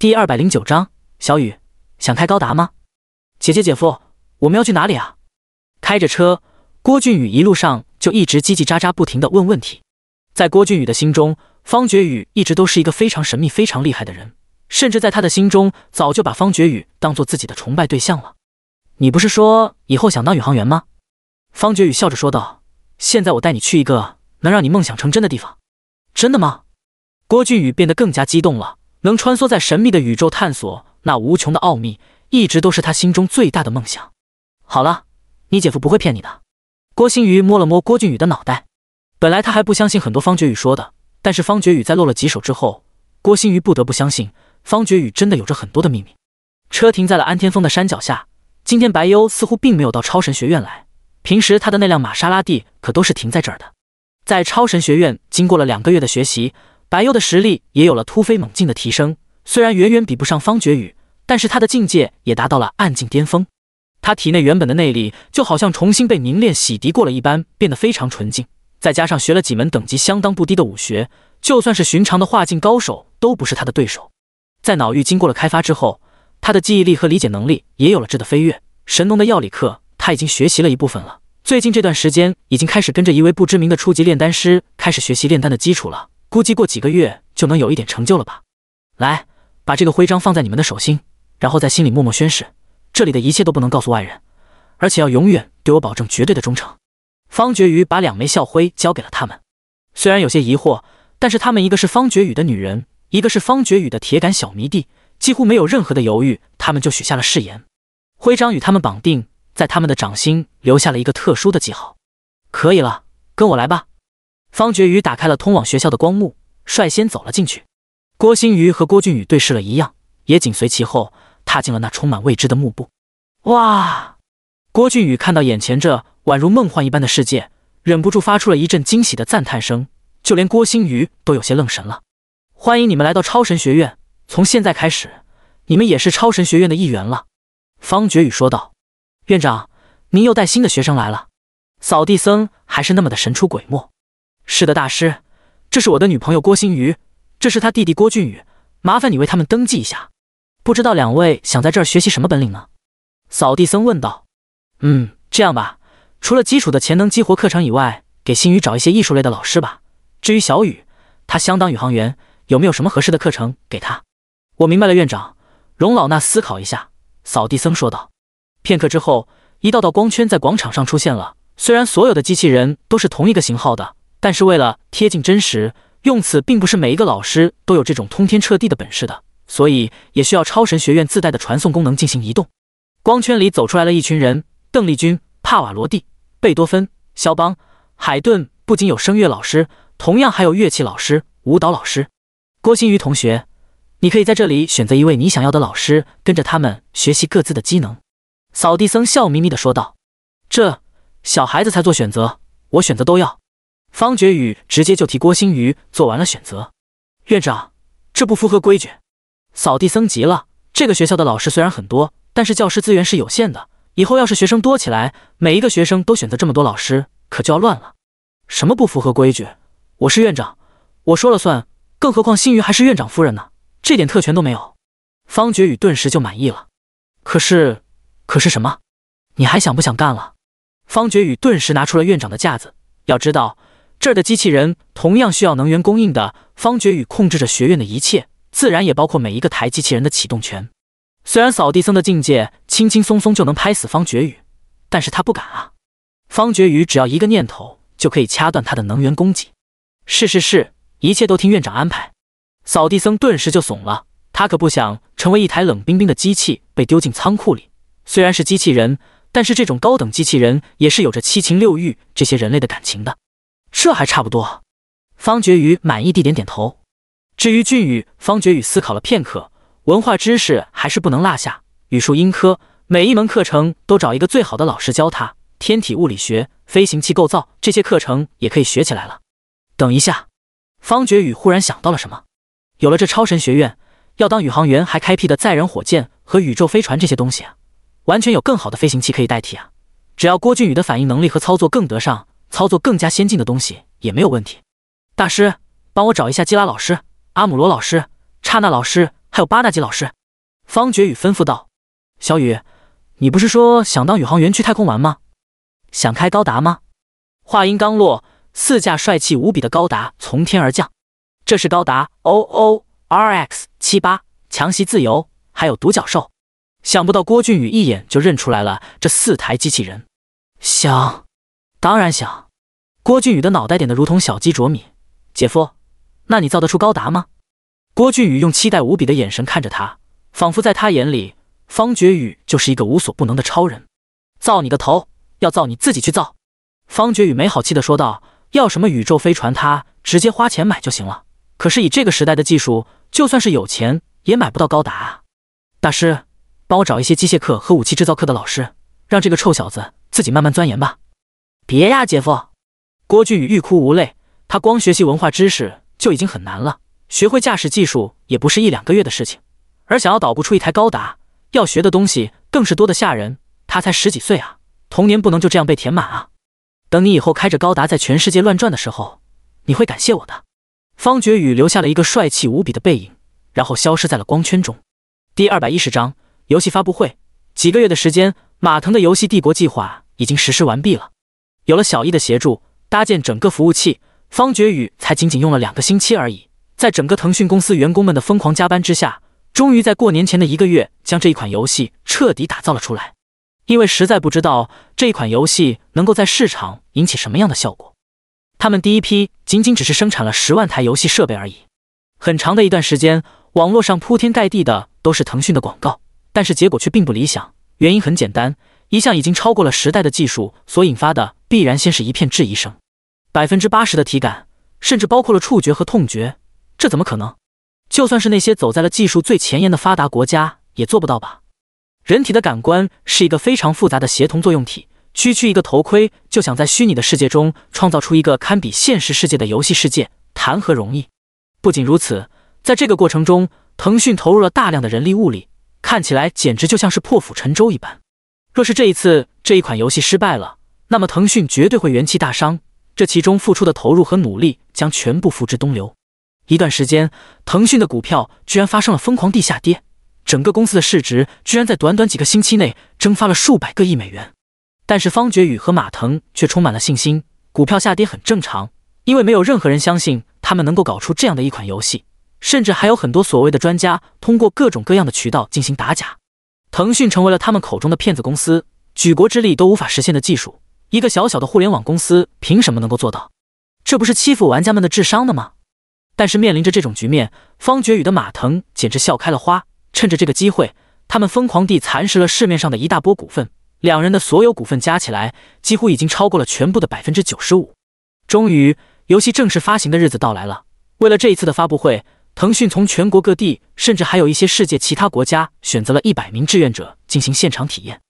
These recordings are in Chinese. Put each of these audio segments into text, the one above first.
第二百零九章，小雨，想开高达吗？姐姐、姐夫，我们要去哪里啊？开着车，郭俊宇一路上就一直叽叽喳喳不停的问问题。在郭俊宇的心中，方觉宇一直都是一个非常神秘、非常厉害的人，甚至在他的心中早就把方觉宇当做自己的崇拜对象了。你不是说以后想当宇航员吗？方觉宇笑着说道：“现在我带你去一个能让你梦想成真的地方。”真的吗？郭俊宇变得更加激动了。能穿梭在神秘的宇宙，探索那无穷的奥秘，一直都是他心中最大的梦想。好了，你姐夫不会骗你的。郭新宇摸了摸郭俊宇的脑袋。本来他还不相信很多方觉宇说的，但是方觉宇在露了几手之后，郭新宇不得不相信方觉宇真的有着很多的秘密。车停在了安天峰的山脚下。今天白优似乎并没有到超神学院来，平时他的那辆玛莎拉蒂可都是停在这儿的。在超神学院，经过了两个月的学习。白幽的实力也有了突飞猛进的提升，虽然远远比不上方觉宇，但是他的境界也达到了暗境巅峰。他体内原本的内力就好像重新被凝练洗涤过了一般，变得非常纯净。再加上学了几门等级相当不低的武学，就算是寻常的化境高手都不是他的对手。在脑域经过了开发之后，他的记忆力和理解能力也有了质的飞跃。神农的药理课他已经学习了一部分了，最近这段时间已经开始跟着一位不知名的初级炼丹师开始学习炼丹的基础了。估计过几个月就能有一点成就了吧。来，把这个徽章放在你们的手心，然后在心里默默宣誓，这里的一切都不能告诉外人，而且要永远对我保证绝对的忠诚。方觉宇把两枚校徽交给了他们，虽然有些疑惑，但是他们一个是方觉宇的女人，一个是方觉宇的铁杆小迷弟，几乎没有任何的犹豫，他们就许下了誓言。徽章与他们绑定，在他们的掌心留下了一个特殊的记号。可以了，跟我来吧。方觉宇打开了通往学校的光幕，率先走了进去。郭星宇和郭俊宇对视了一样，也紧随其后踏进了那充满未知的幕布。哇！郭俊宇看到眼前这宛如梦幻一般的世界，忍不住发出了一阵惊喜的赞叹声。就连郭星宇都有些愣神了。欢迎你们来到超神学院，从现在开始，你们也是超神学院的一员了。方觉宇说道。院长，您又带新的学生来了。扫地僧还是那么的神出鬼没。是的，大师，这是我的女朋友郭新宇，这是他弟弟郭俊宇，麻烦你为他们登记一下。不知道两位想在这儿学习什么本领呢？”扫地僧问道。“嗯，这样吧，除了基础的潜能激活课程以外，给新宇找一些艺术类的老师吧。至于小雨，他想当宇航员，有没有什么合适的课程给他？”我明白了，院长，荣老那思考一下。”扫地僧说道。片刻之后，一道道光圈在广场上出现了。虽然所有的机器人都是同一个型号的。但是为了贴近真实，用此并不是每一个老师都有这种通天彻地的本事的，所以也需要超神学院自带的传送功能进行移动。光圈里走出来了一群人：邓丽君、帕瓦罗蒂、贝多芬、肖邦、海顿。不仅有声乐老师，同样还有乐器老师、舞蹈老师。郭新宇同学，你可以在这里选择一位你想要的老师，跟着他们学习各自的技能。”扫地僧笑眯眯地说道，“这小孩子才做选择，我选择都要。”方觉宇直接就替郭新宇做完了选择。院长，这不符合规矩。扫地僧急了。这个学校的老师虽然很多，但是教师资源是有限的。以后要是学生多起来，每一个学生都选择这么多老师，可就要乱了。什么不符合规矩？我是院长，我说了算。更何况新宇还是院长夫人呢，这点特权都没有。方觉宇顿时就满意了。可是，可是什么？你还想不想干了？方觉宇顿时拿出了院长的架子。要知道。这儿的机器人同样需要能源供应的。方觉宇控制着学院的一切，自然也包括每一个台机器人的启动权。虽然扫地僧的境界轻轻松松就能拍死方觉宇，但是他不敢啊！方觉宇只要一个念头就可以掐断他的能源供给。是是是，一切都听院长安排。扫地僧顿时就怂了，他可不想成为一台冷冰冰的机器被丢进仓库里。虽然是机器人，但是这种高等机器人也是有着七情六欲这些人类的感情的。这还差不多，方觉宇满意地点点头。至于俊宇，方觉宇思考了片刻，文化知识还是不能落下。语数英科每一门课程都找一个最好的老师教他。天体物理学、飞行器构造这些课程也可以学起来了。等一下，方觉宇忽然想到了什么，有了这超神学院，要当宇航员还开辟的载人火箭和宇宙飞船这些东西啊，完全有更好的飞行器可以代替啊。只要郭俊宇的反应能力和操作更得上。操作更加先进的东西也没有问题。大师，帮我找一下基拉老师、阿姆罗老师、刹那老师，还有巴纳吉老师。方觉宇吩咐道：“小雨，你不是说想当宇航员去太空玩吗？想开高达吗？”话音刚落，四架帅气无比的高达从天而降。这是高达 OO RX 七八强袭自由，还有独角兽。想不到郭俊宇一眼就认出来了这四台机器人。想。当然想，郭俊宇的脑袋点得如同小鸡啄米。姐夫，那你造得出高达吗？郭俊宇用期待无比的眼神看着他，仿佛在他眼里，方觉宇就是一个无所不能的超人。造你个头，要造你自己去造。方觉宇没好气的说道：“要什么宇宙飞船，他直接花钱买就行了。可是以这个时代的技术，就算是有钱也买不到高达啊。”大师，帮我找一些机械课和武器制造课的老师，让这个臭小子自己慢慢钻研吧。别呀，姐夫！郭俊宇欲哭无泪。他光学习文化知识就已经很难了，学会驾驶技术也不是一两个月的事情。而想要捣鼓出一台高达，要学的东西更是多的吓人。他才十几岁啊，童年不能就这样被填满啊！等你以后开着高达在全世界乱转的时候，你会感谢我的。方觉宇留下了一个帅气无比的背影，然后消失在了光圈中。第二百一十章游戏发布会。几个月的时间，马腾的游戏帝国计划已经实施完毕了。有了小易的协助，搭建整个服务器，方觉宇才仅仅用了两个星期而已。在整个腾讯公司员工们的疯狂加班之下，终于在过年前的一个月将这一款游戏彻底打造了出来。因为实在不知道这一款游戏能够在市场引起什么样的效果，他们第一批仅仅只是生产了十万台游戏设备而已。很长的一段时间，网络上铺天盖地的都是腾讯的广告，但是结果却并不理想。原因很简单，一项已经超过了时代的技术所引发的。必然先是一片质疑声。百分之八十的体感，甚至包括了触觉和痛觉，这怎么可能？就算是那些走在了技术最前沿的发达国家，也做不到吧？人体的感官是一个非常复杂的协同作用体，区区一个头盔就想在虚拟的世界中创造出一个堪比现实世界的游戏世界，谈何容易？不仅如此，在这个过程中，腾讯投入了大量的人力物力，看起来简直就像是破釜沉舟一般。若是这一次这一款游戏失败了，那么腾讯绝对会元气大伤，这其中付出的投入和努力将全部付之东流。一段时间，腾讯的股票居然发生了疯狂地下跌，整个公司的市值居然在短短几个星期内蒸发了数百个亿美元。但是方觉宇和马腾却充满了信心，股票下跌很正常，因为没有任何人相信他们能够搞出这样的一款游戏，甚至还有很多所谓的专家通过各种各样的渠道进行打假，腾讯成为了他们口中的骗子公司，举国之力都无法实现的技术。一个小小的互联网公司凭什么能够做到？这不是欺负玩家们的智商的吗？但是面临着这种局面，方觉宇的马腾简直笑开了花。趁着这个机会，他们疯狂地蚕食了市面上的一大波股份，两人的所有股份加起来，几乎已经超过了全部的百分之九十五。终于，游戏正式发行的日子到来了。为了这一次的发布会，腾讯从全国各地，甚至还有一些世界其他国家，选择了一百名志愿者进行现场体验。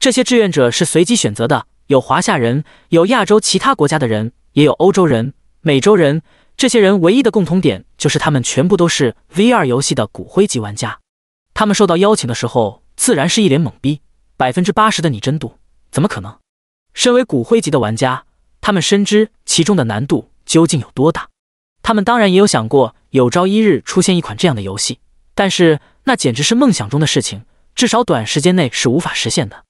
这些志愿者是随机选择的。有华夏人，有亚洲其他国家的人，也有欧洲人、美洲人。这些人唯一的共同点就是他们全部都是 VR 游戏的骨灰级玩家。他们受到邀请的时候，自然是一脸懵逼。百分之八十的拟真度，怎么可能？身为骨灰级的玩家，他们深知其中的难度究竟有多大。他们当然也有想过有朝一日出现一款这样的游戏，但是那简直是梦想中的事情，至少短时间内是无法实现的。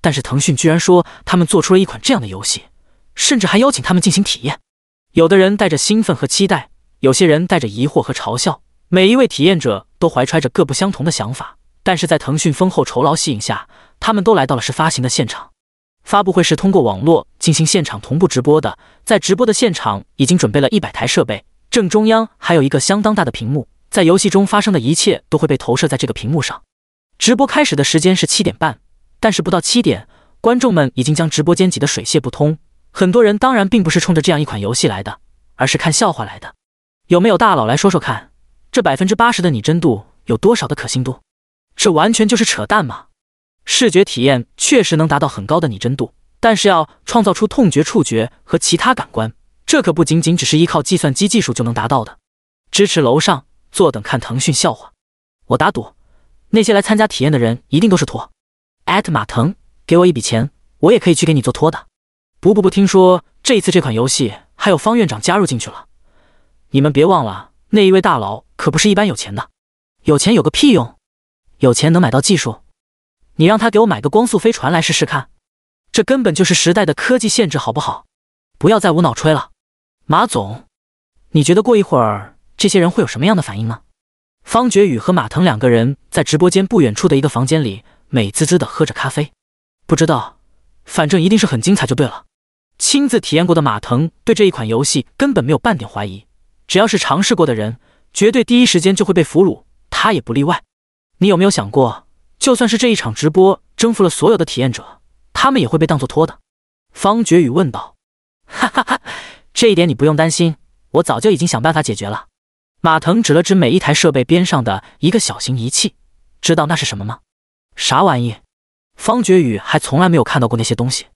但是腾讯居然说他们做出了一款这样的游戏，甚至还邀请他们进行体验。有的人带着兴奋和期待，有些人带着疑惑和嘲笑。每一位体验者都怀揣着各不相同的想法，但是在腾讯丰厚酬劳吸引下，他们都来到了是发行的现场。发布会是通过网络进行现场同步直播的，在直播的现场已经准备了一百台设备，正中央还有一个相当大的屏幕，在游戏中发生的一切都会被投射在这个屏幕上。直播开始的时间是七点半。但是不到七点，观众们已经将直播间挤得水泄不通。很多人当然并不是冲着这样一款游戏来的，而是看笑话来的。有没有大佬来说说看，这百分之八十的拟真度有多少的可信度？这完全就是扯淡嘛！视觉体验确实能达到很高的拟真度，但是要创造出痛觉、触觉和其他感官，这可不仅仅只是依靠计算机技术就能达到的。支持楼上，坐等看腾讯笑话。我打赌，那些来参加体验的人一定都是托。艾特马腾，给我一笔钱，我也可以去给你做托的。不不不，听说这一次这款游戏还有方院长加入进去了。你们别忘了，那一位大佬可不是一般有钱的。有钱有个屁用？有钱能买到技术？你让他给我买个光速飞船来试试看。这根本就是时代的科技限制，好不好？不要再无脑吹了。马总，你觉得过一会儿这些人会有什么样的反应呢？方觉宇和马腾两个人在直播间不远处的一个房间里。美滋滋的喝着咖啡，不知道，反正一定是很精彩就对了。亲自体验过的马腾对这一款游戏根本没有半点怀疑，只要是尝试过的人，绝对第一时间就会被俘虏，他也不例外。你有没有想过，就算是这一场直播征服了所有的体验者，他们也会被当做托的？方觉宇问道。哈哈哈，这一点你不用担心，我早就已经想办法解决了。马腾指了指每一台设备边上的一个小型仪器，知道那是什么吗？啥玩意？方觉宇还从来没有看到过那些东西。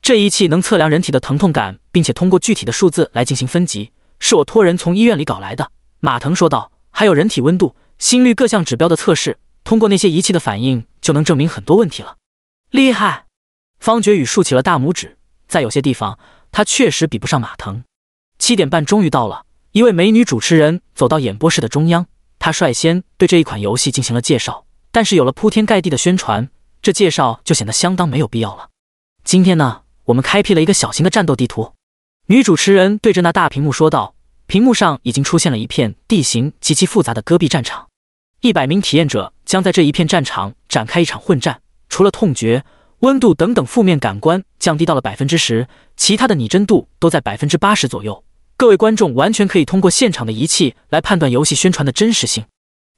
这仪器能测量人体的疼痛感，并且通过具体的数字来进行分级。是我托人从医院里搞来的。”马腾说道，“还有人体温度、心率各项指标的测试，通过那些仪器的反应就能证明很多问题了。厉害！”方觉宇竖起了大拇指。在有些地方，他确实比不上马腾。七点半终于到了，一位美女主持人走到演播室的中央，她率先对这一款游戏进行了介绍。但是有了铺天盖地的宣传，这介绍就显得相当没有必要了。今天呢，我们开辟了一个小型的战斗地图。女主持人对着那大屏幕说道：“屏幕上已经出现了一片地形极其复杂的戈壁战场，一百名体验者将在这一片战场展开一场混战。除了痛觉、温度等等负面感官降低到了百分之十，其他的拟真度都在百分之八十左右。各位观众完全可以通过现场的仪器来判断游戏宣传的真实性。”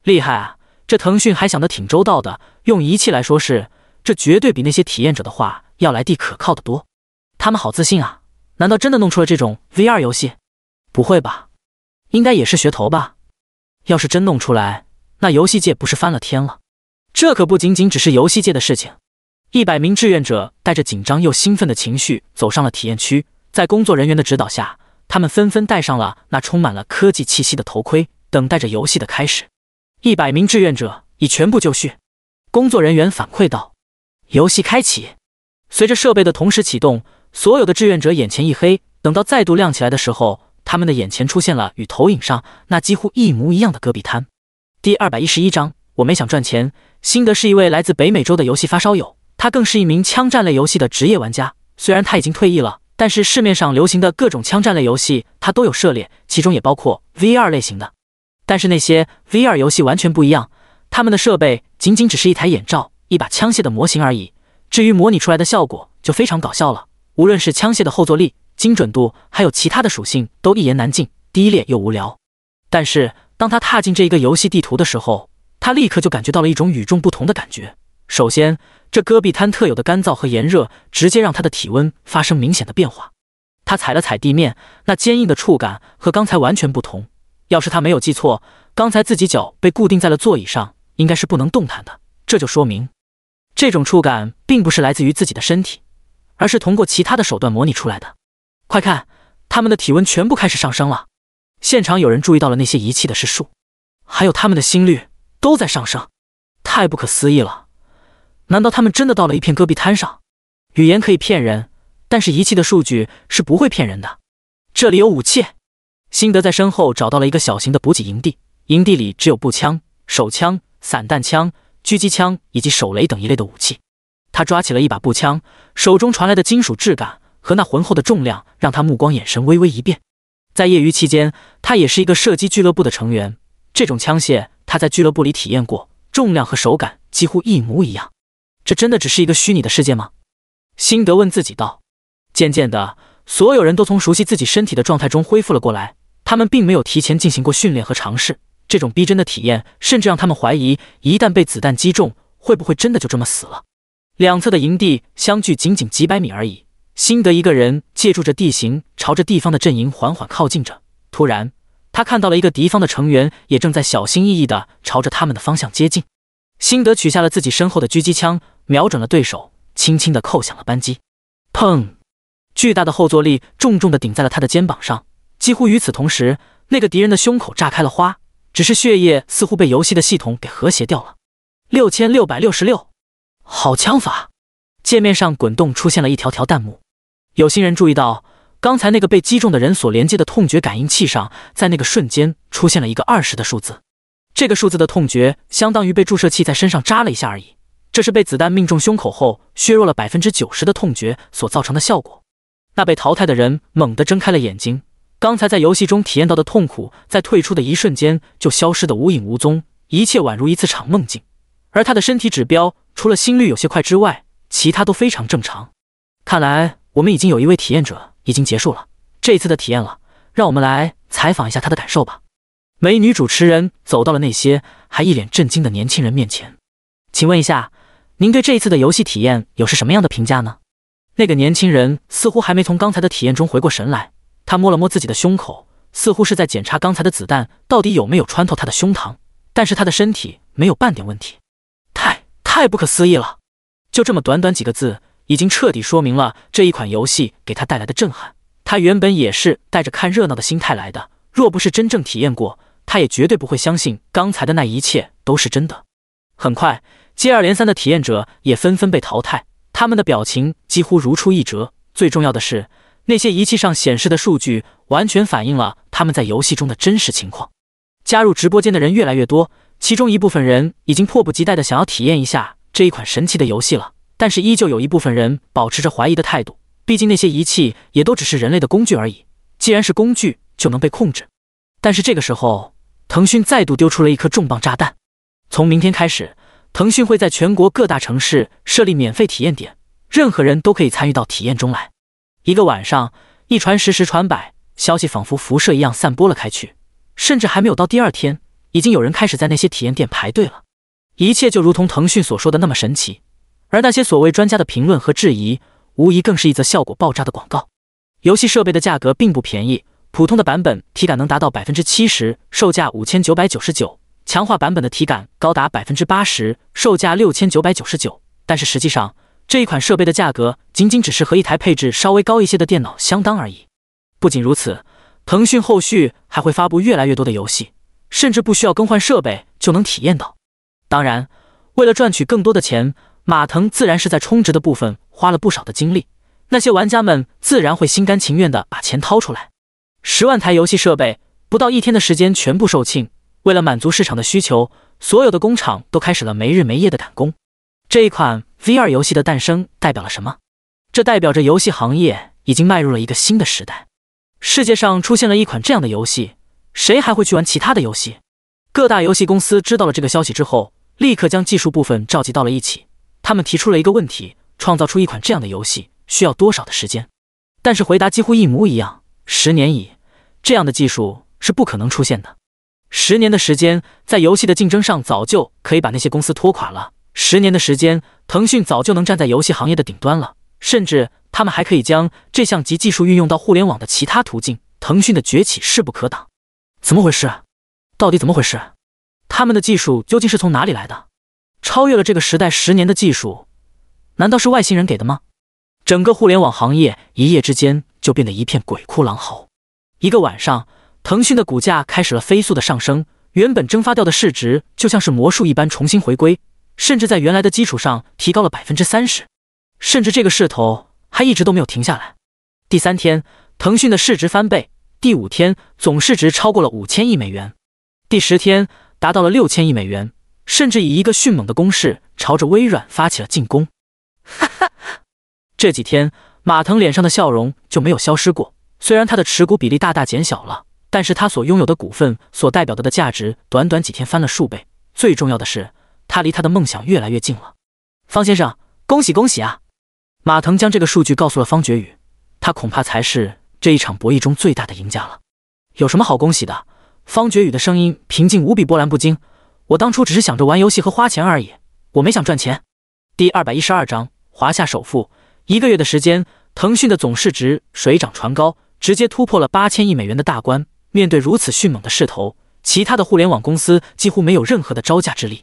厉害啊！这腾讯还想得挺周到的，用仪器来说是，这绝对比那些体验者的话要来地可靠的多。他们好自信啊！难道真的弄出了这种 VR 游戏？不会吧，应该也是噱头吧？要是真弄出来，那游戏界不是翻了天了？这可不仅仅只是游戏界的事情。一百名志愿者带着紧张又兴奋的情绪走上了体验区，在工作人员的指导下，他们纷纷戴上了那充满了科技气息的头盔，等待着游戏的开始。一百名志愿者已全部就绪，工作人员反馈道：“游戏开启。”随着设备的同时启动，所有的志愿者眼前一黑。等到再度亮起来的时候，他们的眼前出现了与投影上那几乎一模一样的戈壁滩。第二百一十一章，我没想赚钱。辛德是一位来自北美洲的游戏发烧友，他更是一名枪战类游戏的职业玩家。虽然他已经退役了，但是市面上流行的各种枪战类游戏他都有涉猎，其中也包括 VR 类型的。但是那些 VR 游戏完全不一样，他们的设备仅仅只是一台眼罩、一把枪械的模型而已。至于模拟出来的效果，就非常搞笑了。无论是枪械的后坐力、精准度，还有其他的属性，都一言难尽，低劣又无聊。但是当他踏进这一个游戏地图的时候，他立刻就感觉到了一种与众不同的感觉。首先，这戈壁滩特有的干燥和炎热，直接让他的体温发生明显的变化。他踩了踩地面，那坚硬的触感和刚才完全不同。要是他没有记错，刚才自己脚被固定在了座椅上，应该是不能动弹的。这就说明，这种触感并不是来自于自己的身体，而是通过其他的手段模拟出来的。快看，他们的体温全部开始上升了。现场有人注意到了那些仪器的示数，还有他们的心率都在上升，太不可思议了！难道他们真的到了一片戈壁滩上？语言可以骗人，但是仪器的数据是不会骗人的。这里有武器。辛德在身后找到了一个小型的补给营地，营地里只有步枪、手枪、散弹枪、狙击枪以及手雷等一类的武器。他抓起了一把步枪，手中传来的金属质感和那浑厚的重量，让他目光眼神微微一变。在业余期间，他也是一个射击俱乐部的成员，这种枪械他在俱乐部里体验过，重量和手感几乎一模一样。这真的只是一个虚拟的世界吗？辛德问自己道。渐渐的。所有人都从熟悉自己身体的状态中恢复了过来，他们并没有提前进行过训练和尝试，这种逼真的体验甚至让他们怀疑，一旦被子弹击中，会不会真的就这么死了？两侧的营地相距仅仅几百米而已，辛德一个人借助着地形，朝着地方的阵营缓缓靠近着。突然，他看到了一个敌方的成员，也正在小心翼翼的朝着他们的方向接近。辛德取下了自己身后的狙击枪，瞄准了对手，轻轻的扣响了扳机，砰！巨大的后坐力重重的顶在了他的肩膀上，几乎与此同时，那个敌人的胸口炸开了花。只是血液似乎被游戏的系统给和谐掉了。六千六百六十六，好枪法！界面上滚动出现了一条条弹幕。有心人注意到，刚才那个被击中的人所连接的痛觉感应器上，在那个瞬间出现了一个二十的数字。这个数字的痛觉相当于被注射器在身上扎了一下而已。这是被子弹命中胸口后削弱了百分之九十的痛觉所造成的效果。那被淘汰的人猛地睁开了眼睛，刚才在游戏中体验到的痛苦，在退出的一瞬间就消失得无影无踪，一切宛如一次场梦境。而他的身体指标，除了心率有些快之外，其他都非常正常。看来我们已经有一位体验者已经结束了这一次的体验了，让我们来采访一下他的感受吧。美女主持人走到了那些还一脸震惊的年轻人面前，请问一下，您对这一次的游戏体验有是什么样的评价呢？那个年轻人似乎还没从刚才的体验中回过神来，他摸了摸自己的胸口，似乎是在检查刚才的子弹到底有没有穿透他的胸膛。但是他的身体没有半点问题，太太不可思议了！就这么短短几个字，已经彻底说明了这一款游戏给他带来的震撼。他原本也是带着看热闹的心态来的，若不是真正体验过，他也绝对不会相信刚才的那一切都是真的。很快，接二连三的体验者也纷纷被淘汰。他们的表情几乎如出一辙。最重要的是，那些仪器上显示的数据完全反映了他们在游戏中的真实情况。加入直播间的人越来越多，其中一部分人已经迫不及待地想要体验一下这一款神奇的游戏了。但是，依旧有一部分人保持着怀疑的态度。毕竟，那些仪器也都只是人类的工具而已。既然是工具，就能被控制。但是，这个时候，腾讯再度丢出了一颗重磅炸弹：从明天开始。腾讯会在全国各大城市设立免费体验点，任何人都可以参与到体验中来。一个晚上，一传十，十传百，消息仿佛辐射一样散播了开去。甚至还没有到第二天，已经有人开始在那些体验店排队了。一切就如同腾讯所说的那么神奇，而那些所谓专家的评论和质疑，无疑更是一则效果爆炸的广告。游戏设备的价格并不便宜，普通的版本体感能达到百分之七十，售价五千九百九十九。强化版本的体感高达百分之八十，售价六千九百九十九。但是实际上，这一款设备的价格仅仅只是和一台配置稍微高一些的电脑相当而已。不仅如此，腾讯后续还会发布越来越多的游戏，甚至不需要更换设备就能体验到。当然，为了赚取更多的钱，马腾自然是在充值的部分花了不少的精力。那些玩家们自然会心甘情愿地把钱掏出来。十万台游戏设备不到一天的时间全部售罄。为了满足市场的需求，所有的工厂都开始了没日没夜的赶工。这一款 VR 游戏的诞生代表了什么？这代表着游戏行业已经迈入了一个新的时代。世界上出现了一款这样的游戏，谁还会去玩其他的游戏？各大游戏公司知道了这个消息之后，立刻将技术部分召集到了一起。他们提出了一个问题：创造出一款这样的游戏需要多少的时间？但是回答几乎一模一样：十年已，这样的技术是不可能出现的。十年的时间，在游戏的竞争上早就可以把那些公司拖垮了。十年的时间，腾讯早就能站在游戏行业的顶端了，甚至他们还可以将这项及技术运用到互联网的其他途径。腾讯的崛起势不可挡。怎么回事？到底怎么回事？他们的技术究竟是从哪里来的？超越了这个时代十年的技术，难道是外星人给的吗？整个互联网行业一夜之间就变得一片鬼哭狼嚎。一个晚上。腾讯的股价开始了飞速的上升，原本蒸发掉的市值就像是魔术一般重新回归，甚至在原来的基础上提高了百分之三十，甚至这个势头还一直都没有停下来。第三天，腾讯的市值翻倍；第五天，总市值超过了五千亿美元；第十天，达到了六千亿美元，甚至以一个迅猛的攻势朝着微软发起了进攻。哈哈，这几天马腾脸上的笑容就没有消失过，虽然他的持股比例大大减小了。但是他所拥有的股份所代表的的价值，短短几天翻了数倍。最重要的是，他离他的梦想越来越近了。方先生，恭喜恭喜啊！马腾将这个数据告诉了方觉宇，他恐怕才是这一场博弈中最大的赢家了。有什么好恭喜的？方觉宇的声音平静无比，波澜不惊。我当初只是想着玩游戏和花钱而已，我没想赚钱。第二百一十二章：华夏首富。一个月的时间，腾讯的总市值水涨船高，直接突破了八千亿美元的大关。面对如此迅猛的势头，其他的互联网公司几乎没有任何的招架之力。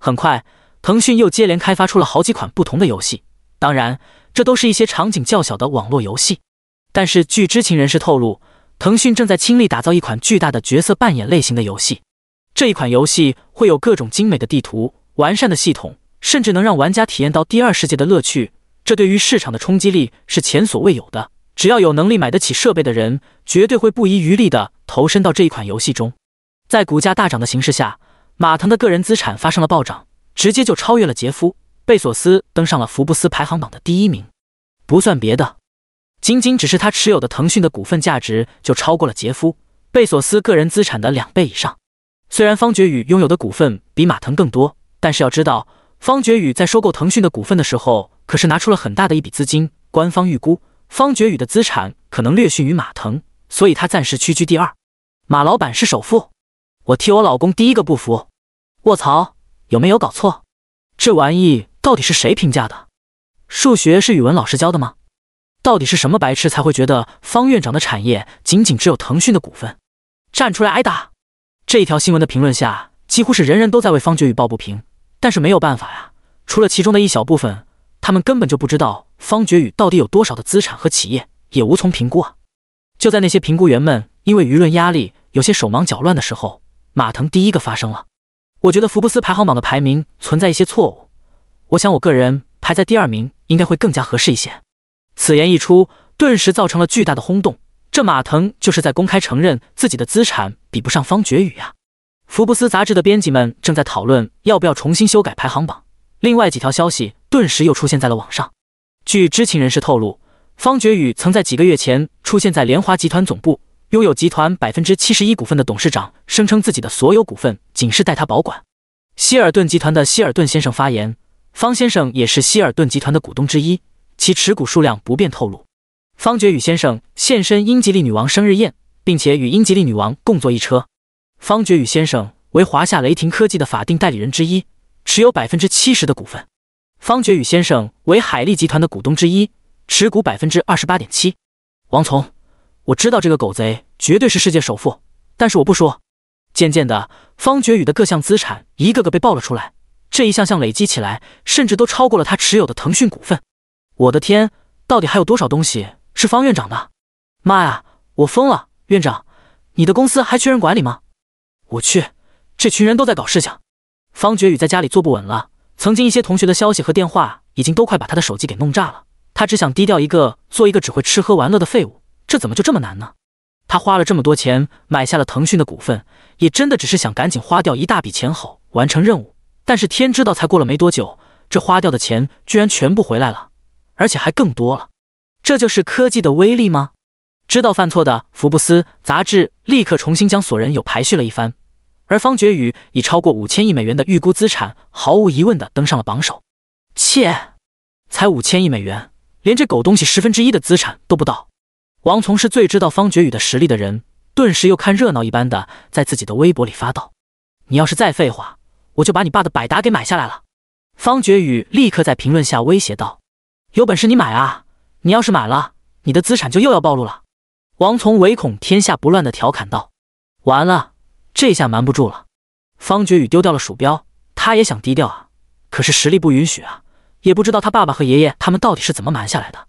很快，腾讯又接连开发出了好几款不同的游戏，当然，这都是一些场景较小的网络游戏。但是，据知情人士透露，腾讯正在倾力打造一款巨大的角色扮演类型的游戏。这一款游戏会有各种精美的地图、完善的系统，甚至能让玩家体验到第二世界的乐趣。这对于市场的冲击力是前所未有的。只要有能力买得起设备的人，绝对会不遗余力地投身到这一款游戏中。在股价大涨的形势下，马腾的个人资产发生了暴涨，直接就超越了杰夫·贝索斯，登上了福布斯排行榜的第一名。不算别的，仅仅只是他持有的腾讯的股份价值，就超过了杰夫·贝索斯个人资产的两倍以上。虽然方觉宇拥有的股份比马腾更多，但是要知道，方觉宇在收购腾讯的股份的时候，可是拿出了很大的一笔资金。官方预估。方觉宇的资产可能略逊于马腾，所以他暂时屈居第二。马老板是首富，我替我老公第一个不服。卧槽，有没有搞错？这玩意到底是谁评价的？数学是语文老师教的吗？到底是什么白痴才会觉得方院长的产业仅仅只有腾讯的股份？站出来挨打！这一条新闻的评论下，几乎是人人都在为方觉宇抱不平，但是没有办法呀，除了其中的一小部分。他们根本就不知道方觉宇到底有多少的资产和企业，也无从评估啊！就在那些评估员们因为舆论压力有些手忙脚乱的时候，马腾第一个发声了：“我觉得福布斯排行榜的排名存在一些错误，我想我个人排在第二名应该会更加合适一些。”此言一出，顿时造成了巨大的轰动。这马腾就是在公开承认自己的资产比不上方觉宇呀！福布斯杂志的编辑们正在讨论要不要重新修改排行榜。另外几条消息。顿时又出现在了网上。据知情人士透露，方觉宇曾在几个月前出现在联华集团总部。拥有集团百分之七十一股份的董事长声称，自己的所有股份仅是代他保管。希尔顿集团的希尔顿先生发言，方先生也是希尔顿集团的股东之一，其持股数量不便透露。方觉宇先生现身英吉利女王生日宴，并且与英吉利女王共坐一车。方觉宇先生为华夏雷霆科技的法定代理人之一，持有百分之七十的股份。方觉宇先生为海利集团的股东之一，持股百分之二十八点七。王从，我知道这个狗贼绝对是世界首富，但是我不说。渐渐的，方觉宇的各项资产一个个被爆了出来，这一项项累积起来，甚至都超过了他持有的腾讯股份。我的天，到底还有多少东西是方院长的？妈呀，我疯了！院长，你的公司还缺人管理吗？我去，这群人都在搞事情！方觉宇在家里坐不稳了。曾经一些同学的消息和电话，已经都快把他的手机给弄炸了。他只想低调一个，做一个只会吃喝玩乐的废物，这怎么就这么难呢？他花了这么多钱买下了腾讯的股份，也真的只是想赶紧花掉一大笔钱后完成任务。但是天知道，才过了没多久，这花掉的钱居然全部回来了，而且还更多了。这就是科技的威力吗？知道犯错的福布斯杂志立刻重新将索人有排序了一番。而方觉宇以超过五千亿美元的预估资产，毫无疑问的登上了榜首。切，才五千亿美元，连这狗东西十分之一的资产都不到。王从是最知道方觉宇的实力的人，顿时又看热闹一般的在自己的微博里发道：“你要是再废话，我就把你爸的百达给买下来了。”方觉宇立刻在评论下威胁道：“有本事你买啊！你要是买了，你的资产就又要暴露了。”王从唯恐天下不乱的调侃道：“完了。”这下瞒不住了，方觉宇丢掉了鼠标，他也想低调啊，可是实力不允许啊，也不知道他爸爸和爷爷他们到底是怎么瞒下来的。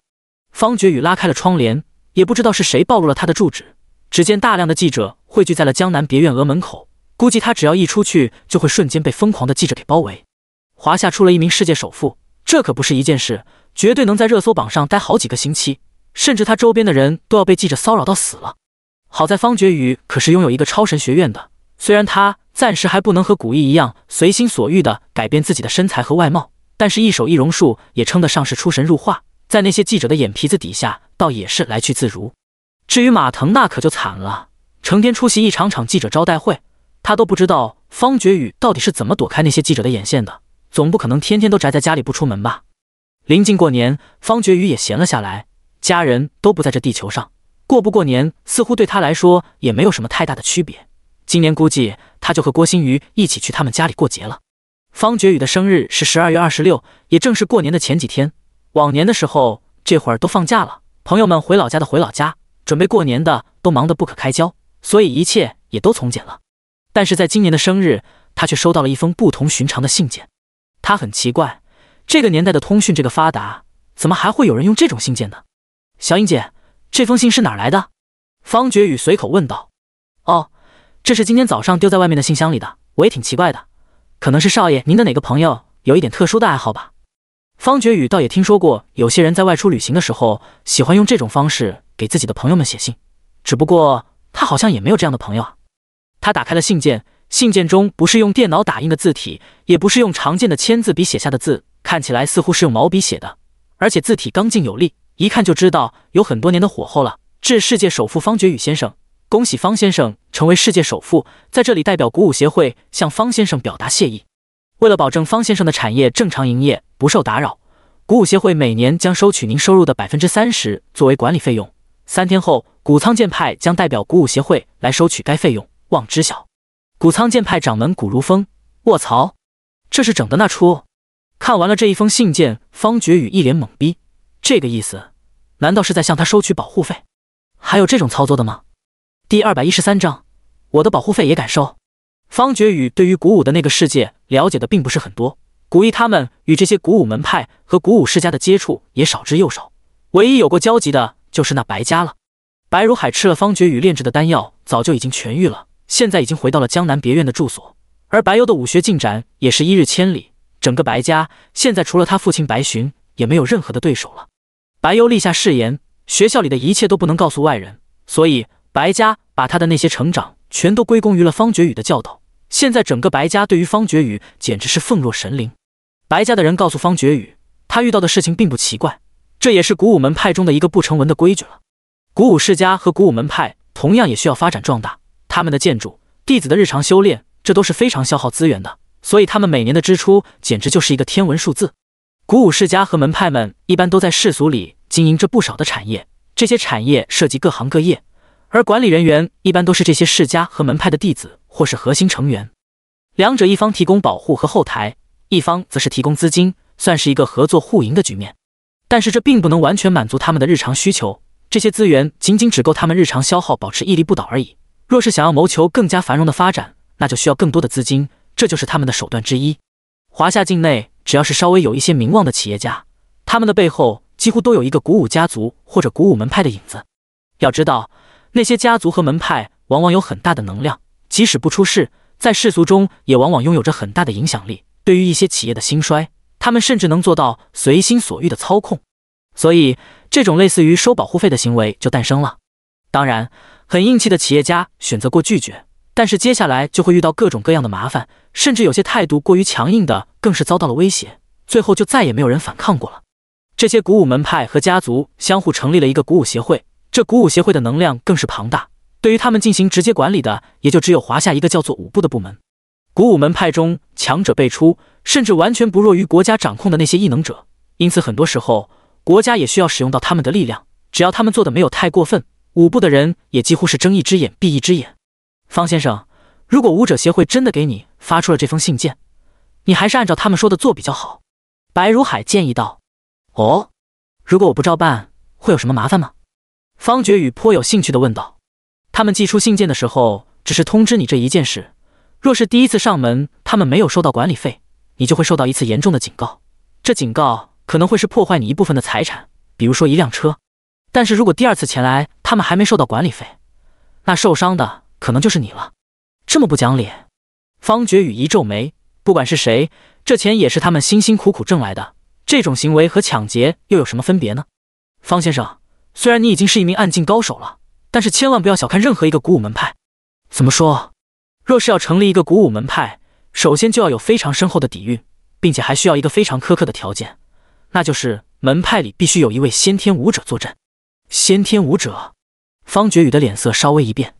方觉宇拉开了窗帘，也不知道是谁暴露了他的住址，只见大量的记者汇聚在了江南别院额门口，估计他只要一出去，就会瞬间被疯狂的记者给包围。华夏出了一名世界首富，这可不是一件事，绝对能在热搜榜上待好几个星期，甚至他周边的人都要被记者骚扰到死了。好在方觉宇可是拥有一个超神学院的，虽然他暂时还不能和古意一样随心所欲地改变自己的身材和外貌，但是一手易容术也称得上是出神入化，在那些记者的眼皮子底下，倒也是来去自如。至于马腾，那可就惨了，成天出席一场场记者招待会，他都不知道方觉宇到底是怎么躲开那些记者的眼线的，总不可能天天都宅在家里不出门吧？临近过年，方觉宇也闲了下来，家人都不在这地球上。过不过年，似乎对他来说也没有什么太大的区别。今年估计他就和郭新宇一起去他们家里过节了。方觉宇的生日是十二月二十六，也正是过年的前几天。往年的时候，这会儿都放假了，朋友们回老家的回老家，准备过年的都忙得不可开交，所以一切也都从简了。但是在今年的生日，他却收到了一封不同寻常的信件。他很奇怪，这个年代的通讯这个发达，怎么还会有人用这种信件呢？小英姐。这封信是哪来的？方觉宇随口问道。哦，这是今天早上丢在外面的信箱里的。我也挺奇怪的，可能是少爷您的哪个朋友有一点特殊的爱好吧。方觉宇倒也听说过，有些人在外出旅行的时候，喜欢用这种方式给自己的朋友们写信。只不过他好像也没有这样的朋友啊。他打开了信件，信件中不是用电脑打印的字体，也不是用常见的签字笔写下的字，看起来似乎是用毛笔写的，而且字体刚劲有力。一看就知道有很多年的火候了。致世界首富方觉宇先生，恭喜方先生成为世界首富，在这里代表鼓舞协会向方先生表达谢意。为了保证方先生的产业正常营业不受打扰，鼓舞协会每年将收取您收入的百分之三十作为管理费用。三天后，古苍剑派将代表鼓舞协会来收取该费用，望知晓。古苍剑派掌门古如风，卧槽，这是整的那出？看完了这一封信件，方觉宇一脸懵逼，这个意思？难道是在向他收取保护费？还有这种操作的吗？第二百一十三章，我的保护费也敢收？方觉宇对于古武的那个世界了解的并不是很多，古一他们与这些古武门派和古武世家的接触也少之又少，唯一有过交集的就是那白家了。白如海吃了方觉宇炼制的丹药，早就已经痊愈了，现在已经回到了江南别院的住所。而白幽的武学进展也是一日千里，整个白家现在除了他父亲白寻，也没有任何的对手了。白幽立下誓言，学校里的一切都不能告诉外人，所以白家把他的那些成长全都归功于了方觉宇的教导。现在整个白家对于方觉宇简直是奉若神灵。白家的人告诉方觉宇，他遇到的事情并不奇怪，这也是古武门派中的一个不成文的规矩了。古武世家和古武门派同样也需要发展壮大，他们的建筑、弟子的日常修炼，这都是非常消耗资源的，所以他们每年的支出简直就是一个天文数字。鼓舞世家和门派们一般都在世俗里经营着不少的产业，这些产业涉及各行各业，而管理人员一般都是这些世家和门派的弟子或是核心成员。两者一方提供保护和后台，一方则是提供资金，算是一个合作互赢的局面。但是这并不能完全满足他们的日常需求，这些资源仅仅只够他们日常消耗，保持屹立不倒而已。若是想要谋求更加繁荣的发展，那就需要更多的资金，这就是他们的手段之一。华夏境内。只要是稍微有一些名望的企业家，他们的背后几乎都有一个鼓舞家族或者鼓舞门派的影子。要知道，那些家族和门派往往有很大的能量，即使不出事，在世俗中也往往拥有着很大的影响力。对于一些企业的兴衰，他们甚至能做到随心所欲的操控。所以，这种类似于收保护费的行为就诞生了。当然，很硬气的企业家选择过拒绝。但是接下来就会遇到各种各样的麻烦，甚至有些态度过于强硬的，更是遭到了威胁。最后就再也没有人反抗过了。这些鼓舞门派和家族相互成立了一个鼓舞协会，这鼓舞协会的能量更是庞大。对于他们进行直接管理的，也就只有华夏一个叫做五部的部门。鼓舞门派中强者辈出，甚至完全不弱于国家掌控的那些异能者。因此，很多时候国家也需要使用到他们的力量。只要他们做的没有太过分，五部的人也几乎是睁一只眼闭一只眼。方先生，如果武者协会真的给你发出了这封信件，你还是按照他们说的做比较好。白如海建议道：“哦，如果我不照办，会有什么麻烦吗？”方觉宇颇有兴趣的问道：“他们寄出信件的时候，只是通知你这一件事。若是第一次上门，他们没有收到管理费，你就会受到一次严重的警告。这警告可能会是破坏你一部分的财产，比如说一辆车。但是如果第二次前来，他们还没收到管理费，那受伤的……”可能就是你了，这么不讲理！方觉宇一皱眉，不管是谁，这钱也是他们辛辛苦苦挣来的，这种行为和抢劫又有什么分别呢？方先生，虽然你已经是一名暗境高手了，但是千万不要小看任何一个古武门派。怎么说？若是要成立一个古武门派，首先就要有非常深厚的底蕴，并且还需要一个非常苛刻的条件，那就是门派里必须有一位先天武者坐镇。先天武者？方觉宇的脸色稍微一变。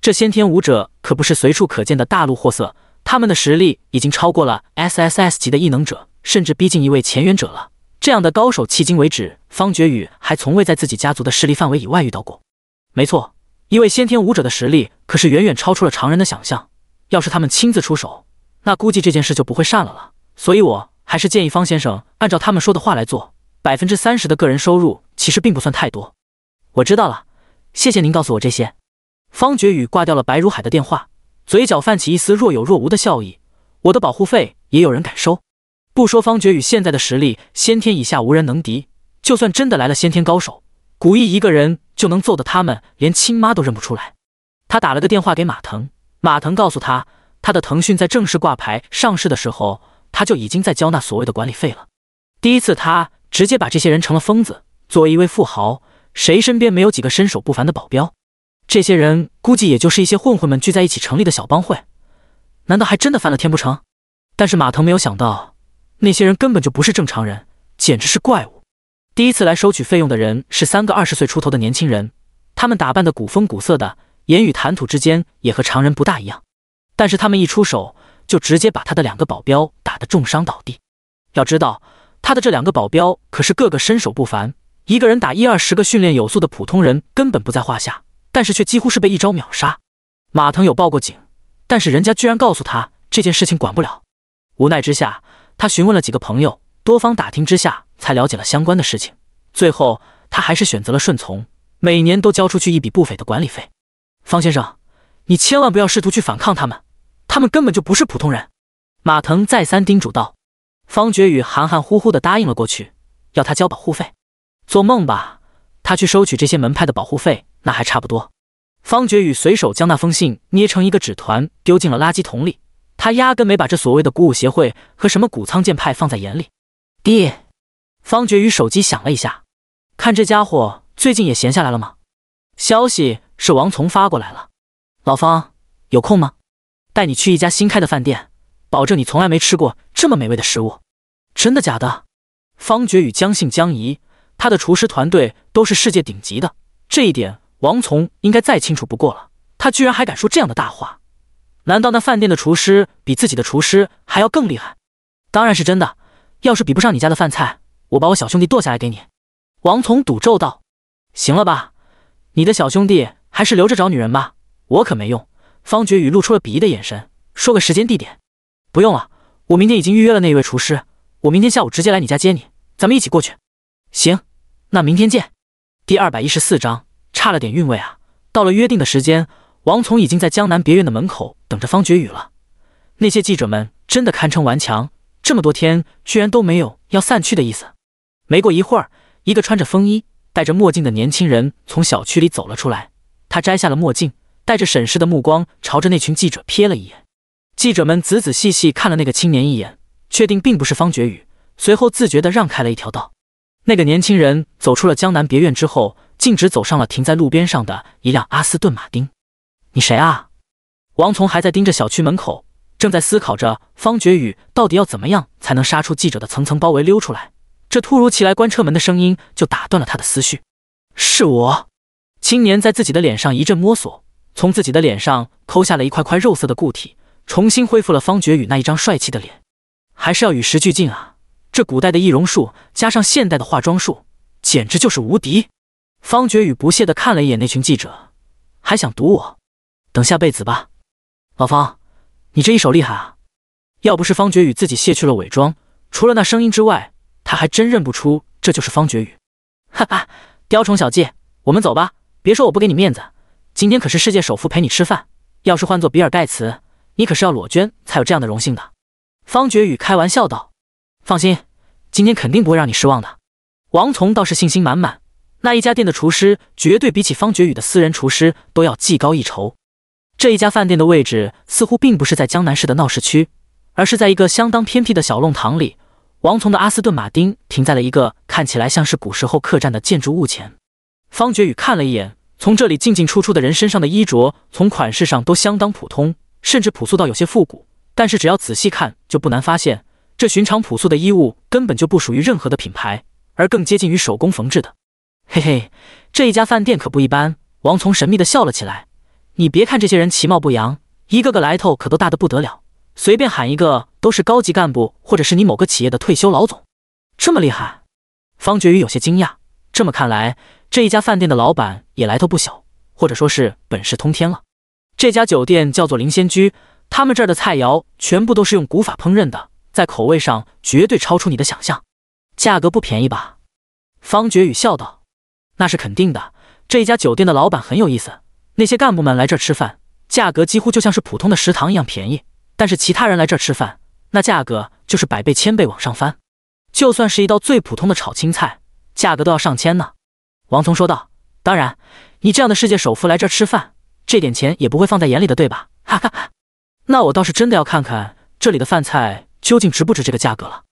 这先天武者可不是随处可见的大陆货色，他们的实力已经超过了 S S S 级的异能者，甚至逼近一位前缘者了。这样的高手，迄今为止，方觉宇还从未在自己家族的势力范围以外遇到过。没错，一位先天武者的实力可是远远超出了常人的想象。要是他们亲自出手，那估计这件事就不会善了了。所以，我还是建议方先生按照他们说的话来做。百分之三十的个人收入，其实并不算太多。我知道了，谢谢您告诉我这些。方觉宇挂掉了白如海的电话，嘴角泛起一丝若有若无的笑意。我的保护费也有人敢收？不说方觉宇现在的实力，先天以下无人能敌。就算真的来了先天高手，古意一个人就能揍得他们连亲妈都认不出来。他打了个电话给马腾，马腾告诉他，他的腾讯在正式挂牌上市的时候，他就已经在交纳所谓的管理费了。第一次，他直接把这些人成了疯子。作为一位富豪，谁身边没有几个身手不凡的保镖？这些人估计也就是一些混混们聚在一起成立的小帮会，难道还真的翻了天不成？但是马腾没有想到，那些人根本就不是正常人，简直是怪物。第一次来收取费用的人是三个二十岁出头的年轻人，他们打扮的古风古色的，言语谈吐之间也和常人不大一样。但是他们一出手，就直接把他的两个保镖打得重伤倒地。要知道，他的这两个保镖可是个个身手不凡，一个人打一二十个训练有素的普通人根本不在话下。但是却几乎是被一招秒杀。马腾有报过警，但是人家居然告诉他这件事情管不了。无奈之下，他询问了几个朋友，多方打听之下才了解了相关的事情。最后，他还是选择了顺从，每年都交出去一笔不菲的管理费。方先生，你千万不要试图去反抗他们，他们根本就不是普通人。马腾再三叮嘱道。方觉宇含含糊糊的答应了过去，要他交保护费。做梦吧，他去收取这些门派的保护费。那还差不多。方觉宇随手将那封信捏成一个纸团，丢进了垃圾桶里。他压根没把这所谓的鼓舞协会和什么谷仓剑派放在眼里。爹，方觉宇手机响了一下，看这家伙最近也闲下来了吗？消息是王从发过来了。老方有空吗？带你去一家新开的饭店，保证你从来没吃过这么美味的食物。真的假的？方觉宇将信将疑。他的厨师团队都是世界顶级的，这一点。王从应该再清楚不过了，他居然还敢说这样的大话，难道那饭店的厨师比自己的厨师还要更厉害？当然是真的，要是比不上你家的饭菜，我把我小兄弟剁下来给你。”王从赌咒道，“行了吧，你的小兄弟还是留着找女人吧，我可没用。”方觉宇露出了鄙夷的眼神，说：“个时间地点，不用了，我明天已经预约了那位厨师，我明天下午直接来你家接你，咱们一起过去。行，那明天见。”第二百一十四章。差了点韵味啊！到了约定的时间，王从已经在江南别院的门口等着方觉宇了。那些记者们真的堪称顽强，这么多天居然都没有要散去的意思。没过一会儿，一个穿着风衣、戴着墨镜的年轻人从小区里走了出来。他摘下了墨镜，带着审视的目光朝着那群记者瞥了一眼。记者们仔仔细细看了那个青年一眼，确定并不是方觉宇，随后自觉地让开了一条道。那个年轻人走出了江南别院之后。径直走上了停在路边上的一辆阿斯顿马丁。你谁啊？王从还在盯着小区门口，正在思考着方觉宇到底要怎么样才能杀出记者的层层包围溜出来。这突如其来关车门的声音就打断了他的思绪。是我。青年在自己的脸上一阵摸索，从自己的脸上抠下了一块块肉色的固体，重新恢复了方觉宇那一张帅气的脸。还是要与时俱进啊！这古代的易容术加上现代的化妆术，简直就是无敌。方觉宇不屑地看了一眼那群记者，还想堵我？等下辈子吧，老方，你这一手厉害啊！要不是方觉宇自己卸去了伪装，除了那声音之外，他还真认不出这就是方觉宇。哈哈，雕虫小技，我们走吧。别说我不给你面子，今天可是世界首富陪你吃饭，要是换做比尔盖茨，你可是要裸捐才有这样的荣幸的。方觉宇开玩笑道：“放心，今天肯定不会让你失望的。”王从倒是信心满满。那一家店的厨师绝对比起方觉宇的私人厨师都要技高一筹。这一家饭店的位置似乎并不是在江南市的闹市区，而是在一个相当偏僻的小弄堂里。王从的阿斯顿马丁停在了一个看起来像是古时候客栈的建筑物前。方觉宇看了一眼，从这里进进出出的人身上的衣着，从款式上都相当普通，甚至朴素到有些复古。但是只要仔细看，就不难发现，这寻常朴素的衣物根本就不属于任何的品牌，而更接近于手工缝制的。嘿嘿，这一家饭店可不一般。王从神秘的笑了起来。你别看这些人其貌不扬，一个个来头可都大的不得了，随便喊一个都是高级干部，或者是你某个企业的退休老总。这么厉害？方觉宇有些惊讶。这么看来，这一家饭店的老板也来头不小，或者说是本事通天了。这家酒店叫做灵仙居，他们这儿的菜肴全部都是用古法烹饪的，在口味上绝对超出你的想象。价格不便宜吧？方觉宇笑道。那是肯定的，这一家酒店的老板很有意思。那些干部们来这儿吃饭，价格几乎就像是普通的食堂一样便宜；但是其他人来这儿吃饭，那价格就是百倍、千倍往上翻。就算是一道最普通的炒青菜，价格都要上千呢。王聪说道：“当然，你这样的世界首富来这儿吃饭，这点钱也不会放在眼里的，对吧？”哈哈哈！那我倒是真的要看看这里的饭菜究竟值不值这个价格了。”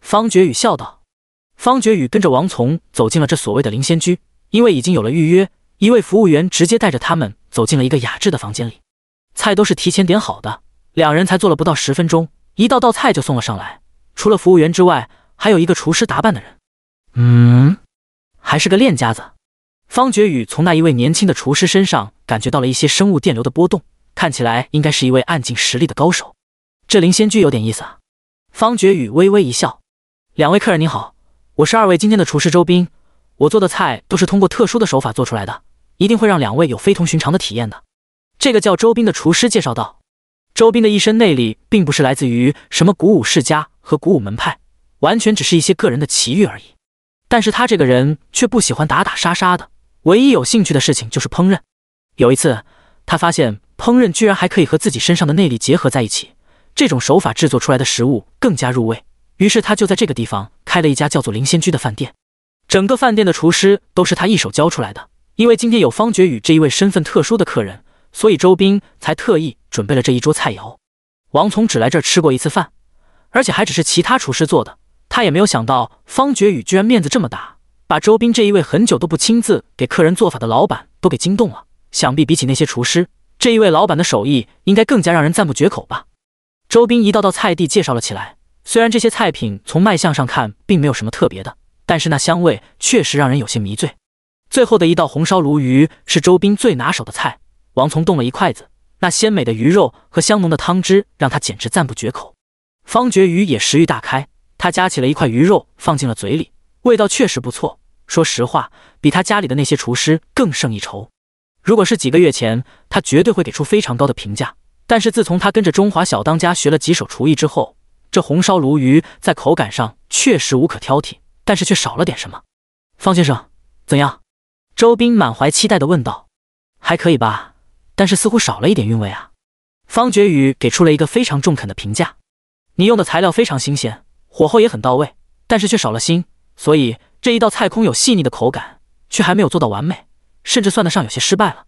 方觉宇笑道。方觉宇跟着王从走进了这所谓的灵仙居。因为已经有了预约，一位服务员直接带着他们走进了一个雅致的房间里。菜都是提前点好的，两人才坐了不到十分钟，一道道菜就送了上来。除了服务员之外，还有一个厨师打扮的人，嗯，还是个练家子。方觉宇从那一位年轻的厨师身上感觉到了一些生物电流的波动，看起来应该是一位暗境实力的高手。这林仙居有点意思啊。方觉宇微微一笑：“两位客人您好，我是二位今天的厨师周斌。”我做的菜都是通过特殊的手法做出来的，一定会让两位有非同寻常的体验的。这个叫周斌的厨师介绍道：“周斌的一身内力并不是来自于什么鼓舞世家和鼓舞门派，完全只是一些个人的奇遇而已。但是他这个人却不喜欢打打杀杀的，唯一有兴趣的事情就是烹饪。有一次，他发现烹饪居然还可以和自己身上的内力结合在一起，这种手法制作出来的食物更加入味。于是他就在这个地方开了一家叫做灵仙居的饭店。”整个饭店的厨师都是他一手教出来的。因为今天有方觉宇这一位身份特殊的客人，所以周斌才特意准备了这一桌菜肴。王从只来这儿吃过一次饭，而且还只是其他厨师做的。他也没有想到方觉宇居然面子这么大，把周斌这一位很久都不亲自给客人做法的老板都给惊动了。想必比起那些厨师，这一位老板的手艺应该更加让人赞不绝口吧。周斌一道道菜地介绍了起来，虽然这些菜品从卖相上看并没有什么特别的。但是那香味确实让人有些迷醉。最后的一道红烧鲈鱼是周斌最拿手的菜，王从动了一筷子，那鲜美的鱼肉和香浓的汤汁让他简直赞不绝口。方觉鱼也食欲大开，他夹起了一块鱼肉放进了嘴里，味道确实不错。说实话，比他家里的那些厨师更胜一筹。如果是几个月前，他绝对会给出非常高的评价。但是自从他跟着中华小当家学了几手厨艺之后，这红烧鲈鱼在口感上确实无可挑剔。但是却少了点什么，方先生，怎样？周斌满怀期待的问道。还可以吧，但是似乎少了一点韵味啊。方觉宇给出了一个非常中肯的评价。你用的材料非常新鲜，火候也很到位，但是却少了心，所以这一道菜空有细腻的口感，却还没有做到完美，甚至算得上有些失败了。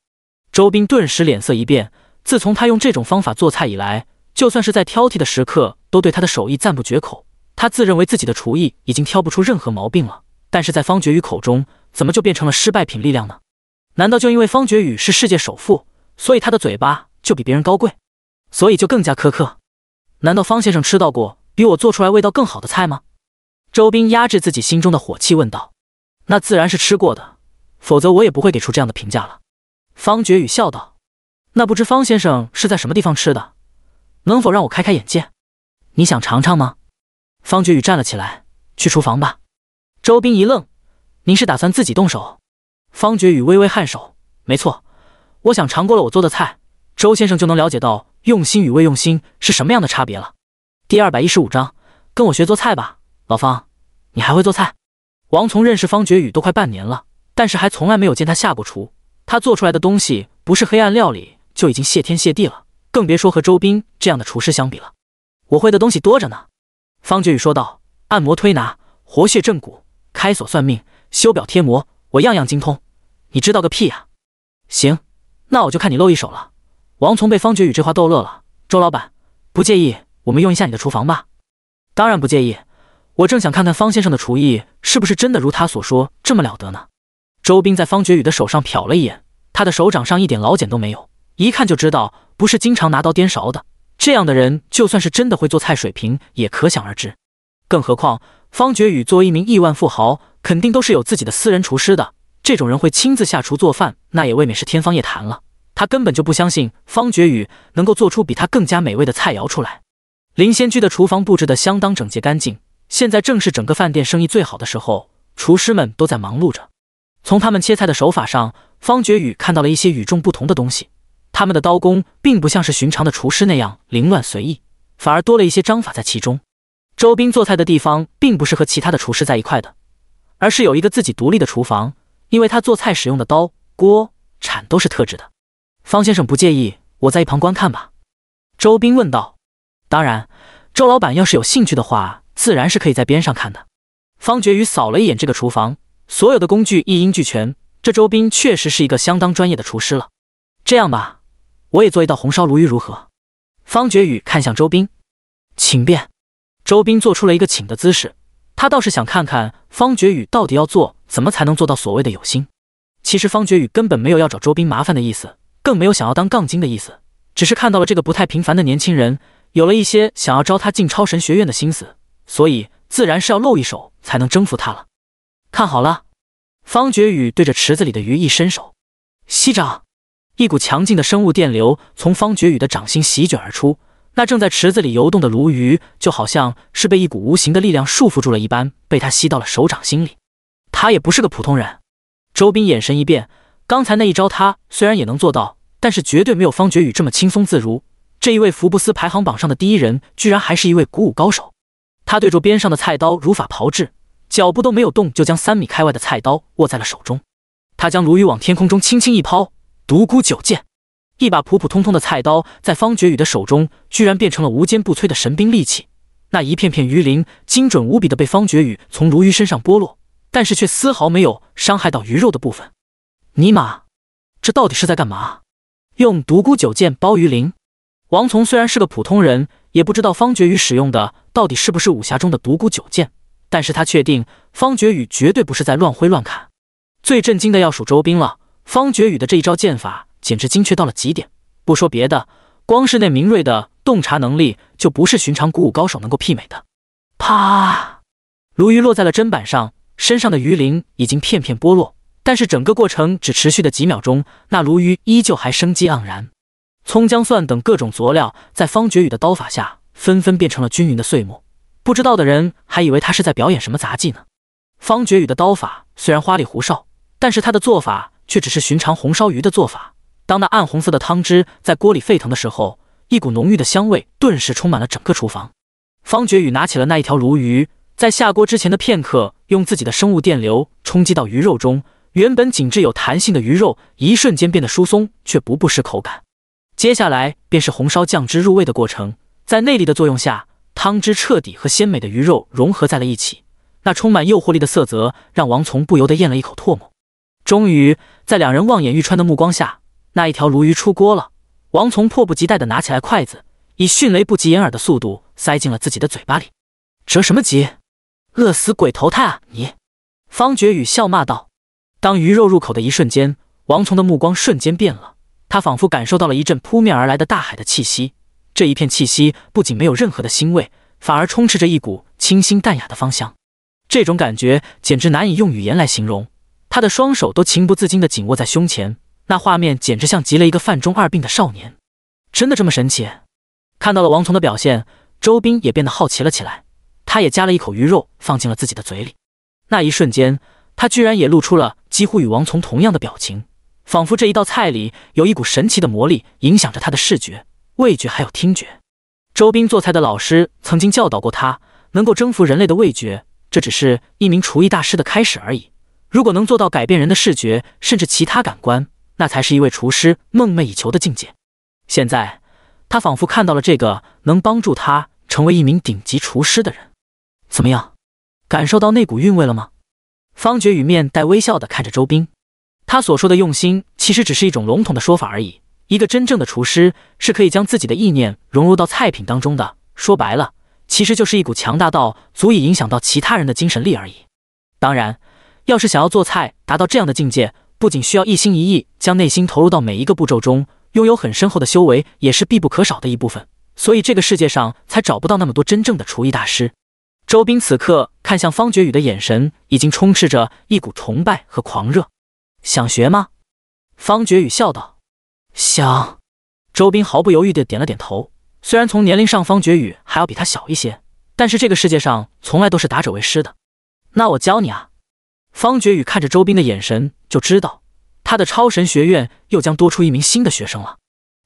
周斌顿时脸色一变。自从他用这种方法做菜以来，就算是在挑剔的食客都对他的手艺赞不绝口。他自认为自己的厨艺已经挑不出任何毛病了，但是在方觉宇口中，怎么就变成了失败品力量呢？难道就因为方觉宇是世界首富，所以他的嘴巴就比别人高贵，所以就更加苛刻？难道方先生吃到过比我做出来味道更好的菜吗？周斌压制自己心中的火气问道：“那自然是吃过的，否则我也不会给出这样的评价了。”方觉宇笑道：“那不知方先生是在什么地方吃的，能否让我开开眼界？你想尝尝吗？”方觉宇站了起来，去厨房吧。周斌一愣：“您是打算自己动手？”方觉宇微微颔首：“没错，我想尝过了我做的菜，周先生就能了解到用心与未用心是什么样的差别了。”第二百一十五章，跟我学做菜吧，老方，你还会做菜？王从认识方觉宇都快半年了，但是还从来没有见他下过厨。他做出来的东西不是黑暗料理，就已经谢天谢地了，更别说和周斌这样的厨师相比了。我会的东西多着呢。方觉宇说道：“按摩、推拿、活血、正骨、开锁、算命、修表、贴膜，我样样精通。你知道个屁呀！行，那我就看你露一手了。”王从被方觉宇这话逗乐了。周老板不介意，我们用一下你的厨房吧？当然不介意。我正想看看方先生的厨艺是不是真的如他所说这么了得呢。周斌在方觉宇的手上瞟了一眼，他的手掌上一点老茧都没有，一看就知道不是经常拿刀颠勺的。这样的人就算是真的会做菜，水平也可想而知。更何况方觉宇作为一名亿万富豪，肯定都是有自己的私人厨师的。这种人会亲自下厨做饭，那也未免是天方夜谭了。他根本就不相信方觉宇能够做出比他更加美味的菜肴出来。林仙居的厨房布置的相当整洁干净，现在正是整个饭店生意最好的时候，厨师们都在忙碌着。从他们切菜的手法上，方觉宇看到了一些与众不同的东西。他们的刀工并不像是寻常的厨师那样凌乱随意，反而多了一些章法在其中。周斌做菜的地方并不是和其他的厨师在一块的，而是有一个自己独立的厨房，因为他做菜使用的刀、锅、铲都是特制的。方先生不介意我在一旁观看吧？周斌问道。当然，周老板要是有兴趣的话，自然是可以在边上看的。方觉宇扫了一眼这个厨房，所有的工具一应俱全，这周斌确实是一个相当专业的厨师了。这样吧。我也做一道红烧鲈鱼如何？方觉宇看向周斌，请便。周斌做出了一个请的姿势，他倒是想看看方觉宇到底要做怎么才能做到所谓的有心。其实方觉宇根本没有要找周斌麻烦的意思，更没有想要当杠精的意思，只是看到了这个不太平凡的年轻人，有了一些想要招他进超神学院的心思，所以自然是要露一手才能征服他了。看好了，方觉宇对着池子里的鱼一伸手，息掌。一股强劲的生物电流从方觉宇的掌心席卷而出，那正在池子里游动的鲈鱼就好像是被一股无形的力量束缚住了一般，被他吸到了手掌心里。他也不是个普通人。周斌眼神一变，刚才那一招他虽然也能做到，但是绝对没有方觉宇这么轻松自如。这一位福布斯排行榜上的第一人，居然还是一位鼓舞高手。他对着边上的菜刀如法炮制，脚步都没有动，就将三米开外的菜刀握在了手中。他将鲈鱼往天空中轻轻一抛。独孤九剑，一把普普通通的菜刀，在方觉宇的手中居然变成了无坚不摧的神兵利器。那一片片鱼鳞，精准无比的被方觉宇从鲈鱼身上剥落，但是却丝毫没有伤害到鱼肉的部分。尼玛，这到底是在干嘛？用独孤九剑剥鱼鳞？王从虽然是个普通人，也不知道方觉宇使用的到底是不是武侠中的独孤九剑，但是他确定方觉宇绝对不是在乱挥乱砍。最震惊的要数周斌了。方觉宇的这一招剑法简直精确到了极点，不说别的，光是那敏锐的洞察能力就不是寻常鼓舞高手能够媲美的。啪，鲈鱼落在了砧板上，身上的鱼鳞已经片片剥落，但是整个过程只持续的几秒钟，那鲈鱼依旧还生机盎然。葱、姜、蒜等各种佐料在方觉宇的刀法下，纷纷变成了均匀的碎末，不知道的人还以为他是在表演什么杂技呢。方觉宇的刀法虽然花里胡哨，但是他的做法。却只是寻常红烧鱼的做法。当那暗红色的汤汁在锅里沸腾的时候，一股浓郁的香味顿时充满了整个厨房。方觉宇拿起了那一条鲈鱼，在下锅之前的片刻，用自己的生物电流冲击到鱼肉中，原本紧致有弹性的鱼肉，一瞬间变得疏松，却不不失口感。接下来便是红烧酱汁入味的过程，在内力的作用下，汤汁彻底和鲜美的鱼肉融合在了一起。那充满诱惑力的色泽，让王从不由得咽了一口唾沫。终于，在两人望眼欲穿的目光下，那一条鲈鱼出锅了。王从迫不及待地拿起来筷子，以迅雷不及掩耳的速度塞进了自己的嘴巴里。折什么急？饿死鬼投胎啊！你，方觉宇笑骂道。当鱼肉入口的一瞬间，王从的目光瞬间变了。他仿佛感受到了一阵扑面而来的大海的气息。这一片气息不仅没有任何的腥味，反而充斥着一股清新淡雅的芳香。这种感觉简直难以用语言来形容。他的双手都情不自禁地紧握在胸前，那画面简直像极了一个犯中二病的少年。真的这么神奇？看到了王从的表现，周斌也变得好奇了起来。他也夹了一口鱼肉放进了自己的嘴里。那一瞬间，他居然也露出了几乎与王从同样的表情，仿佛这一道菜里有一股神奇的魔力影响着他的视觉、味觉还有听觉。周斌做菜的老师曾经教导过他，能够征服人类的味觉，这只是一名厨艺大师的开始而已。如果能做到改变人的视觉，甚至其他感官，那才是一位厨师梦寐以求的境界。现在，他仿佛看到了这个能帮助他成为一名顶级厨师的人。怎么样，感受到那股韵味了吗？方觉与面带微笑的看着周斌，他所说的用心，其实只是一种笼统的说法而已。一个真正的厨师是可以将自己的意念融入到菜品当中的，说白了，其实就是一股强大到足以影响到其他人的精神力而已。当然。要是想要做菜达到这样的境界，不仅需要一心一意将内心投入到每一个步骤中，拥有很深厚的修为也是必不可少的一部分。所以这个世界上才找不到那么多真正的厨艺大师。周斌此刻看向方觉宇的眼神已经充斥着一股崇拜和狂热。想学吗？方觉宇笑道。想。周斌毫不犹豫的点了点头。虽然从年龄上方觉宇还要比他小一些，但是这个世界上从来都是打者为师的。那我教你啊。方觉宇看着周斌的眼神，就知道他的超神学院又将多出一名新的学生了。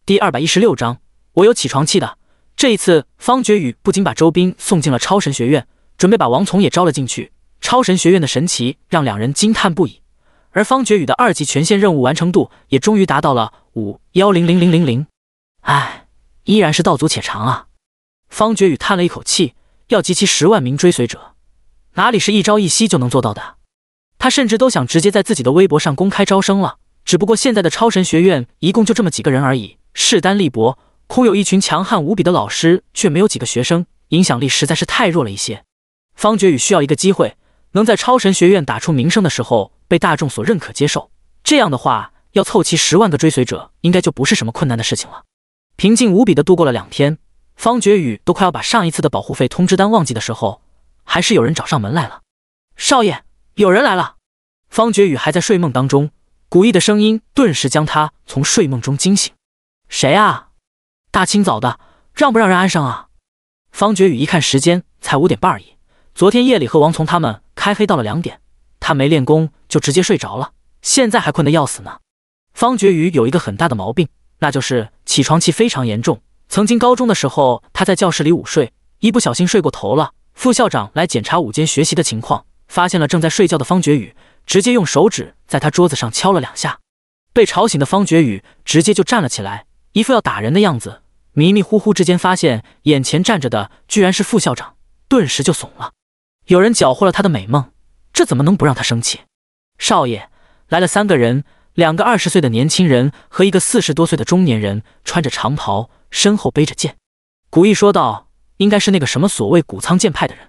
第二百一十六章，我有起床气的。这一次，方觉宇不仅把周斌送进了超神学院，准备把王从也招了进去。超神学院的神奇让两人惊叹不已，而方觉宇的二级权限任务完成度也终于达到了五幺零零零零零。哎，依然是道阻且长啊！方觉宇叹了一口气，要集齐十万名追随者，哪里是一朝一夕就能做到的？他甚至都想直接在自己的微博上公开招生了，只不过现在的超神学院一共就这么几个人而已，势单力薄，空有一群强悍无比的老师，却没有几个学生，影响力实在是太弱了一些。方觉宇需要一个机会，能在超神学院打出名声的时候被大众所认可接受，这样的话，要凑齐十万个追随者，应该就不是什么困难的事情了。平静无比的度过了两天，方觉宇都快要把上一次的保护费通知单忘记的时候，还是有人找上门来了，少爷。有人来了，方觉宇还在睡梦当中，古意的声音顿时将他从睡梦中惊醒。谁啊？大清早的，让不让人安生啊？方觉宇一看时间，才五点半而已。昨天夜里和王从他们开黑到了两点，他没练功就直接睡着了，现在还困得要死呢。方觉宇有一个很大的毛病，那就是起床气非常严重。曾经高中的时候，他在教室里午睡，一不小心睡过头了，副校长来检查午间学习的情况。发现了正在睡觉的方觉宇，直接用手指在他桌子上敲了两下，被吵醒的方觉宇直接就站了起来，一副要打人的样子。迷迷糊糊之间发现眼前站着的居然是副校长，顿时就怂了。有人搅和了他的美梦，这怎么能不让他生气？少爷来了三个人，两个二十岁的年轻人和一个四十多岁的中年人，穿着长袍，身后背着剑。古意说道：“应该是那个什么所谓谷仓剑派的人，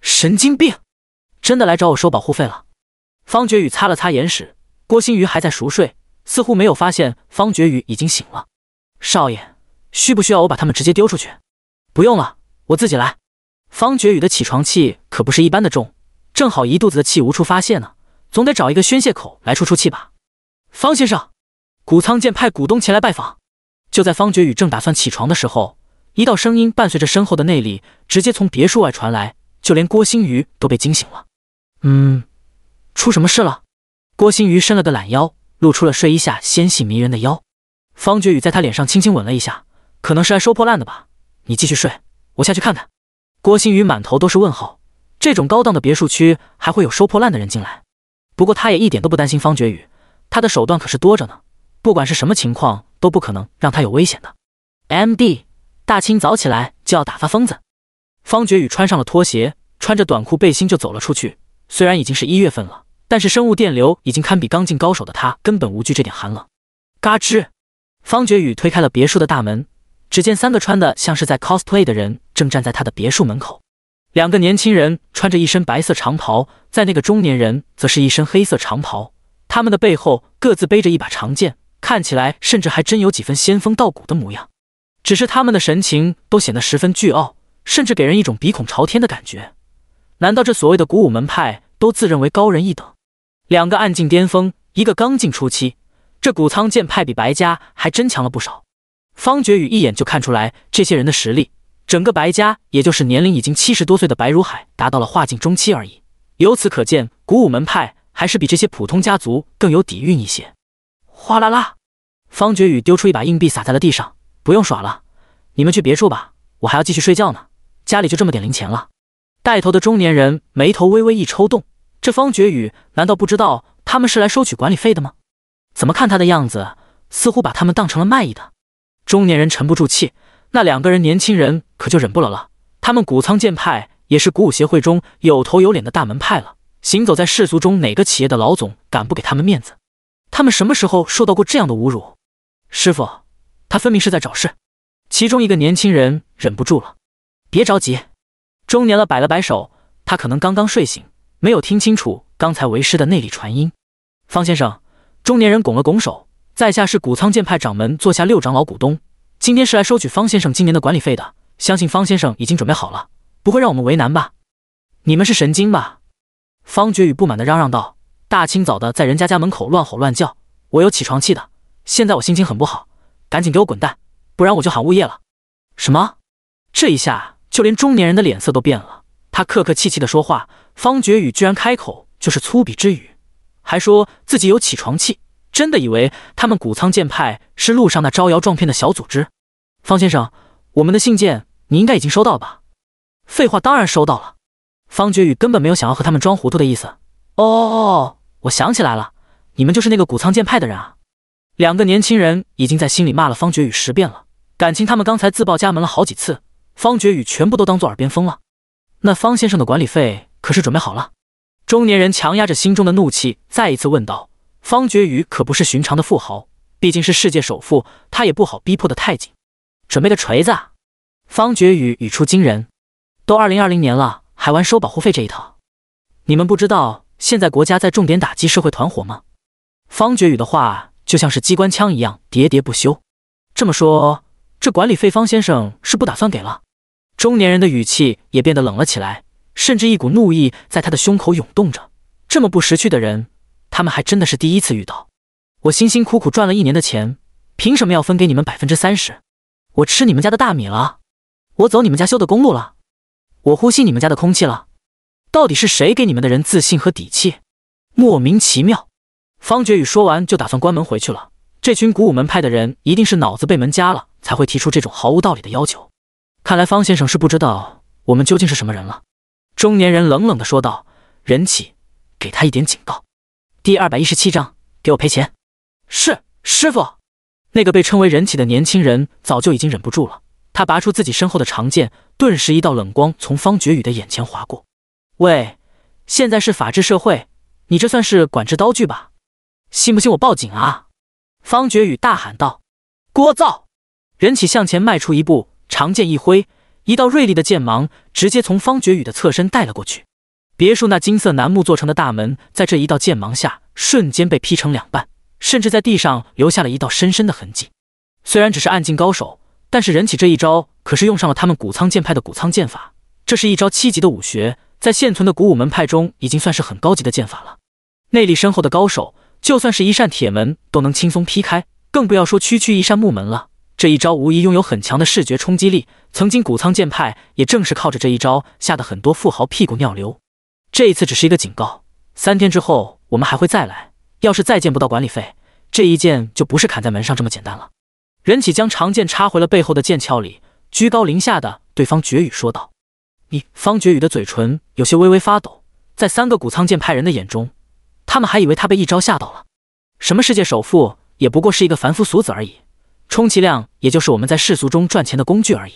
神经病。”真的来找我收保护费了，方觉宇擦了擦眼屎，郭新宇还在熟睡，似乎没有发现方觉宇已经醒了。少爷，需不需要我把他们直接丢出去？不用了，我自己来。方觉宇的起床气可不是一般的重，正好一肚子的气无处发泄呢，总得找一个宣泄口来出出气吧。方先生，谷仓健派股东前来拜访。就在方觉宇正打算起床的时候，一道声音伴随着身后的内力直接从别墅外传来，就连郭新宇都被惊醒了。嗯，出什么事了？郭新宇伸了个懒腰，露出了睡衣下纤细迷人的腰。方觉宇在他脸上轻轻吻了一下，可能是来收破烂的吧。你继续睡，我下去看看。郭新宇满头都是问号，这种高档的别墅区还会有收破烂的人进来？不过他也一点都不担心方觉宇，他的手段可是多着呢，不管是什么情况都不可能让他有危险的。M D，大清早起来就要打发疯子。方觉宇穿上了拖鞋，穿着短裤背心就走了出去。虽然已经是一月份了，但是生物电流已经堪比刚进高手的他，根本无惧这点寒冷。嘎吱，方觉宇推开了别墅的大门，只见三个穿的像是在 cosplay 的人正站在他的别墅门口。两个年轻人穿着一身白色长袍，在那个中年人则是一身黑色长袍。他们的背后各自背着一把长剑，看起来甚至还真有几分仙风道骨的模样。只是他们的神情都显得十分倨傲，甚至给人一种鼻孔朝天的感觉。难道这所谓的古武门派都自认为高人一等？两个暗境巅峰，一个刚境初期，这古苍剑派比白家还真强了不少。方觉宇一眼就看出来这些人的实力，整个白家也就是年龄已经七十多岁的白如海达到了化境中期而已。由此可见，古武门派还是比这些普通家族更有底蕴一些。哗啦啦，方觉宇丢出一把硬币撒在了地上，不用耍了，你们去别处吧，我还要继续睡觉呢。家里就这么点零钱了。带头的中年人眉头微微一抽动，这方觉宇难道不知道他们是来收取管理费的吗？怎么看他的样子，似乎把他们当成了卖艺的。中年人沉不住气，那两个人年轻人可就忍不了了。他们谷仓剑派也是古武协会中有头有脸的大门派了，行走在世俗中，哪个企业的老总敢不给他们面子？他们什么时候受到过这样的侮辱？师傅，他分明是在找事。其中一个年轻人忍不住了，别着急。中年了，摆了摆手，他可能刚刚睡醒，没有听清楚刚才为师的内力传音。方先生，中年人拱了拱手，在下是谷仓剑派掌门座下六长老股东，今天是来收取方先生今年的管理费的。相信方先生已经准备好了，不会让我们为难吧？你们是神经吧？方觉宇不满地嚷嚷道：“大清早的在人家家门口乱吼乱叫，我有起床气的。现在我心情很不好，赶紧给我滚蛋，不然我就喊物业了。”什么？这一下。就连中年人的脸色都变了。他客客气气的说话，方觉宇居然开口就是粗鄙之语，还说自己有起床气，真的以为他们谷仓剑派是路上那招摇撞骗的小组织？方先生，我们的信件你应该已经收到吧？废话，当然收到了。方觉宇根本没有想要和他们装糊涂的意思。哦，我想起来了，你们就是那个谷仓剑派的人啊！两个年轻人已经在心里骂了方觉宇十遍了，感情他们刚才自报家门了好几次。方觉宇全部都当做耳边风了。那方先生的管理费可是准备好了？中年人强压着心中的怒气，再一次问道。方觉宇可不是寻常的富豪，毕竟是世界首富，他也不好逼迫的太紧。准备个锤子！方觉宇语出惊人，都二零二零年了，还玩收保护费这一套？你们不知道现在国家在重点打击社会团伙吗？方觉宇的话就像是机关枪一样喋喋不休。这么说。这管理费，方先生是不打算给了。中年人的语气也变得冷了起来，甚至一股怒意在他的胸口涌动着。这么不识趣的人，他们还真的是第一次遇到。我辛辛苦苦赚了一年的钱，凭什么要分给你们百分之三十？我吃你们家的大米了，我走你们家修的公路了，我呼吸你们家的空气了，到底是谁给你们的人自信和底气？莫名其妙。方觉宇说完，就打算关门回去了。这群鼓舞门派的人一定是脑子被门夹了，才会提出这种毫无道理的要求。看来方先生是不知道我们究竟是什么人了。”中年人冷冷地说道。“人启，给他一点警告。”第二百一十七章，给我赔钱。是师傅。那个被称为人启的年轻人早就已经忍不住了，他拔出自己身后的长剑，顿时一道冷光从方觉宇的眼前划过。“喂，现在是法治社会，你这算是管制刀具吧？信不信我报警啊？”方觉宇大喊道：“聒噪！”任启向前迈出一步，长剑一挥，一道锐利的剑芒直接从方觉宇的侧身带了过去。别墅那金色楠木做成的大门，在这一道剑芒下，瞬间被劈成两半，甚至在地上留下了一道深深的痕迹。虽然只是暗境高手，但是任启这一招可是用上了他们谷仓剑派的谷仓剑法，这是一招七级的武学，在现存的古武门派中，已经算是很高级的剑法了。内力深厚的高手。就算是一扇铁门都能轻松劈开，更不要说区区一扇木门了。这一招无疑拥有很强的视觉冲击力。曾经谷仓剑派也正是靠着这一招，吓得很多富豪屁股尿流。这一次只是一个警告，三天之后我们还会再来。要是再见不到管理费，这一剑就不是砍在门上这么简单了。任启将长剑插回了背后的剑鞘里，居高临下的对方觉雨说道：“你。”方觉雨的嘴唇有些微微发抖，在三个谷仓剑派人的眼中。他们还以为他被一招吓到了，什么世界首富也不过是一个凡夫俗子而已，充其量也就是我们在世俗中赚钱的工具而已。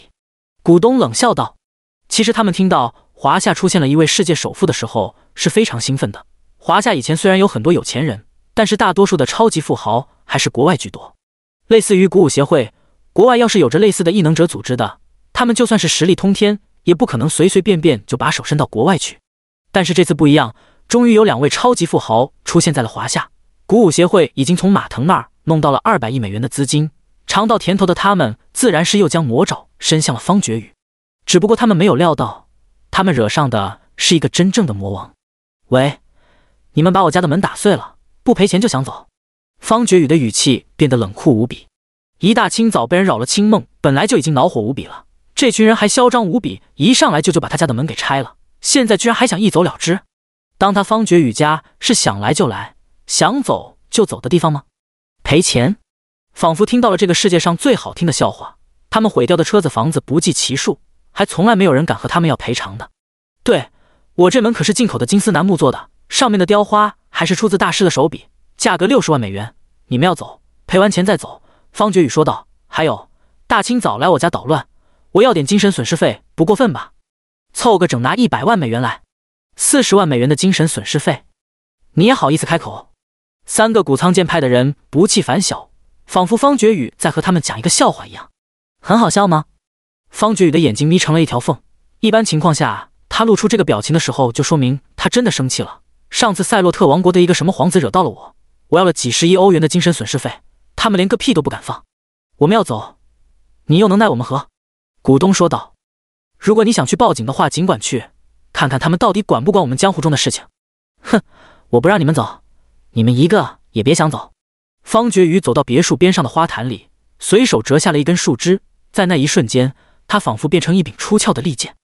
股东冷笑道：“其实他们听到华夏出现了一位世界首富的时候是非常兴奋的。华夏以前虽然有很多有钱人，但是大多数的超级富豪还是国外居多。类似于鼓舞协会，国外要是有着类似的异能者组织的，他们就算是实力通天，也不可能随随便便就把手伸到国外去。但是这次不一样。”终于有两位超级富豪出现在了华夏。鼓舞协会已经从马腾那儿弄到了二百亿美元的资金，尝到甜头的他们自然是又将魔爪伸向了方觉宇。只不过他们没有料到，他们惹上的是一个真正的魔王。喂，你们把我家的门打碎了，不赔钱就想走？方觉宇的语气变得冷酷无比。一大清早被人扰了清梦，本来就已经恼火无比了，这群人还嚣张无比，一上来就就把他家的门给拆了，现在居然还想一走了之。当他方觉宇家是想来就来、想走就走的地方吗？赔钱？仿佛听到了这个世界上最好听的笑话。他们毁掉的车子、房子不计其数，还从来没有人敢和他们要赔偿的。对我这门可是进口的金丝楠木做的，上面的雕花还是出自大师的手笔，价格六十万美元。你们要走，赔完钱再走。方觉宇说道。还有，大清早来我家捣乱，我要点精神损失费不过分吧？凑个整，拿一百万美元来。四十万美元的精神损失费，你也好意思开口？三个谷仓剑派的人不气反小，仿佛方觉宇在和他们讲一个笑话一样，很好笑吗？方觉宇的眼睛眯成了一条缝，一般情况下，他露出这个表情的时候，就说明他真的生气了。上次赛洛特王国的一个什么皇子惹到了我，我要了几十亿欧元的精神损失费，他们连个屁都不敢放。我们要走，你又能奈我们何？股东说道：“如果你想去报警的话，尽管去。”看看他们到底管不管我们江湖中的事情？哼，我不让你们走，你们一个也别想走。方觉宇走到别墅边上的花坛里，随手折下了一根树枝。在那一瞬间，他仿佛变成一柄出鞘的利剑。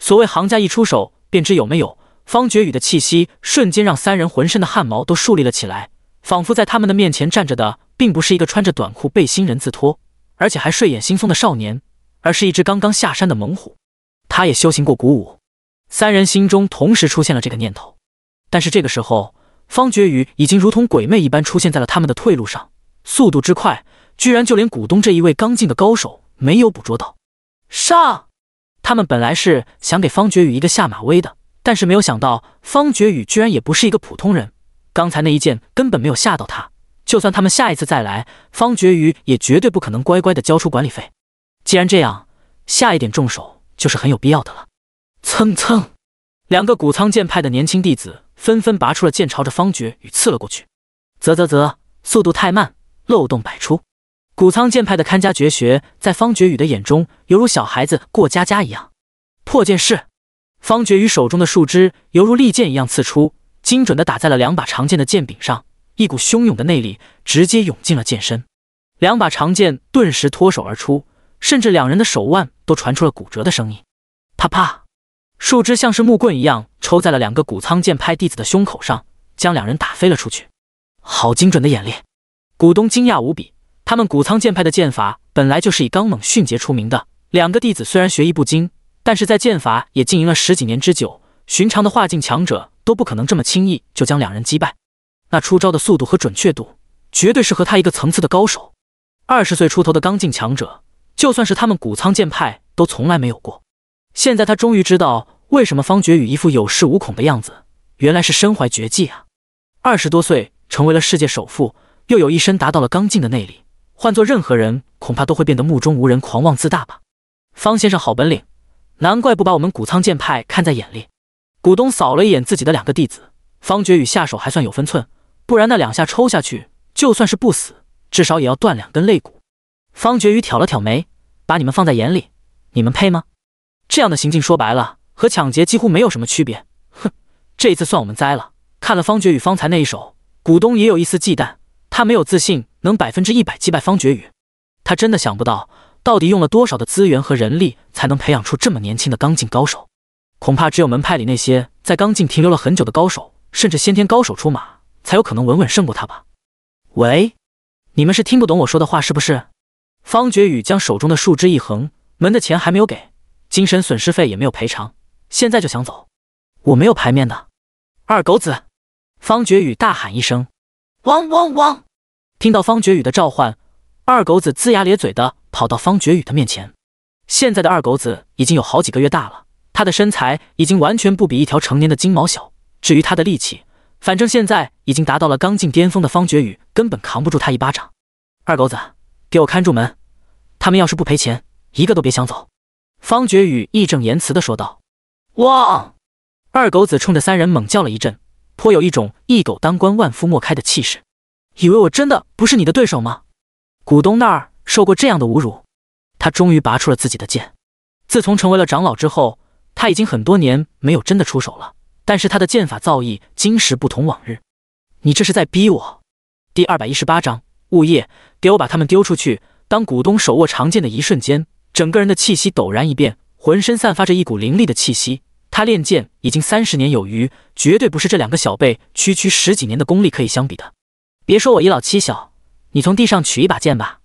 所谓行家一出手，便知有没有。方觉宇的气息瞬间让三人浑身的汗毛都竖立了起来，仿佛在他们的面前站着的并不是一个穿着短裤、背心、人字拖，而且还睡眼惺忪的少年，而是一只刚刚下山的猛虎。他也修行过古武。三人心中同时出现了这个念头，但是这个时候，方觉宇已经如同鬼魅一般出现在了他们的退路上，速度之快，居然就连股东这一位刚进的高手没有捕捉到。上，他们本来是想给方觉宇一个下马威的，但是没有想到，方觉宇居然也不是一个普通人，刚才那一剑根本没有吓到他。就算他们下一次再来，方觉宇也绝对不可能乖乖的交出管理费。既然这样，下一点重手就是很有必要的了。蹭蹭，两个谷仓剑派的年轻弟子纷纷拔出了剑，朝着方觉宇刺了过去。啧啧啧，速度太慢，漏洞百出。谷仓剑派的看家绝学，在方觉宇的眼中，犹如小孩子过家家一样。破剑式，方觉宇手中的树枝犹如利剑一样刺出，精准的打在了两把长剑的剑柄上。一股汹涌的内力直接涌进了剑身，两把长剑顿时脱手而出，甚至两人的手腕都传出了骨折的声音。啪啪。树枝像是木棍一样抽在了两个谷仓剑派弟子的胸口上，将两人打飞了出去。好精准的眼力，股东惊讶无比。他们谷仓剑派的剑法本来就是以刚猛迅捷出名的。两个弟子虽然学艺不精，但是在剑法也经营了十几年之久。寻常的化境强者都不可能这么轻易就将两人击败。那出招的速度和准确度，绝对是和他一个层次的高手。二十岁出头的刚劲强者，就算是他们谷仓剑派都从来没有过。现在他终于知道为什么方觉宇一副有恃无恐的样子，原来是身怀绝技啊！二十多岁成为了世界首富，又有一身达到了刚劲的内力，换做任何人恐怕都会变得目中无人、狂妄自大吧？方先生好本领，难怪不把我们谷仓剑派看在眼里。股东扫了一眼自己的两个弟子，方觉宇下手还算有分寸，不然那两下抽下去，就算是不死，至少也要断两根肋骨。方觉宇挑了挑眉，把你们放在眼里，你们配吗？这样的行径说白了和抢劫几乎没有什么区别。哼，这一次算我们栽了。看了方觉宇方才那一手，股东也有一丝忌惮。他没有自信能百分之一百击败方觉宇。他真的想不到，到底用了多少的资源和人力才能培养出这么年轻的刚劲高手？恐怕只有门派里那些在刚劲停留了很久的高手，甚至先天高手出马，才有可能稳稳胜过他吧。喂，你们是听不懂我说的话是不是？方觉宇将手中的树枝一横，门的钱还没有给。精神损失费也没有赔偿，现在就想走？我没有牌面的，二狗子！方觉宇大喊一声：“汪汪汪！”听到方觉宇的召唤，二狗子龇牙咧嘴的跑到方觉宇的面前。现在的二狗子已经有好几个月大了，他的身材已经完全不比一条成年的金毛小。至于他的力气，反正现在已经达到了刚劲巅峰的方觉宇根本扛不住他一巴掌。二狗子，给我看住门，他们要是不赔钱，一个都别想走。方觉宇义正言辞的说道：“哇！”二狗子冲着三人猛叫了一阵，颇有一种一狗当关万夫莫开的气势。以为我真的不是你的对手吗？股东那儿受过这样的侮辱，他终于拔出了自己的剑。自从成为了长老之后，他已经很多年没有真的出手了。但是他的剑法造诣今时不同往日。你这是在逼我。第二百一十八章物业，给我把他们丢出去。当股东手握长剑的一瞬间。整个人的气息陡然一变，浑身散发着一股凌厉的气息。他练剑已经三十年有余，绝对不是这两个小辈区区十几年的功力可以相比的。别说我一老欺小，你从地上取一把剑吧。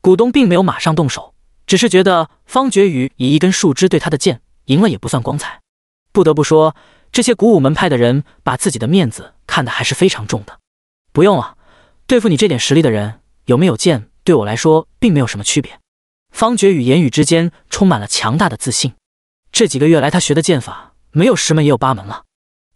古东并没有马上动手，只是觉得方觉宇以一根树枝对他的剑赢了也不算光彩。不得不说，这些古武门派的人把自己的面子看得还是非常重的。不用了，对付你这点实力的人，有没有剑对我来说并没有什么区别。方觉与言语之间充满了强大的自信。这几个月来，他学的剑法没有十门也有八门了。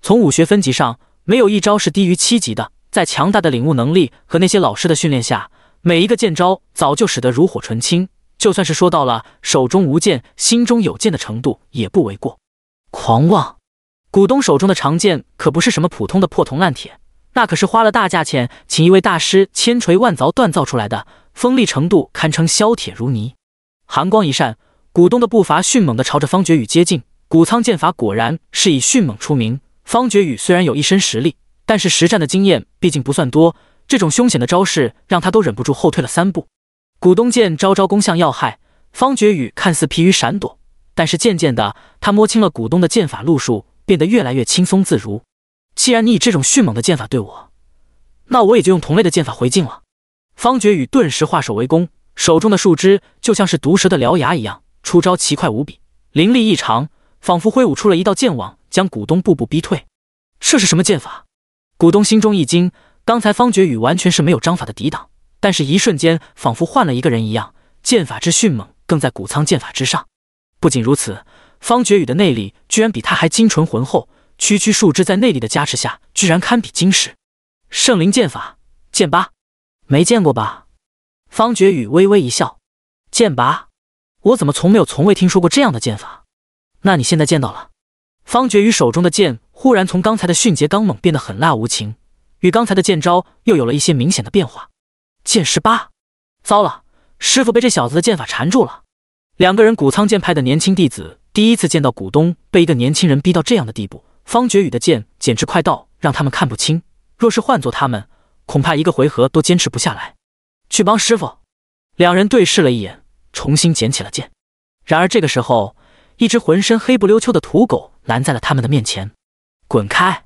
从武学分级上，没有一招是低于七级的。在强大的领悟能力和那些老师的训练下，每一个剑招早就使得炉火纯青。就算是说到了手中无剑，心中有剑的程度，也不为过。狂妄，古东手中的长剑可不是什么普通的破铜烂铁，那可是花了大价钱请一位大师千锤万凿锻造出来的，锋利程度堪称削铁如泥。寒光一闪，股东的步伐迅猛地朝着方觉宇接近。谷仓剑法果然是以迅猛出名。方觉宇虽然有一身实力，但是实战的经验毕竟不算多，这种凶险的招式让他都忍不住后退了三步。股东剑招招攻向要害，方觉宇看似疲于闪躲，但是渐渐的，他摸清了股东的剑法路数，变得越来越轻松自如。既然你以这种迅猛的剑法对我，那我也就用同类的剑法回敬了。方觉宇顿时化手为攻。手中的树枝就像是毒蛇的獠牙一样，出招奇快无比，凌厉异常，仿佛挥舞出了一道剑网，将股东步步逼退。这是什么剑法？股东心中一惊。刚才方觉宇完全是没有章法的抵挡，但是一瞬间仿佛换了一个人一样，剑法之迅猛更在谷仓剑法之上。不仅如此，方觉宇的内力居然比他还精纯浑厚，区区树枝在内力的加持下，居然堪比金石。圣灵剑法，剑八，没见过吧？方觉宇微微一笑，剑拔，我怎么从没有、从未听说过这样的剑法？那你现在见到了。方觉宇手中的剑忽然从刚才的迅捷刚猛变得狠辣无情，与刚才的剑招又有了一些明显的变化。剑十八，糟了，师傅被这小子的剑法缠住了。两个人，谷仓剑派的年轻弟子第一次见到谷东被一个年轻人逼到这样的地步，方觉宇的剑简直快到让他们看不清。若是换做他们，恐怕一个回合都坚持不下来。去帮师傅！两人对视了一眼，重新捡起了剑。然而这个时候，一只浑身黑不溜秋的土狗拦在了他们的面前。“滚开！”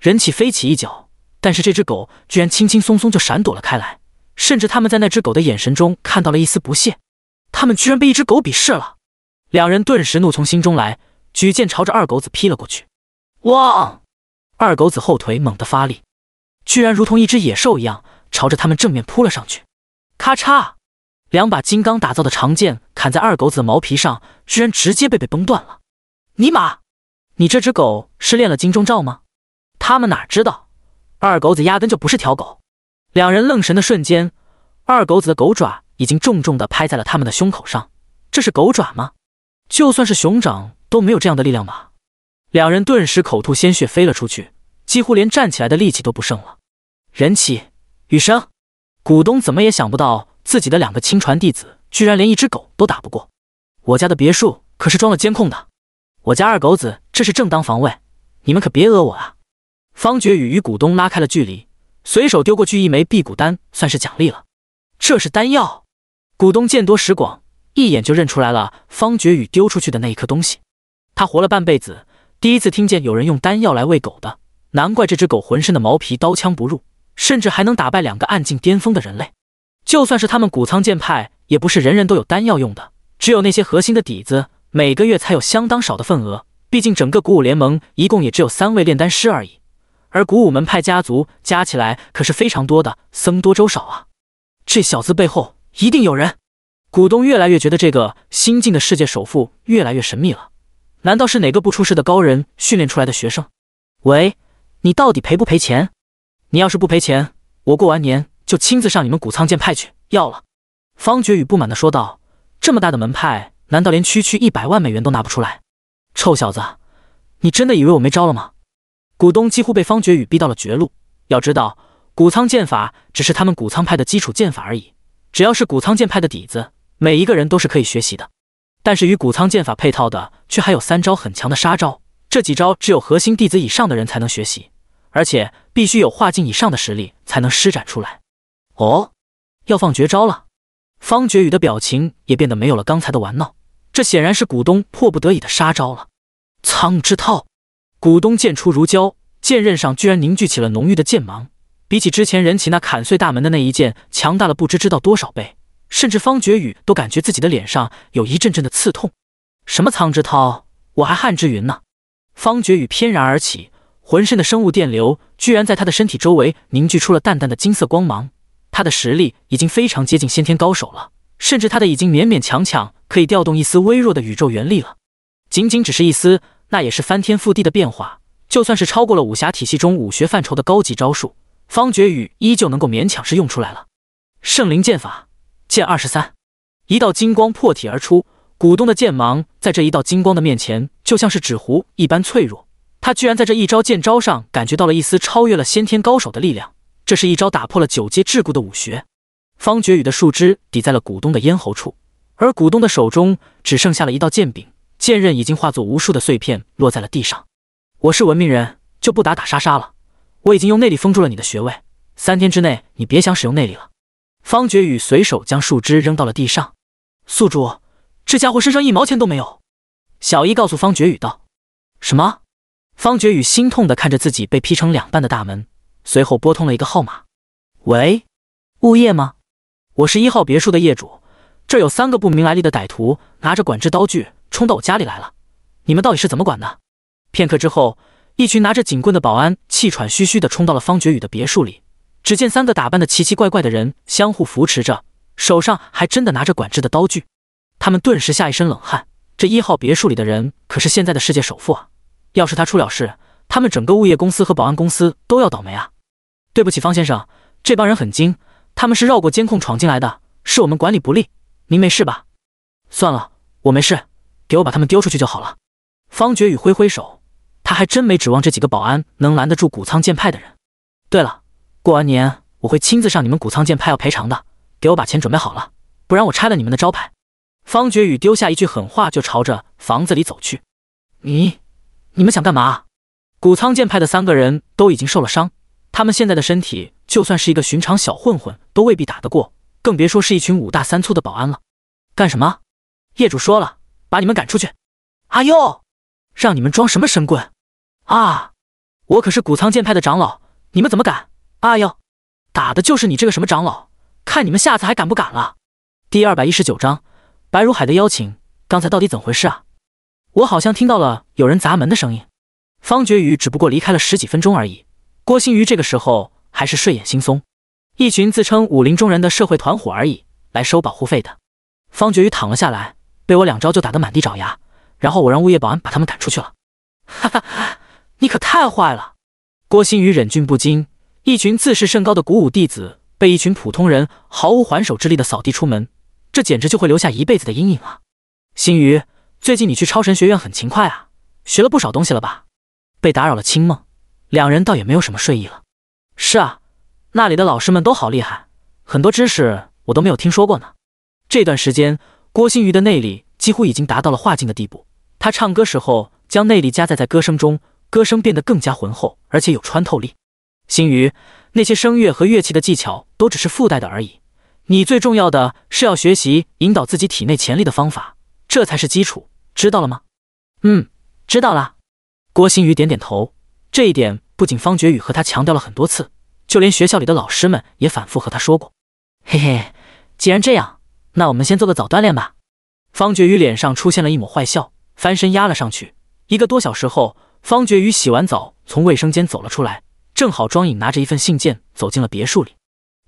人起飞起一脚，但是这只狗居然轻轻松松就闪躲了开来，甚至他们在那只狗的眼神中看到了一丝不屑。他们居然被一只狗鄙视了！两人顿时怒从心中来，举剑朝着二狗子劈了过去。哇！二狗子后腿猛地发力，居然如同一只野兽一样，朝着他们正面扑了上去。咔嚓！两把金刚打造的长剑砍在二狗子的毛皮上，居然直接被被崩断了。尼玛，你这只狗是练了金钟罩吗？他们哪知道，二狗子压根就不是条狗。两人愣神的瞬间，二狗子的狗爪已经重重的拍在了他们的胸口上。这是狗爪吗？就算是熊掌都没有这样的力量吧？两人顿时口吐鲜血飞了出去，几乎连站起来的力气都不剩了。人奇，雨生。股东怎么也想不到自己的两个亲传弟子居然连一只狗都打不过。我家的别墅可是装了监控的，我家二狗子这是正当防卫，你们可别讹我啊！方觉宇与股东拉开了距离，随手丢过去一枚辟谷丹，算是奖励了。这是丹药。股东见多识广，一眼就认出来了方觉宇丢出去的那一颗东西。他活了半辈子，第一次听见有人用丹药来喂狗的，难怪这只狗浑身的毛皮刀枪不入。甚至还能打败两个暗境巅峰的人类，就算是他们谷仓剑派，也不是人人都有丹药用的，只有那些核心的底子，每个月才有相当少的份额。毕竟整个古武联盟一共也只有三位炼丹师而已，而古武门派家族加起来可是非常多的，僧多粥少啊！这小子背后一定有人。股东越来越觉得这个新晋的世界首富越来越神秘了，难道是哪个不出事的高人训练出来的学生？喂，你到底赔不赔钱？你要是不赔钱，我过完年就亲自上你们谷仓剑派去要了。”方觉宇不满的说道，“这么大的门派，难道连区区一百万美元都拿不出来？臭小子，你真的以为我没招了吗？”股东几乎被方觉宇逼到了绝路。要知道，谷仓剑法只是他们谷仓派的基础剑法而已，只要是谷仓剑派的底子，每一个人都是可以学习的。但是与谷仓剑法配套的，却还有三招很强的杀招，这几招只有核心弟子以上的人才能学习。而且必须有化境以上的实力才能施展出来。哦，要放绝招了！方觉宇的表情也变得没有了刚才的玩闹，这显然是股东迫不得已的杀招了。苍之涛，股东剑出如胶，剑刃上居然凝聚起了浓郁的剑芒，比起之前人起那砍碎大门的那一剑，强大了不知知道多少倍。甚至方觉宇都感觉自己的脸上有一阵阵的刺痛。什么苍之涛？我还汉之云呢！方觉宇翩然而起。浑身的生物电流居然在他的身体周围凝聚出了淡淡的金色光芒，他的实力已经非常接近先天高手了，甚至他的已经勉勉强强可以调动一丝微弱的宇宙元力了。仅仅只是一丝，那也是翻天覆地的变化，就算是超过了武侠体系中武学范畴的高级招数，方觉宇依旧能够勉强是用出来了。圣灵剑法，剑二十三，一道金光破体而出，古东的剑芒在这一道金光的面前就像是纸糊一般脆弱。他居然在这一招剑招上感觉到了一丝超越了先天高手的力量，这是一招打破了九阶桎梏的武学。方觉宇的树枝抵在了股东的咽喉处，而股东的手中只剩下了一道剑柄，剑刃已经化作无数的碎片落在了地上。我是文明人，就不打打杀杀了。我已经用内力封住了你的穴位，三天之内你别想使用内力了。方觉宇随手将树枝扔到了地上。宿主，这家伙身上一毛钱都没有。小一告诉方觉宇道：“什么？”方觉宇心痛的看着自己被劈成两半的大门，随后拨通了一个号码：“喂，物业吗？我是一号别墅的业主，这有三个不明来历的歹徒，拿着管制刀具冲到我家里来了。你们到底是怎么管的？”片刻之后，一群拿着警棍的保安气喘吁吁的冲到了方觉宇的别墅里。只见三个打扮的奇奇怪怪的人相互扶持着，手上还真的拿着管制的刀具。他们顿时吓一身冷汗。这一号别墅里的人可是现在的世界首富啊！要是他出了事，他们整个物业公司和保安公司都要倒霉啊！对不起，方先生，这帮人很精，他们是绕过监控闯进来的，是我们管理不力。您没事吧？算了，我没事，给我把他们丢出去就好了。方觉宇挥挥手，他还真没指望这几个保安能拦得住谷仓剑派的人。对了，过完年我会亲自上你们谷仓剑派要赔偿的，给我把钱准备好了，不然我拆了你们的招牌。方觉宇丢下一句狠话，就朝着房子里走去。你。你们想干嘛？谷仓剑派的三个人都已经受了伤，他们现在的身体就算是一个寻常小混混都未必打得过，更别说是一群五大三粗的保安了。干什么？业主说了，把你们赶出去。阿佑，让你们装什么神棍？啊！我可是谷仓剑派的长老，你们怎么敢？阿佑，打的就是你这个什么长老，看你们下次还敢不敢了。第二百一十九章，白如海的邀请。刚才到底怎回事啊？我好像听到了有人砸门的声音。方觉宇只不过离开了十几分钟而已。郭新宇这个时候还是睡眼惺忪。一群自称武林中人的社会团伙而已，来收保护费的。方觉宇躺了下来，被我两招就打得满地找牙。然后我让物业保安把他们赶出去了。哈哈哈，你可太坏了！郭新宇忍俊不禁。一群自视甚高的古武弟子，被一群普通人毫无还手之力的扫地出门，这简直就会留下一辈子的阴影啊！新宇。最近你去超神学院很勤快啊，学了不少东西了吧？被打扰了清梦，两人倒也没有什么睡意了。是啊，那里的老师们都好厉害，很多知识我都没有听说过呢。这段时间，郭新宇的内力几乎已经达到了化境的地步。他唱歌时候将内力加载在歌声中，歌声变得更加浑厚，而且有穿透力。新宇，那些声乐和乐器的技巧都只是附带的而已，你最重要的是要学习引导自己体内潜力的方法，这才是基础。知道了吗？嗯，知道了。郭新宇点点头。这一点不仅方觉宇和他强调了很多次，就连学校里的老师们也反复和他说过。嘿嘿，既然这样，那我们先做个早锻炼吧。方觉宇脸上出现了一抹坏笑，翻身压了上去。一个多小时后，方觉宇洗完澡从卫生间走了出来，正好庄颖拿着一份信件走进了别墅里。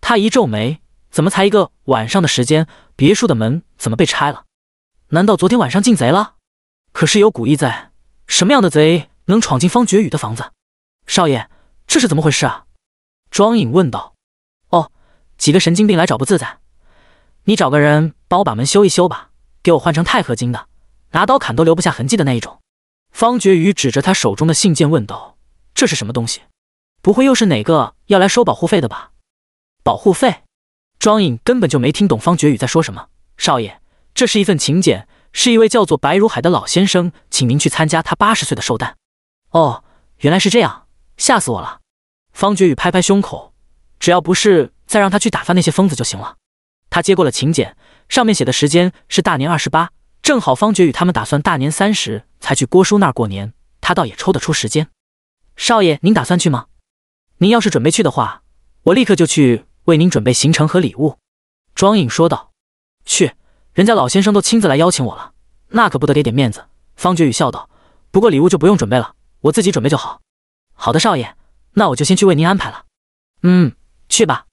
他一皱眉，怎么才一个晚上的时间，别墅的门怎么被拆了？难道昨天晚上进贼了？可是有古意在，什么样的贼能闯进方觉宇的房子？少爷，这是怎么回事啊？庄隐问道。哦，几个神经病来找不自在，你找个人帮我把门修一修吧，给我换成钛合金的，拿刀砍都留不下痕迹的那一种。方觉宇指着他手中的信件问道：“这是什么东西？不会又是哪个要来收保护费的吧？”保护费？庄隐根本就没听懂方觉宇在说什么，少爷。这是一份请柬，是一位叫做白如海的老先生，请您去参加他八十岁的寿诞。哦，原来是这样，吓死我了！方觉宇拍拍胸口，只要不是再让他去打发那些疯子就行了。他接过了请柬，上面写的时间是大年二十八，正好方觉宇他们打算大年三十才去郭叔那儿过年，他倒也抽得出时间。少爷，您打算去吗？您要是准备去的话，我立刻就去为您准备行程和礼物。”庄颖说道，“去。”人家老先生都亲自来邀请我了，那可不得给点面子。方觉宇笑道：“不过礼物就不用准备了，我自己准备就好。”“好的，少爷，那我就先去为您安排了。”“嗯，去吧。”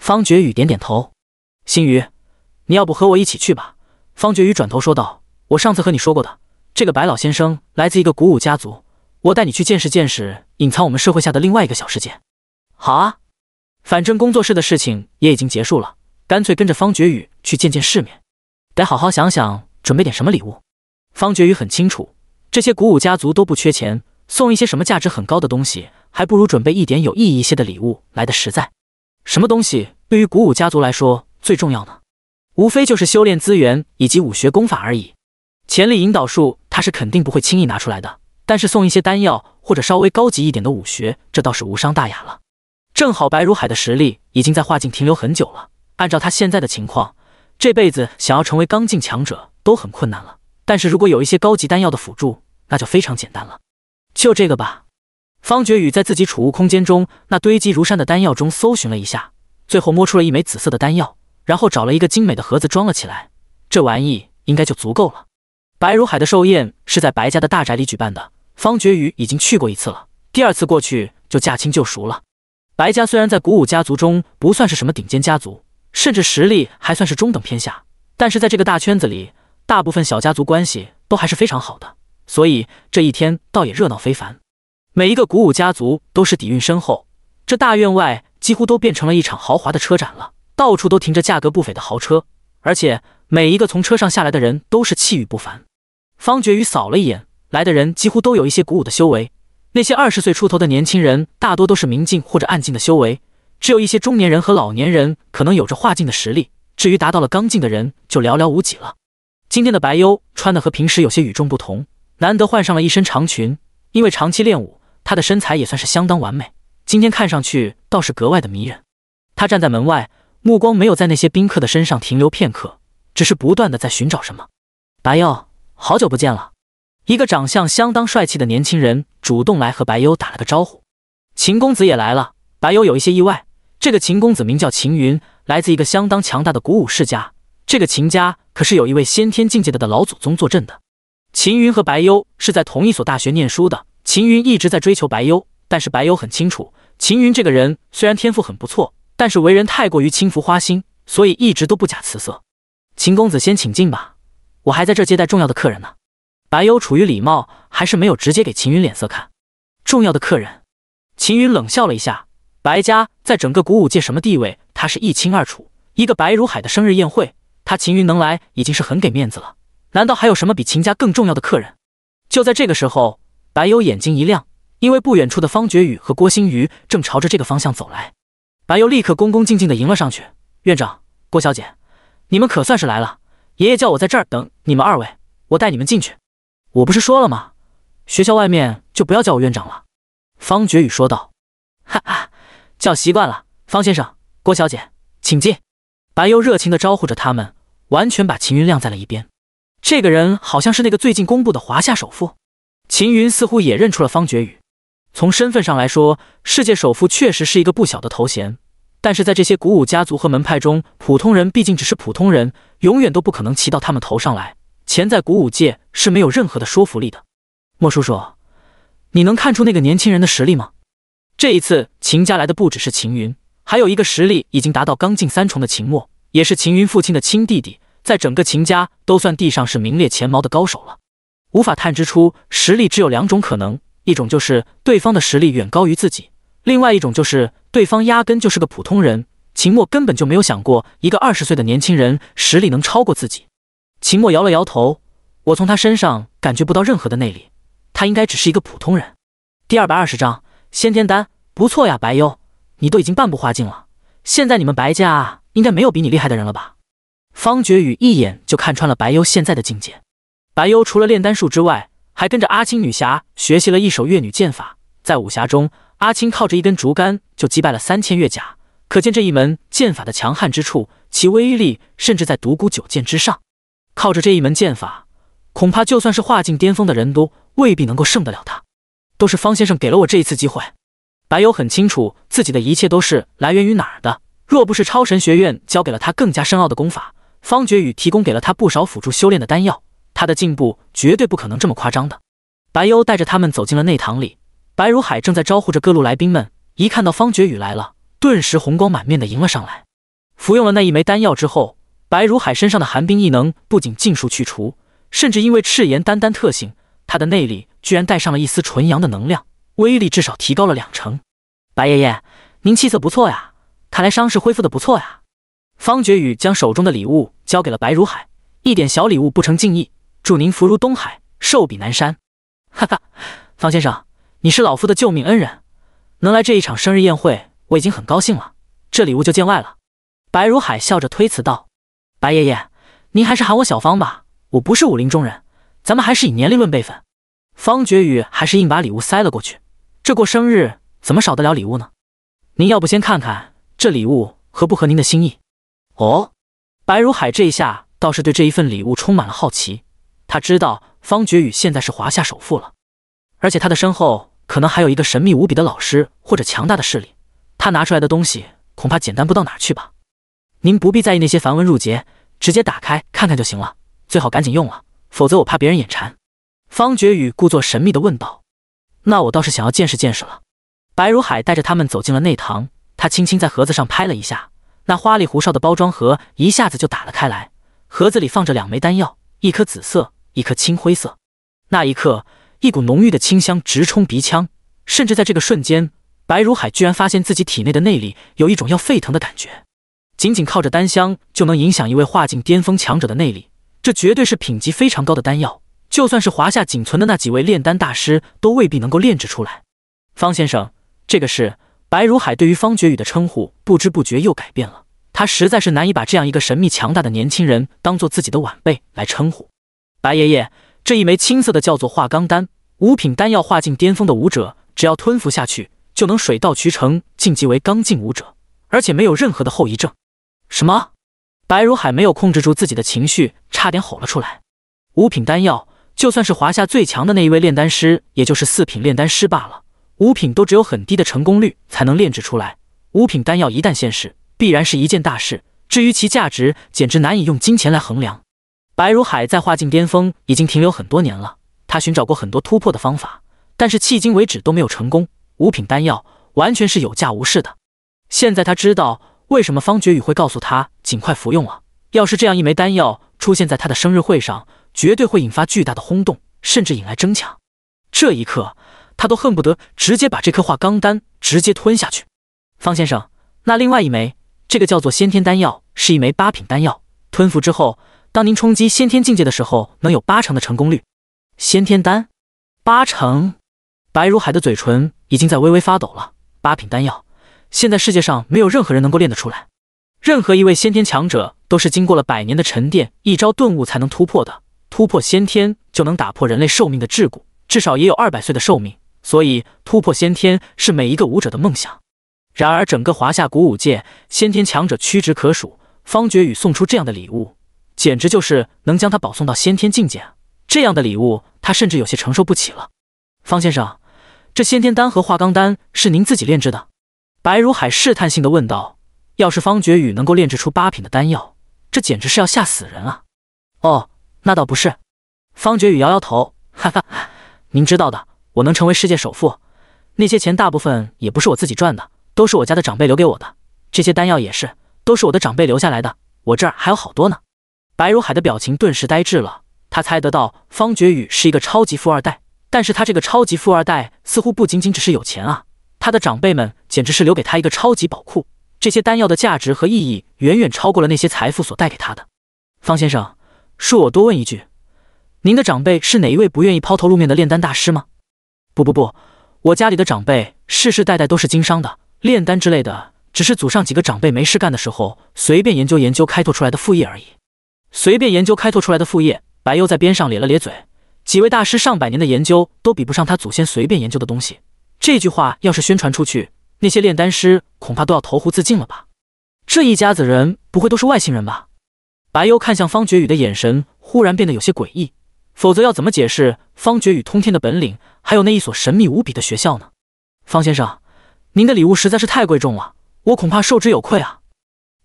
方觉宇点点头。“星宇，你要不和我一起去吧？”方觉宇转头说道：“我上次和你说过的，这个白老先生来自一个古武家族，我带你去见识见识隐藏我们社会下的另外一个小世界。”“好啊，反正工作室的事情也已经结束了，干脆跟着方觉宇去见见世面。”得好好想想，准备点什么礼物。方觉宇很清楚，这些古武家族都不缺钱，送一些什么价值很高的东西，还不如准备一点有意义一些的礼物来的实在。什么东西对于古武家族来说最重要呢？无非就是修炼资源以及武学功法而已。潜力引导术他是肯定不会轻易拿出来的，但是送一些丹药或者稍微高级一点的武学，这倒是无伤大雅了。正好白如海的实力已经在化境停留很久了，按照他现在的情况。这辈子想要成为刚劲强者都很困难了，但是如果有一些高级丹药的辅助，那就非常简单了。就这个吧。方觉宇在自己储物空间中那堆积如山的丹药中搜寻了一下，最后摸出了一枚紫色的丹药，然后找了一个精美的盒子装了起来。这玩意应该就足够了。白如海的寿宴是在白家的大宅里举办的，方觉宇已经去过一次了，第二次过去就驾轻就熟了。白家虽然在古武家族中不算是什么顶尖家族。甚至实力还算是中等偏下，但是在这个大圈子里，大部分小家族关系都还是非常好的，所以这一天倒也热闹非凡。每一个鼓舞家族都是底蕴深厚，这大院外几乎都变成了一场豪华的车展了，到处都停着价格不菲的豪车，而且每一个从车上下来的人都是气宇不凡。方觉宇扫了一眼来的人，几乎都有一些鼓舞的修为，那些二十岁出头的年轻人大多都是明镜或者暗镜的修为。只有一些中年人和老年人可能有着化境的实力，至于达到了刚境的人就寥寥无几了。今天的白优穿的和平时有些与众不同，难得换上了一身长裙。因为长期练武，她的身材也算是相当完美，今天看上去倒是格外的迷人。他站在门外，目光没有在那些宾客的身上停留片刻，只是不断的在寻找什么。白优，好久不见了。一个长相相当帅气的年轻人主动来和白幽打了个招呼。秦公子也来了，白幽有一些意外。这个秦公子名叫秦云，来自一个相当强大的鼓舞世家。这个秦家可是有一位先天境界的的老祖宗坐镇的。秦云和白幽是在同一所大学念书的。秦云一直在追求白幽，但是白幽很清楚，秦云这个人虽然天赋很不错，但是为人太过于轻浮花心，所以一直都不假辞色。秦公子先请进吧，我还在这接待重要的客人呢。白幽出于礼貌，还是没有直接给秦云脸色看。重要的客人？秦云冷笑了一下。白家在整个古武界什么地位，他是一清二楚。一个白如海的生日宴会，他秦云能来，已经是很给面子了。难道还有什么比秦家更重要的客人？就在这个时候，白优眼睛一亮，因为不远处的方觉宇和郭新宇正朝着这个方向走来。白优立刻恭恭敬敬的迎了上去：“院长，郭小姐，你们可算是来了。爷爷叫我在这儿等你们二位，我带你们进去。我不是说了吗？学校外面就不要叫我院长了。”方觉宇说道：“哈哈。”叫习惯了，方先生、郭小姐，请进。白优热情地招呼着他们，完全把秦云晾在了一边。这个人好像是那个最近公布的华夏首富。秦云似乎也认出了方觉宇。从身份上来说，世界首富确实是一个不小的头衔，但是在这些古武家族和门派中，普通人毕竟只是普通人，永远都不可能骑到他们头上来。钱在古武界是没有任何的说服力的。莫叔叔，你能看出那个年轻人的实力吗？这一次秦家来的不只是秦云，还有一个实力已经达到刚劲三重的秦墨，也是秦云父亲的亲弟弟，在整个秦家都算地上是名列前茅的高手了。无法探知出实力，只有两种可能：一种就是对方的实力远高于自己，另外一种就是对方压根就是个普通人。秦墨根本就没有想过一个二十岁的年轻人实力能超过自己。秦墨摇了摇头，我从他身上感觉不到任何的内力，他应该只是一个普通人。第二百二十章先天丹。不错呀，白幽，你都已经半步化境了。现在你们白家应该没有比你厉害的人了吧？方觉宇一眼就看穿了白幽现在的境界。白幽除了炼丹术之外，还跟着阿青女侠学习了一手越女剑法。在武侠中，阿青靠着一根竹竿就击败了三千越甲，可见这一门剑法的强悍之处，其威力甚至在独孤九剑之上。靠着这一门剑法，恐怕就算是化境巅峰的人都未必能够胜得了他。都是方先生给了我这一次机会。白幽很清楚自己的一切都是来源于哪儿的，若不是超神学院教给了他更加深奥的功法，方觉宇提供给了他不少辅助修炼的丹药，他的进步绝对不可能这么夸张的。白幽带着他们走进了内堂里，白如海正在招呼着各路来宾们，一看到方觉宇来了，顿时红光满面的迎了上来。服用了那一枚丹药之后，白如海身上的寒冰异能不仅尽数去除，甚至因为赤炎丹丹特性，他的内力居然带上了一丝纯阳的能量。威力至少提高了两成。白爷爷，您气色不错呀，看来伤势恢复的不错呀。方觉宇将手中的礼物交给了白如海，一点小礼物不成敬意，祝您福如东海，寿比南山。哈哈，方先生，你是老夫的救命恩人，能来这一场生日宴会，我已经很高兴了，这礼物就见外了。白如海笑着推辞道：“白爷爷，您还是喊我小方吧，我不是武林中人，咱们还是以年龄论辈分。”方觉宇还是硬把礼物塞了过去。这过生日怎么少得了礼物呢？您要不先看看这礼物合不合您的心意？哦，白如海这一下倒是对这一份礼物充满了好奇。他知道方觉宇现在是华夏首富了，而且他的身后可能还有一个神秘无比的老师或者强大的势力。他拿出来的东西恐怕简单不到哪去吧？您不必在意那些繁文缛节，直接打开看看就行了。最好赶紧用了，否则我怕别人眼馋。方觉宇故作神秘的问道。那我倒是想要见识见识了。白如海带着他们走进了内堂，他轻轻在盒子上拍了一下，那花里胡哨的包装盒一下子就打了开来。盒子里放着两枚丹药，一颗紫色，一颗青灰色。那一刻，一股浓郁的清香直冲鼻腔，甚至在这个瞬间，白如海居然发现自己体内的内力有一种要沸腾的感觉。仅仅靠着丹香就能影响一位化境巅峰强者的内力，这绝对是品级非常高的丹药。就算是华夏仅存的那几位炼丹大师，都未必能够炼制出来。方先生，这个事，白如海对于方觉宇的称呼，不知不觉又改变了。他实在是难以把这样一个神秘强大的年轻人当做自己的晚辈来称呼。白爷爷，这一枚青色的叫做化钢丹，五品丹药化境巅峰的武者，只要吞服下去，就能水到渠成晋级为刚劲武者，而且没有任何的后遗症。什么？白如海没有控制住自己的情绪，差点吼了出来。五品丹药。就算是华夏最强的那一位炼丹师，也就是四品炼丹师罢了。五品都只有很低的成功率才能炼制出来。五品丹药一旦现世，必然是一件大事。至于其价值，简直难以用金钱来衡量。白如海在化境巅峰已经停留很多年了，他寻找过很多突破的方法，但是迄今为止都没有成功。五品丹药完全是有价无市的。现在他知道为什么方觉宇会告诉他尽快服用了。要是这样一枚丹药出现在他的生日会上，绝对会引发巨大的轰动，甚至引来争抢。这一刻，他都恨不得直接把这颗化钢丹直接吞下去。方先生，那另外一枚，这个叫做先天丹药，是一枚八品丹药。吞服之后，当您冲击先天境界的时候，能有八成的成功率。先天丹，八成。白如海的嘴唇已经在微微发抖了。八品丹药，现在世界上没有任何人能够练得出来。任何一位先天强者，都是经过了百年的沉淀，一朝顿悟才能突破的。突破先天就能打破人类寿命的桎梏，至少也有二百岁的寿命。所以突破先天是每一个武者的梦想。然而整个华夏古武界，先天强者屈指可数。方觉宇送出这样的礼物，简直就是能将他保送到先天境界。这样的礼物，他甚至有些承受不起了。方先生，这先天丹和化钢丹是您自己炼制的？白如海试探性的问道。要是方觉宇能够炼制出八品的丹药，这简直是要吓死人啊！哦。那倒不是，方觉宇摇摇头，哈哈，您知道的，我能成为世界首富，那些钱大部分也不是我自己赚的，都是我家的长辈留给我的。这些丹药也是，都是我的长辈留下来的，我这儿还有好多呢。白如海的表情顿时呆滞了，他猜得到方觉宇是一个超级富二代，但是他这个超级富二代似乎不仅仅只是有钱啊，他的长辈们简直是留给他一个超级宝库，这些丹药的价值和意义远远超过了那些财富所带给他的，方先生。恕我多问一句，您的长辈是哪一位不愿意抛头露面的炼丹大师吗？不不不，我家里的长辈世世代代都是经商的，炼丹之类的只是祖上几个长辈没事干的时候随便研究研究、开拓出来的副业而已。随便研究开拓出来的副业，白优在边上咧了咧嘴，几位大师上百年的研究都比不上他祖先随便研究的东西。这句话要是宣传出去，那些炼丹师恐怕都要投湖自尽了吧？这一家子人不会都是外星人吧？白幽看向方觉宇的眼神忽然变得有些诡异，否则要怎么解释方觉宇通天的本领，还有那一所神秘无比的学校呢？方先生，您的礼物实在是太贵重了，我恐怕受之有愧啊。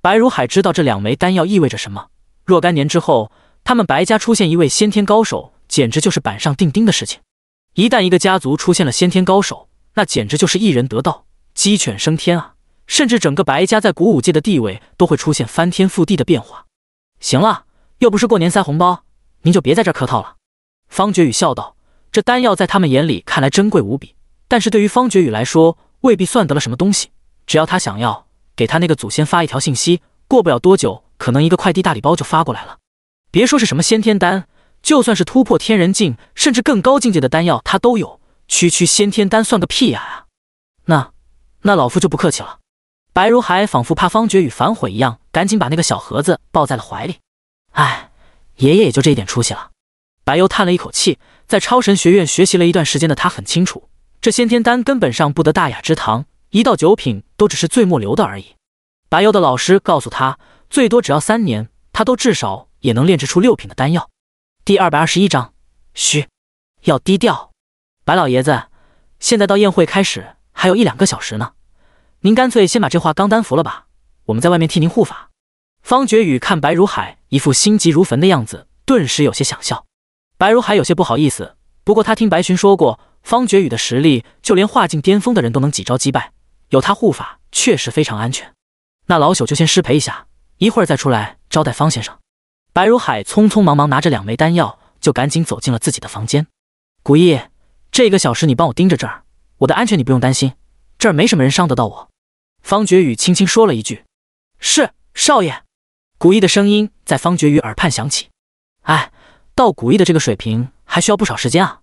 白如海知道这两枚丹药意味着什么，若干年之后，他们白家出现一位先天高手，简直就是板上钉钉的事情。一旦一个家族出现了先天高手，那简直就是一人得道，鸡犬升天啊！甚至整个白家在古武界的地位都会出现翻天覆地的变化。行了，又不是过年塞红包，您就别在这儿客套了。方觉宇笑道：“这丹药在他们眼里看来珍贵无比，但是对于方觉宇来说，未必算得了什么东西。只要他想要，给他那个祖先发一条信息，过不了多久，可能一个快递大礼包就发过来了。别说是什么先天丹，就算是突破天人境，甚至更高境界的丹药，他都有。区区先天丹算个屁呀！啊，那那老夫就不客气了。”白如海仿佛怕方觉宇反悔一样，赶紧把那个小盒子抱在了怀里。唉，爷爷也就这一点出息了。白幽叹了一口气，在超神学院学习了一段时间的他很清楚，这先天丹根本上不得大雅之堂，一到九品都只是最末流的而已。白幽的老师告诉他，最多只要三年，他都至少也能炼制出六品的丹药。第二百二十一章，嘘，要低调。白老爷子，现在到宴会开始还有一两个小时呢。您干脆先把这话刚丹服了吧，我们在外面替您护法。方觉宇看白如海一副心急如焚的样子，顿时有些想笑。白如海有些不好意思，不过他听白巡说过，方觉宇的实力就连化境巅峰的人都能几招击败，有他护法确实非常安全。那老朽就先失陪一下，一会儿再出来招待方先生。白如海匆匆忙忙拿着两枚丹药，就赶紧走进了自己的房间。古意，这个小时你帮我盯着这儿，我的安全你不用担心。这儿没什么人伤得到我，方觉宇轻轻说了一句：“是少爷。”古意的声音在方觉宇耳畔响起。哎，到古意的这个水平，还需要不少时间啊。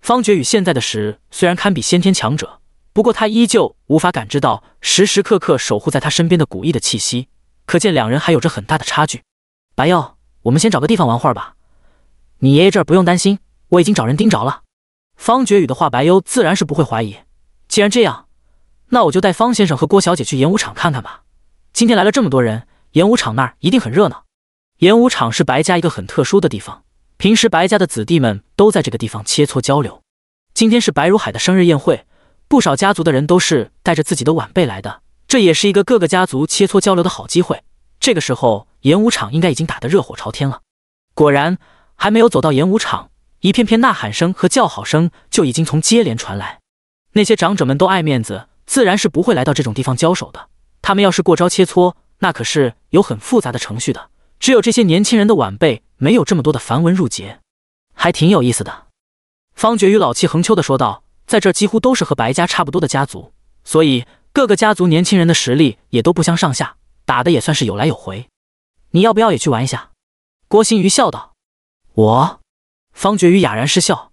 方觉宇现在的时，虽然堪比先天强者，不过他依旧无法感知到时时刻刻守护在他身边的古意的气息，可见两人还有着很大的差距。白幽，我们先找个地方玩会儿吧。你爷爷这儿不用担心，我已经找人盯着了。方觉宇的话，白幽自然是不会怀疑。既然这样。那我就带方先生和郭小姐去演武场看看吧。今天来了这么多人，演武场那儿一定很热闹。演武场是白家一个很特殊的地方，平时白家的子弟们都在这个地方切磋交流。今天是白如海的生日宴会，不少家族的人都是带着自己的晚辈来的，这也是一个各个家族切磋交流的好机会。这个时候，演武场应该已经打得热火朝天了。果然，还没有走到演武场，一片片呐喊声和叫好声就已经从接连传来。那些长者们都爱面子。自然是不会来到这种地方交手的。他们要是过招切磋，那可是有很复杂的程序的。只有这些年轻人的晚辈，没有这么多的繁文缛节，还挺有意思的。方觉宇老气横秋的说道：“在这几乎都是和白家差不多的家族，所以各个家族年轻人的实力也都不相上下，打的也算是有来有回。你要不要也去玩一下？”郭新宇笑道。我，方觉宇哑然失笑。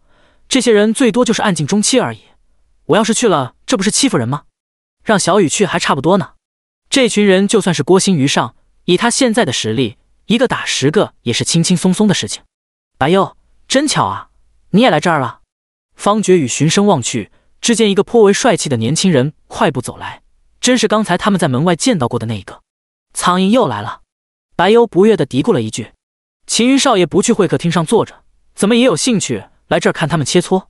这些人最多就是暗境中期而已。我要是去了，这不是欺负人吗？让小雨去还差不多呢。这群人就算是郭鑫宇上，以他现在的实力，一个打十个也是轻轻松松的事情。白幽，真巧啊，你也来这儿了。方觉宇循声望去，只见一个颇为帅气的年轻人快步走来，真是刚才他们在门外见到过的那一个。苍蝇又来了。白幽不悦的嘀咕了一句：“秦云少爷不去会客厅上坐着，怎么也有兴趣来这儿看他们切磋？”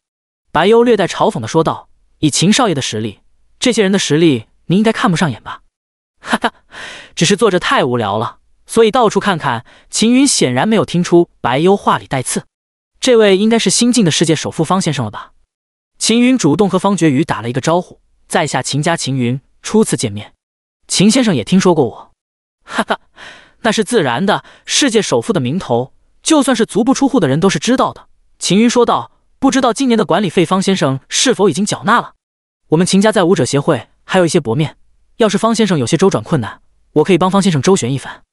白幽略带嘲讽的说道。以秦少爷的实力，这些人的实力您应该看不上眼吧？哈哈，只是坐着太无聊了，所以到处看看。秦云显然没有听出白幽话里带刺，这位应该是新晋的世界首富方先生了吧？秦云主动和方觉宇打了一个招呼：“在下秦家秦云，初次见面，秦先生也听说过我。”哈哈，那是自然的，世界首富的名头，就算是足不出户的人都是知道的。秦云说道。不知道今年的管理费，方先生是否已经缴纳了？我们秦家在武者协会还有一些薄面，要是方先生有些周转困难，我可以帮方先生周旋一番。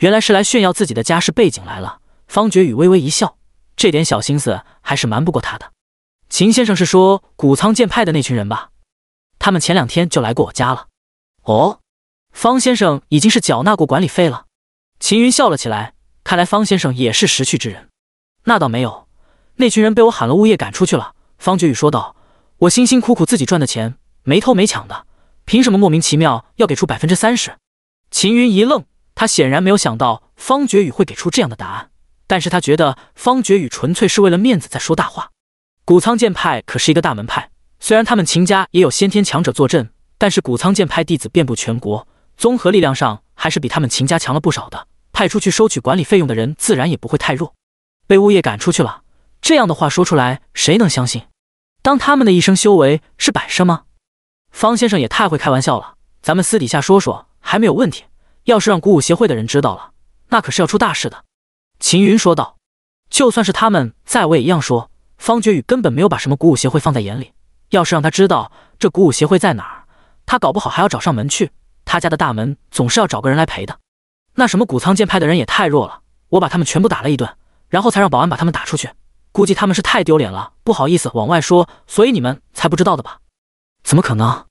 原来是来炫耀自己的家世背景来了。方觉宇微微一笑，这点小心思还是瞒不过他的。秦先生是说谷仓剑派的那群人吧？他们前两天就来过我家了。哦，方先生已经是缴纳过管理费了。秦云笑了起来，看来方先生也是识趣之人。那倒没有。那群人被我喊了，物业赶出去了。方觉宇说道：“我辛辛苦苦自己赚的钱，没偷没抢的，凭什么莫名其妙要给出百分之三十？”秦云一愣，他显然没有想到方觉宇会给出这样的答案，但是他觉得方觉宇纯粹是为了面子在说大话。谷仓剑派可是一个大门派，虽然他们秦家也有先天强者坐镇，但是谷仓剑派弟子遍布全国，综合力量上还是比他们秦家强了不少的。派出去收取管理费用的人自然也不会太弱，被物业赶出去了。这样的话说出来，谁能相信？当他们的一生修为是摆设吗？方先生也太会开玩笑了。咱们私底下说说，还没有问题。要是让鼓舞协会的人知道了，那可是要出大事的。秦云说道：“就算是他们在我也一样说，方觉宇根本没有把什么鼓舞协会放在眼里。要是让他知道这鼓舞协会在哪儿，他搞不好还要找上门去。他家的大门总是要找个人来陪的。那什么古苍剑派的人也太弱了，我把他们全部打了一顿，然后才让保安把他们打出去。”估计他们是太丢脸了，不好意思往外说，所以你们才不知道的吧？怎么可能？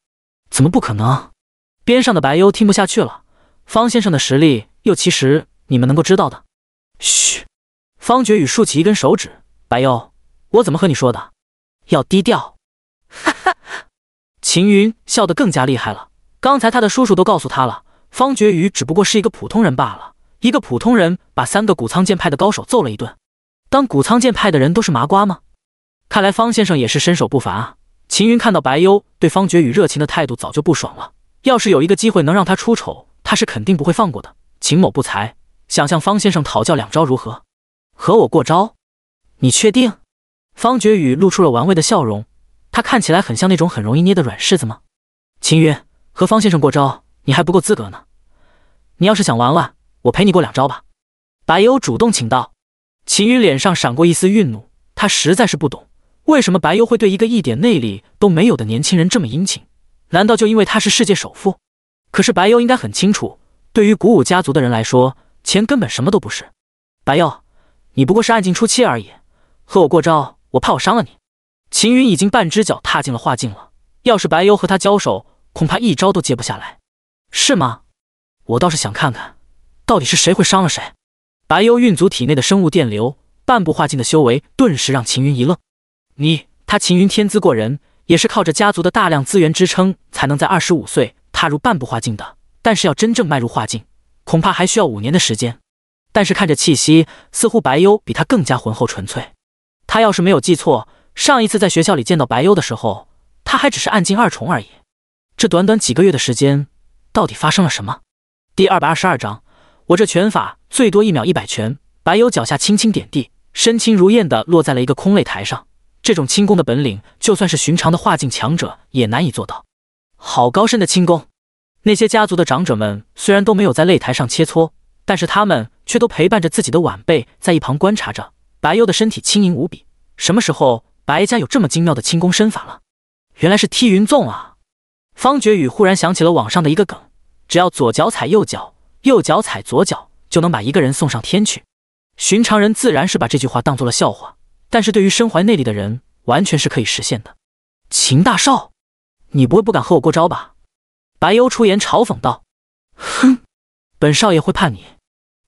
怎么不可能？边上的白优听不下去了。方先生的实力又其实你们能够知道的。嘘！方觉宇竖起一根手指，白优，我怎么和你说的？要低调。哈哈！秦云笑得更加厉害了。刚才他的叔叔都告诉他了，方觉宇只不过是一个普通人罢了。一个普通人把三个古苍剑派的高手揍了一顿。当谷仓剑派的人都是麻瓜吗？看来方先生也是身手不凡啊。秦云看到白幽对方觉宇热情的态度，早就不爽了。要是有一个机会能让他出丑，他是肯定不会放过的。秦某不才，想向方先生讨教两招，如何？和我过招？你确定？方觉宇露出了玩味的笑容。他看起来很像那种很容易捏的软柿子吗？秦云和方先生过招，你还不够资格呢。你要是想玩玩，我陪你过两招吧。白幽主动请道。秦云脸上闪过一丝愠怒，他实在是不懂为什么白幽会对一个一点内力都没有的年轻人这么殷勤，难道就因为他是世界首富？可是白幽应该很清楚，对于古武家族的人来说，钱根本什么都不是。白幽，你不过是暗境初期而已，和我过招，我怕我伤了你。秦云已经半只脚踏进了化境了，要是白幽和他交手，恐怕一招都接不下来，是吗？我倒是想看看，到底是谁会伤了谁。白幽运足体内的生物电流，半步化境的修为顿时让秦云一愣。你他秦云天资过人，也是靠着家族的大量资源支撑，才能在二十五岁踏入半步化境的。但是要真正迈入化境，恐怕还需要五年的时间。但是看着气息，似乎白幽比他更加浑厚纯粹。他要是没有记错，上一次在学校里见到白幽的时候，他还只是暗境二重而已。这短短几个月的时间，到底发生了什么？第二百二十二章。我这拳法最多一秒一百拳。白悠脚下轻轻点地，身轻如燕的落在了一个空擂台上。这种轻功的本领，就算是寻常的化境强者也难以做到。好高深的轻功！那些家族的长者们虽然都没有在擂台上切磋，但是他们却都陪伴着自己的晚辈在一旁观察着。白优的身体轻盈无比，什么时候白家有这么精妙的轻功身法了？原来是踢云纵啊！方觉宇忽然想起了网上的一个梗：只要左脚踩右脚。右脚踩左脚就能把一个人送上天去，寻常人自然是把这句话当做了笑话，但是对于身怀内力的人，完全是可以实现的。秦大少，你不会不敢和我过招吧？白幽出言嘲讽道：“哼，本少爷会怕你？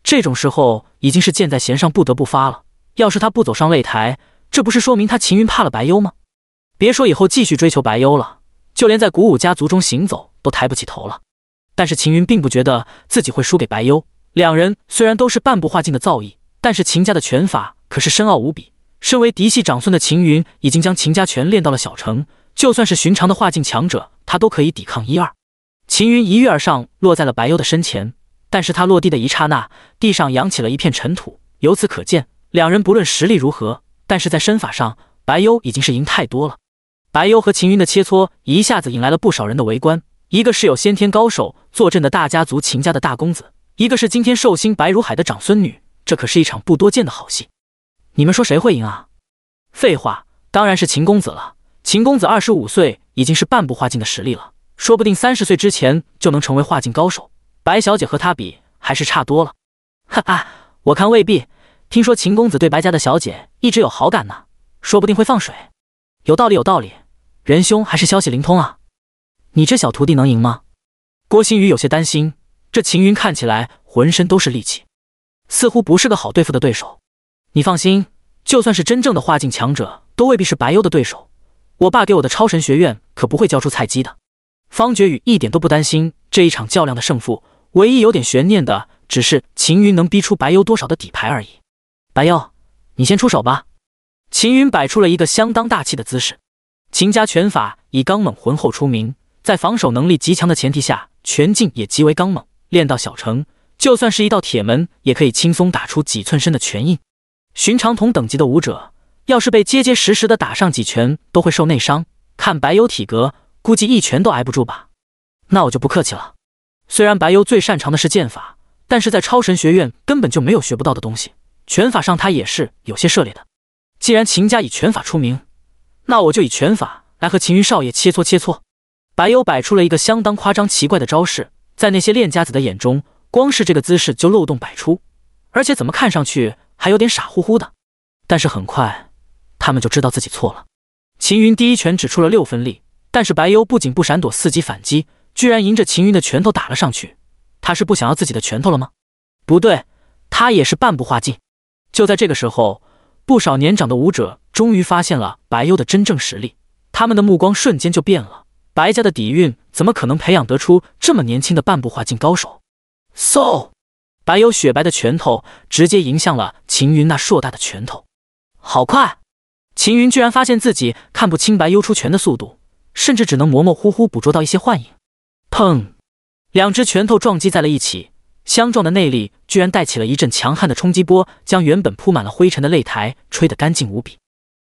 这种时候已经是箭在弦上，不得不发了。要是他不走上擂台，这不是说明他秦云怕了白幽吗？别说以后继续追求白幽了，就连在古武家族中行走都抬不起头了。”但是秦云并不觉得自己会输给白幽。两人虽然都是半步化境的造诣，但是秦家的拳法可是深奥无比。身为嫡系长孙的秦云，已经将秦家拳练到了小成，就算是寻常的化境强者，他都可以抵抗一二。秦云一跃而上，落在了白幽的身前。但是他落地的一刹那，地上扬起了一片尘土。由此可见，两人不论实力如何，但是在身法上，白幽已经是赢太多了。白幽和秦云的切磋一下子引来了不少人的围观。一个是有先天高手坐镇的大家族秦家的大公子，一个是今天寿星白如海的长孙女，这可是一场不多见的好戏。你们说谁会赢啊？废话，当然是秦公子了。秦公子二十五岁已经是半步化境的实力了，说不定三十岁之前就能成为化境高手。白小姐和他比还是差多了。哈哈，我看未必。听说秦公子对白家的小姐一直有好感呢，说不定会放水。有道理，有道理。仁兄还是消息灵通啊。你这小徒弟能赢吗？郭新宇有些担心，这秦云看起来浑身都是力气，似乎不是个好对付的对手。你放心，就算是真正的化境强者，都未必是白幽的对手。我爸给我的超神学院可不会教出菜鸡的。方觉宇一点都不担心这一场较量的胜负，唯一有点悬念的只是秦云能逼出白幽多少的底牌而已。白幽，你先出手吧。秦云摆出了一个相当大气的姿势。秦家拳法以刚猛浑厚出名。在防守能力极强的前提下，拳劲也极为刚猛。练到小成，就算是一道铁门，也可以轻松打出几寸深的拳印。寻常同等级的武者，要是被结结实实的打上几拳，都会受内伤。看白优体格，估计一拳都挨不住吧？那我就不客气了。虽然白优最擅长的是剑法，但是在超神学院根本就没有学不到的东西。拳法上他也是有些涉猎的。既然秦家以拳法出名，那我就以拳法来和秦云少爷切磋切磋。白幽摆出了一个相当夸张、奇怪的招式，在那些练家子的眼中，光是这个姿势就漏洞百出，而且怎么看上去还有点傻乎乎的。但是很快，他们就知道自己错了。秦云第一拳只出了六分力，但是白幽不仅不闪躲，伺机反击，居然迎着秦云的拳头打了上去。他是不想要自己的拳头了吗？不对，他也是半步化境。就在这个时候，不少年长的武者终于发现了白幽的真正实力，他们的目光瞬间就变了。白家的底蕴怎么可能培养得出这么年轻的半步化境高手？嗖！白有雪白的拳头直接迎向了秦云那硕大的拳头，好快！秦云居然发现自己看不清白幽出拳的速度，甚至只能模模糊糊捕捉到一些幻影。砰！两只拳头撞击在了一起，相撞的内力居然带起了一阵强悍的冲击波，将原本铺满了灰尘的擂台吹得干净无比。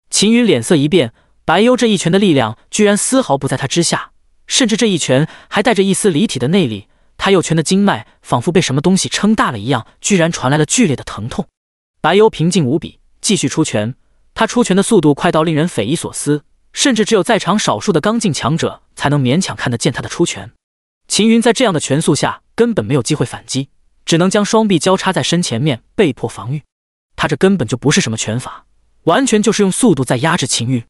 秦云脸色一变。白幽这一拳的力量居然丝毫不在他之下，甚至这一拳还带着一丝离体的内力。他右拳的经脉仿佛被什么东西撑大了一样，居然传来了剧烈的疼痛。白幽平静无比，继续出拳。他出拳的速度快到令人匪夷所思，甚至只有在场少数的刚劲强者才能勉强看得见他的出拳。秦云在这样的拳速下根本没有机会反击，只能将双臂交叉在身前面被迫防御。他这根本就不是什么拳法，完全就是用速度在压制秦云。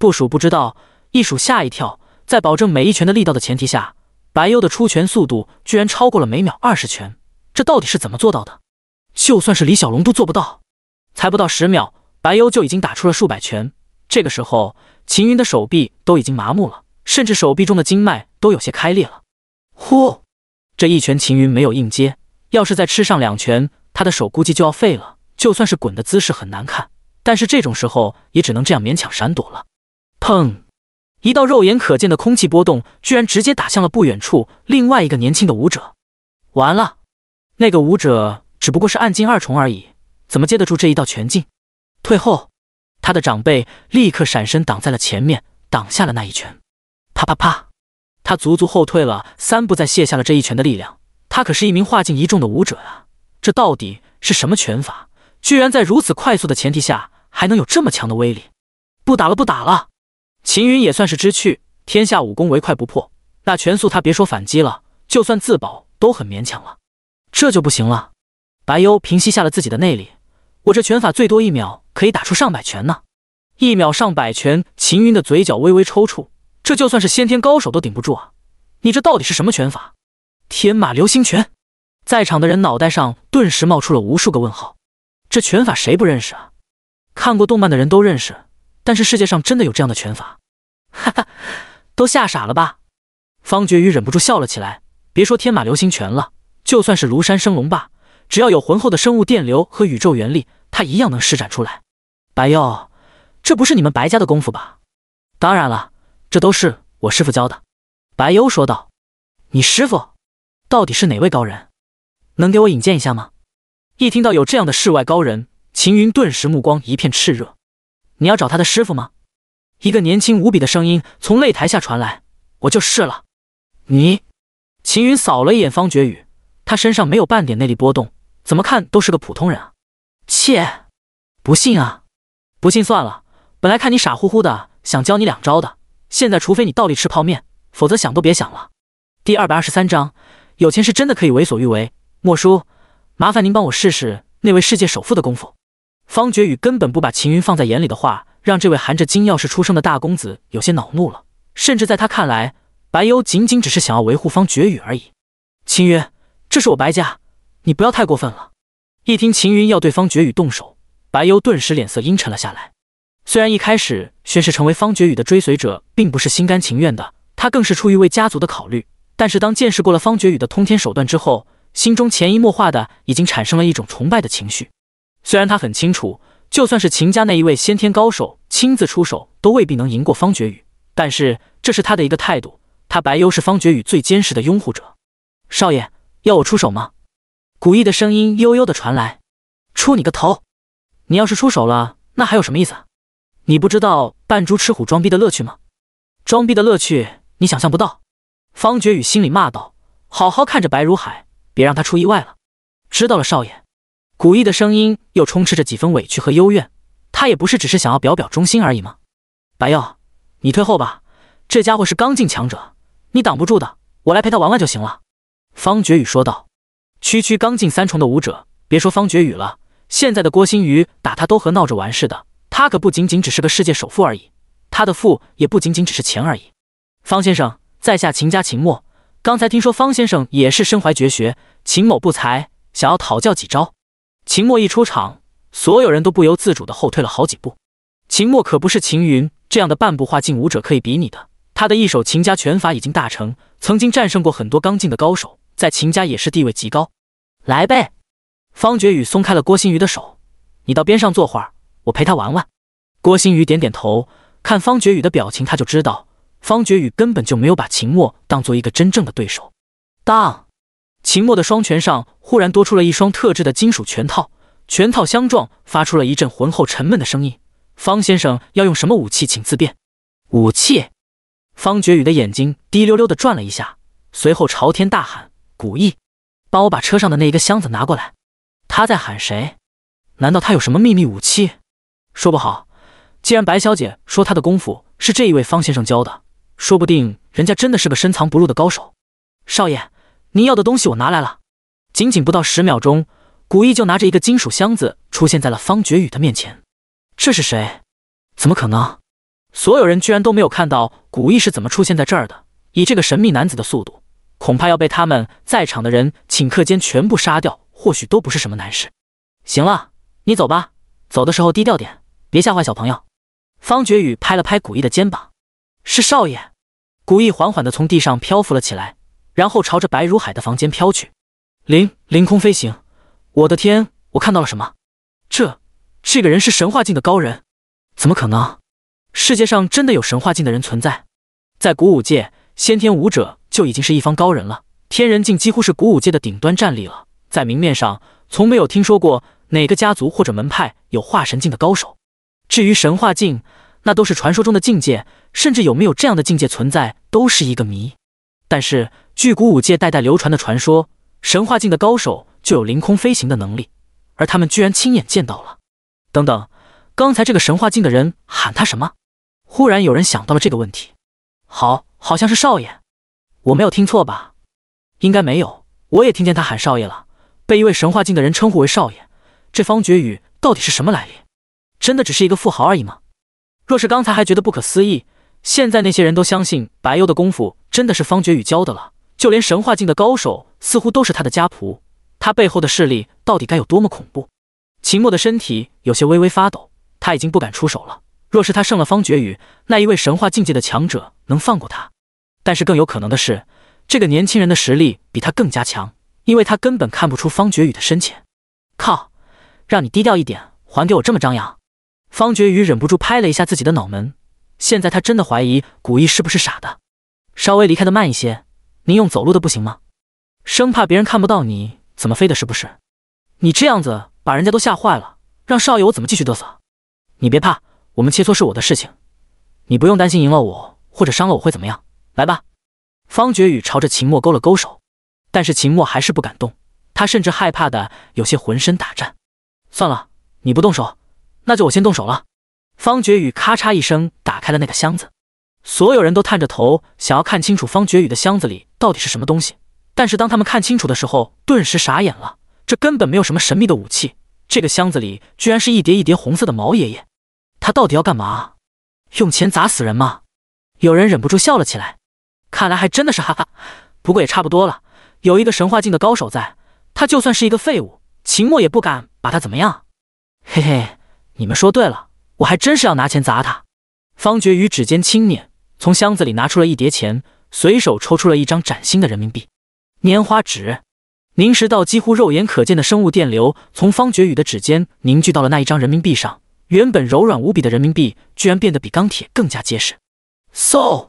不数不知道，一数吓一跳。在保证每一拳的力道的前提下，白幽的出拳速度居然超过了每秒二十拳，这到底是怎么做到的？就算是李小龙都做不到。才不到十秒，白幽就已经打出了数百拳。这个时候，秦云的手臂都已经麻木了，甚至手臂中的经脉都有些开裂了。呼，这一拳秦云没有硬接，要是再吃上两拳，他的手估计就要废了。就算是滚的姿势很难看，但是这种时候也只能这样勉强闪躲了。砰！一道肉眼可见的空气波动，居然直接打向了不远处另外一个年轻的舞者。完了，那个舞者只不过是暗境二重而已，怎么接得住这一道拳劲？退后！他的长辈立刻闪身挡在了前面，挡下了那一拳。啪啪啪！他足足后退了三步，再卸下了这一拳的力量。他可是一名化境一重的舞者啊！这到底是什么拳法？居然在如此快速的前提下，还能有这么强的威力？不打了，不打了！秦云也算是知趣，天下武功唯快不破，那拳速他别说反击了，就算自保都很勉强了，这就不行了。白幽平息下了自己的内力，我这拳法最多一秒可以打出上百拳呢，一秒上百拳。秦云的嘴角微微抽搐，这就算是先天高手都顶不住啊！你这到底是什么拳法？天马流星拳。在场的人脑袋上顿时冒出了无数个问号，这拳法谁不认识啊？看过动漫的人都认识。但是世界上真的有这样的拳法，哈哈，都吓傻了吧？方觉宇忍不住笑了起来。别说天马流星拳了，就算是庐山升龙霸，只要有浑厚的生物电流和宇宙原力，他一样能施展出来。白幽，这不是你们白家的功夫吧？当然了，这都是我师傅教的。白幽说道：“你师傅到底是哪位高人，能给我引荐一下吗？”一听到有这样的世外高人，秦云顿时目光一片炽热。你要找他的师傅吗？一个年轻无比的声音从擂台下传来。我就是了。你，秦云扫了一眼方觉宇，他身上没有半点内力波动，怎么看都是个普通人啊。切，不信啊？不信算了。本来看你傻乎乎的，想教你两招的，现在除非你倒立吃泡面，否则想都别想了。第二百二十三章，有钱是真的可以为所欲为。莫叔，麻烦您帮我试试那位世界首富的功夫。方觉宇根本不把秦云放在眼里的话，让这位含着金钥匙出生的大公子有些恼怒了。甚至在他看来，白幽仅仅只是想要维护方觉宇而已。秦云，这是我白家，你不要太过分了！一听秦云要对方觉宇动手，白幽顿时脸色阴沉了下来。虽然一开始宣誓成为方觉宇的追随者，并不是心甘情愿的，他更是出于为家族的考虑。但是当见识过了方觉宇的通天手段之后，心中潜移默化的已经产生了一种崇拜的情绪。虽然他很清楚，就算是秦家那一位先天高手亲自出手，都未必能赢过方觉宇，但是这是他的一个态度。他白幽是方觉宇最坚实的拥护者。少爷，要我出手吗？古意的声音悠悠的传来。出你个头！你要是出手了，那还有什么意思？你不知道扮猪吃虎、装逼的乐趣吗？装逼的乐趣，你想象不到。方觉宇心里骂道：“好好看着白如海，别让他出意外了。”知道了，少爷。古意的声音又充斥着几分委屈和幽怨，他也不是只是想要表表忠心而已吗？白佑，你退后吧，这家伙是刚进强者，你挡不住的，我来陪他玩玩就行了。”方觉宇说道，“区区刚进三重的武者，别说方觉宇了，现在的郭新宇打他都和闹着玩似的。他可不仅仅只是个世界首富而已，他的富也不仅仅只是钱而已。”方先生，在下秦家秦墨，刚才听说方先生也是身怀绝学，秦某不才，想要讨教几招。秦墨一出场，所有人都不由自主地后退了好几步。秦墨可不是秦云这样的半步化境武者可以比拟的。他的一手秦家拳法已经大成，曾经战胜过很多刚劲的高手，在秦家也是地位极高。来呗，方觉宇松开了郭新宇的手，你到边上坐会儿，我陪他玩玩。郭新宇点点头，看方觉宇的表情，他就知道方觉宇根本就没有把秦墨当做一个真正的对手。当。秦墨的双拳上忽然多出了一双特制的金属拳套，拳套相撞，发出了一阵浑厚沉闷的声音。方先生要用什么武器，请自便。武器。方觉宇的眼睛滴溜溜的转了一下，随后朝天大喊：“古意，帮我把车上的那一个箱子拿过来。”他在喊谁？难道他有什么秘密武器？说不好。既然白小姐说他的功夫是这一位方先生教的，说不定人家真的是个深藏不露的高手。少爷。您要的东西我拿来了，仅仅不到十秒钟，古意就拿着一个金属箱子出现在了方觉宇的面前。这是谁？怎么可能？所有人居然都没有看到古意是怎么出现在这儿的。以这个神秘男子的速度，恐怕要被他们在场的人顷刻间全部杀掉，或许都不是什么难事。行了，你走吧，走的时候低调点，别吓坏小朋友。方觉宇拍了拍古意的肩膀：“是少爷。”古意缓缓地从地上漂浮了起来。然后朝着白如海的房间飘去，凌凌空飞行。我的天，我看到了什么？这这个人是神话境的高人？怎么可能？世界上真的有神话境的人存在？在古武界，先天武者就已经是一方高人了。天人境几乎是古武界的顶端战力了。在明面上，从没有听说过哪个家族或者门派有化神境的高手。至于神话境，那都是传说中的境界，甚至有没有这样的境界存在，都是一个谜。但是。据古武界代代流传的传说，神话境的高手就有凌空飞行的能力，而他们居然亲眼见到了。等等，刚才这个神话境的人喊他什么？忽然有人想到了这个问题。好，好像是少爷，我没有听错吧？应该没有，我也听见他喊少爷了。被一位神话境的人称呼为少爷，这方觉宇到底是什么来历？真的只是一个富豪而已吗？若是刚才还觉得不可思议，现在那些人都相信白幽的功夫真的是方觉宇教的了。就连神话境的高手似乎都是他的家仆，他背后的势力到底该有多么恐怖？秦墨的身体有些微微发抖，他已经不敢出手了。若是他胜了方觉宇那一位神话境界的强者，能放过他？但是更有可能的是，这个年轻人的实力比他更加强，因为他根本看不出方觉宇的深浅。靠，让你低调一点，还给我这么张扬！方觉宇忍不住拍了一下自己的脑门。现在他真的怀疑古意是不是傻的。稍微离开的慢一些。您用走路的不行吗？生怕别人看不到你怎么飞的，是不是？你这样子把人家都吓坏了，让少爷我怎么继续嘚瑟？你别怕，我们切磋是我的事情，你不用担心赢了我或者伤了我会怎么样。来吧，方觉宇朝着秦墨勾了勾手，但是秦墨还是不敢动，他甚至害怕的有些浑身打颤。算了，你不动手，那就我先动手了。方觉宇咔嚓一声打开了那个箱子。所有人都探着头，想要看清楚方觉宇的箱子里到底是什么东西。但是当他们看清楚的时候，顿时傻眼了。这根本没有什么神秘的武器，这个箱子里居然是一叠一叠红色的毛爷爷。他到底要干嘛？用钱砸死人吗？有人忍不住笑了起来。看来还真的是哈哈。不过也差不多了，有一个神话境的高手在，他就算是一个废物，秦墨也不敢把他怎么样。嘿嘿，你们说对了，我还真是要拿钱砸他。方觉宇指尖轻捻。从箱子里拿出了一叠钱，随手抽出了一张崭新的人民币，拈花指，凝实到几乎肉眼可见的生物电流从方觉宇的指尖凝聚到了那一张人民币上，原本柔软无比的人民币居然变得比钢铁更加结实。嗖，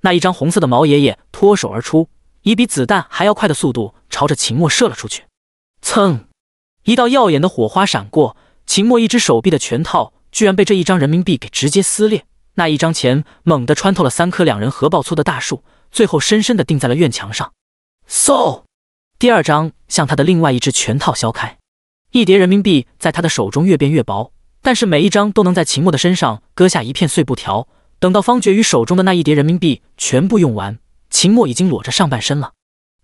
那一张红色的毛爷爷脱手而出，以比子弹还要快的速度朝着秦墨射了出去。蹭，一道耀眼的火花闪过，秦墨一只手臂的拳套居然被这一张人民币给直接撕裂。那一张钱猛地穿透了三棵两人合抱粗的大树，最后深深地钉在了院墙上。嗖，第二张向他的另外一只拳套削开，一叠人民币在他的手中越变越薄，但是每一张都能在秦墨的身上割下一片碎布条。等到方觉宇手中的那一叠人民币全部用完，秦墨已经裸着上半身了。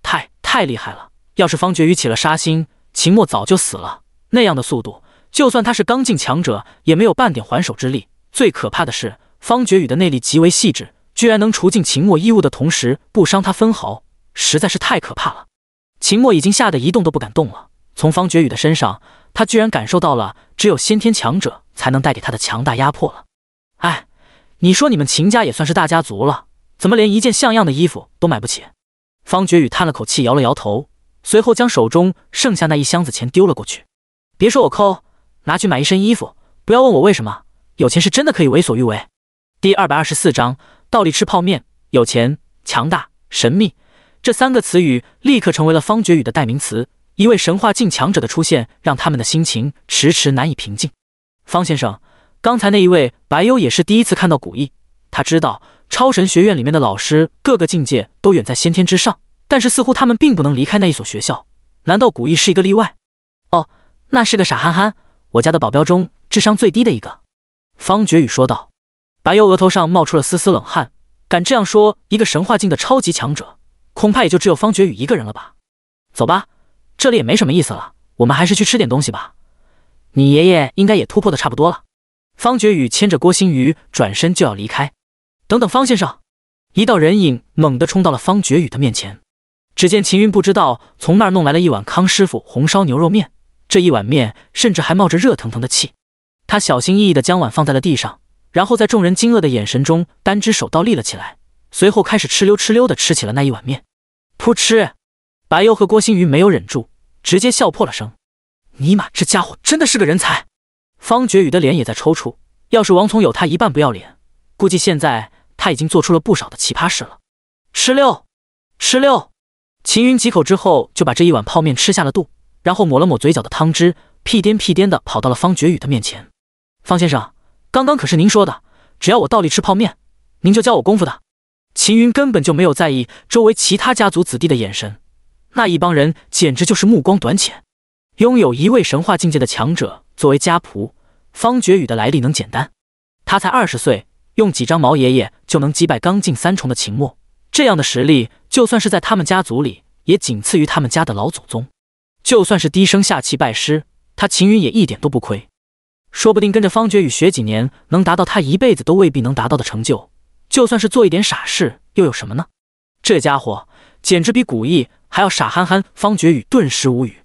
太太厉害了！要是方觉宇起了杀心，秦墨早就死了。那样的速度，就算他是刚劲强者，也没有半点还手之力。最可怕的是。方觉宇的内力极为细致，居然能除尽秦墨衣物的同时不伤他分毫，实在是太可怕了。秦墨已经吓得一动都不敢动了。从方觉宇的身上，他居然感受到了只有先天强者才能带给他的强大压迫了。哎，你说你们秦家也算是大家族了，怎么连一件像样的衣服都买不起？方觉宇叹了口气，摇了摇头，随后将手中剩下那一箱子钱丢了过去。别说我抠，拿去买一身衣服，不要问我为什么。有钱是真的可以为所欲为。第二百二十四章，倒立吃泡面，有钱、强大、神秘，这三个词语立刻成为了方觉宇的代名词。一位神话境强者的出现，让他们的心情迟迟难以平静。方先生，刚才那一位白优也是第一次看到古意。他知道超神学院里面的老师各个境界都远在先天之上，但是似乎他们并不能离开那一所学校。难道古意是一个例外？哦，那是个傻憨憨，我家的保镖中智商最低的一个。方觉宇说道。白幽额头上冒出了丝丝冷汗，敢这样说一个神话境的超级强者，恐怕也就只有方觉宇一个人了吧。走吧，这里也没什么意思了，我们还是去吃点东西吧。你爷爷应该也突破的差不多了。方觉宇牵着郭新宇转身就要离开。等等，方先生！一道人影猛地冲到了方觉宇的面前。只见秦云不知道从那儿弄来了一碗康师傅红烧牛肉面，这一碗面甚至还冒着热腾腾的气。他小心翼翼的将碗放在了地上。然后在众人惊愕的眼神中，单只手倒立了起来，随后开始哧溜哧溜的吃起了那一碗面。噗嗤！白幽和郭新宇没有忍住，直接笑破了声。尼玛，这家伙真的是个人才！方觉宇的脸也在抽搐。要是王从有他一半不要脸，估计现在他已经做出了不少的奇葩事了。吃溜，吃溜，秦云几口之后就把这一碗泡面吃下了肚，然后抹了抹嘴角的汤汁，屁颠屁颠的跑到了方觉宇的面前。方先生。刚刚可是您说的，只要我倒立吃泡面，您就教我功夫的。秦云根本就没有在意周围其他家族子弟的眼神，那一帮人简直就是目光短浅。拥有一位神话境界的强者作为家仆，方觉宇的来历能简单？他才二十岁，用几张毛爷爷就能击败刚进三重的秦墨，这样的实力，就算是在他们家族里，也仅次于他们家的老祖宗。就算是低声下气拜师，他秦云也一点都不亏。说不定跟着方觉宇学几年，能达到他一辈子都未必能达到的成就。就算是做一点傻事，又有什么呢？这家伙简直比古意还要傻憨憨。方觉宇顿时无语。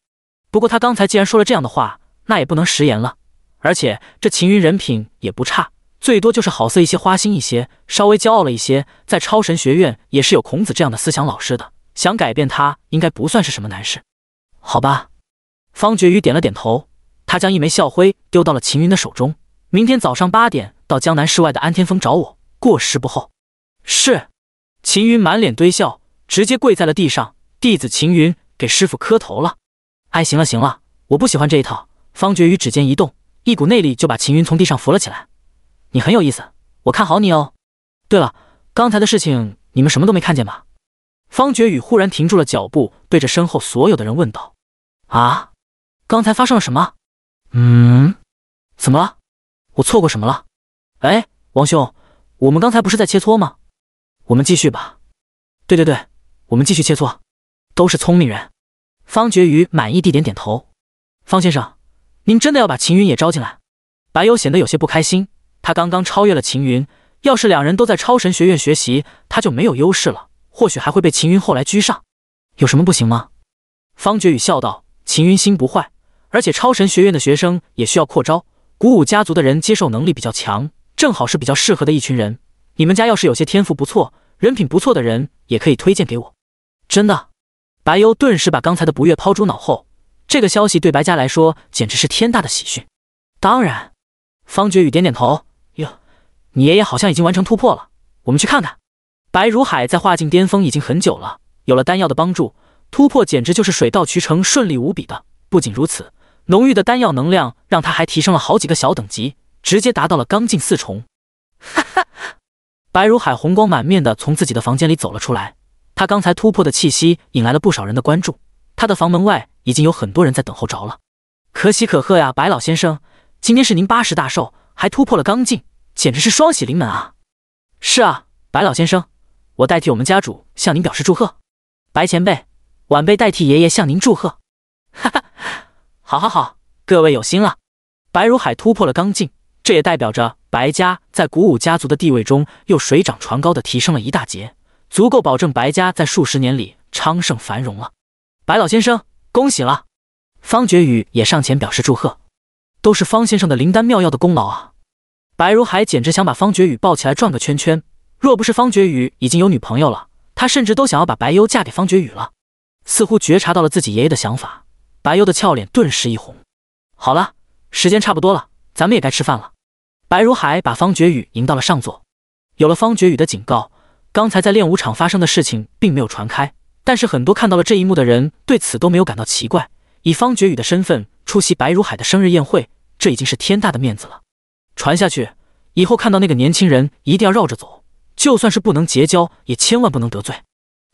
不过他刚才既然说了这样的话，那也不能食言了。而且这秦云人品也不差，最多就是好色一些、花心一些、稍微骄傲了一些。在超神学院也是有孔子这样的思想老师的，想改变他，应该不算是什么难事，好吧？方觉宇点了点头。他将一枚校徽丢到了秦云的手中。明天早上八点到江南市外的安天峰找我，过时不候。是。秦云满脸堆笑，直接跪在了地上。弟子秦云给师傅磕头了。哎，行了行了，我不喜欢这一套。方觉宇指尖一动，一股内力就把秦云从地上扶了起来。你很有意思，我看好你哦。对了，刚才的事情你们什么都没看见吧？方觉宇忽然停住了脚步，对着身后所有的人问道：“啊，刚才发生了什么？”嗯，怎么了？我错过什么了？哎，王兄，我们刚才不是在切磋吗？我们继续吧。对对对，我们继续切磋。都是聪明人。方觉宇满意地点点头。方先生，您真的要把秦云也招进来？白优显得有些不开心。他刚刚超越了秦云，要是两人都在超神学院学习，他就没有优势了，或许还会被秦云后来居上。有什么不行吗？方觉宇笑道：“秦云心不坏。”而且超神学院的学生也需要扩招，鼓舞家族的人接受能力比较强，正好是比较适合的一群人。你们家要是有些天赋不错、人品不错的人，也可以推荐给我。真的？白优顿时把刚才的不悦抛诸脑后，这个消息对白家来说简直是天大的喜讯。当然，方觉宇点点头。哟，你爷爷好像已经完成突破了，我们去看看。白如海在化境巅峰已经很久了，有了丹药的帮助，突破简直就是水到渠成，顺利无比的。不仅如此。浓郁的丹药能量让他还提升了好几个小等级，直接达到了刚劲四重。哈哈，白如海红光满面的从自己的房间里走了出来，他刚才突破的气息引来了不少人的关注，他的房门外已经有很多人在等候着了。可喜可贺呀，白老先生，今天是您八十大寿，还突破了刚劲，简直是双喜临门啊！是啊，白老先生，我代替我们家主向您表示祝贺。白前辈，晚辈代替爷爷向您祝贺。哈哈。好好好，各位有心了。白如海突破了刚劲，这也代表着白家在古武家族的地位中又水涨船高的提升了一大截，足够保证白家在数十年里昌盛繁荣了。白老先生，恭喜了！方觉宇也上前表示祝贺，都是方先生的灵丹妙药的功劳啊！白如海简直想把方觉宇抱起来转个圈圈。若不是方觉宇已经有女朋友了，他甚至都想要把白幽嫁给方觉宇了。似乎觉察到了自己爷爷的想法。白幽的俏脸顿时一红。好了，时间差不多了，咱们也该吃饭了。白如海把方觉宇迎到了上座。有了方觉宇的警告，刚才在练武场发生的事情并没有传开，但是很多看到了这一幕的人对此都没有感到奇怪。以方觉宇的身份出席白如海的生日宴会，这已经是天大的面子了。传下去，以后看到那个年轻人一定要绕着走，就算是不能结交，也千万不能得罪。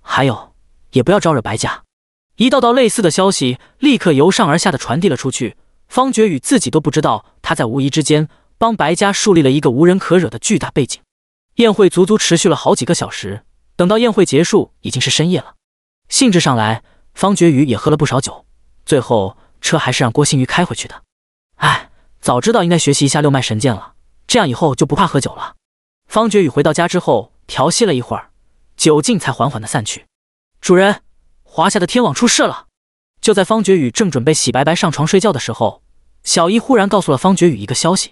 还有，也不要招惹白家。一道道类似的消息立刻由上而下的传递了出去，方觉宇自己都不知道，他在无意之间帮白家树立了一个无人可惹的巨大背景。宴会足足持续了好几个小时，等到宴会结束已经是深夜了。兴致上来，方觉宇也喝了不少酒，最后车还是让郭新宇开回去的。哎，早知道应该学习一下六脉神剑了，这样以后就不怕喝酒了。方觉宇回到家之后调息了一会儿，酒劲才缓缓的散去。主人。华夏的天网出事了！就在方觉宇正准备洗白白上床睡觉的时候，小一忽然告诉了方觉宇一个消息：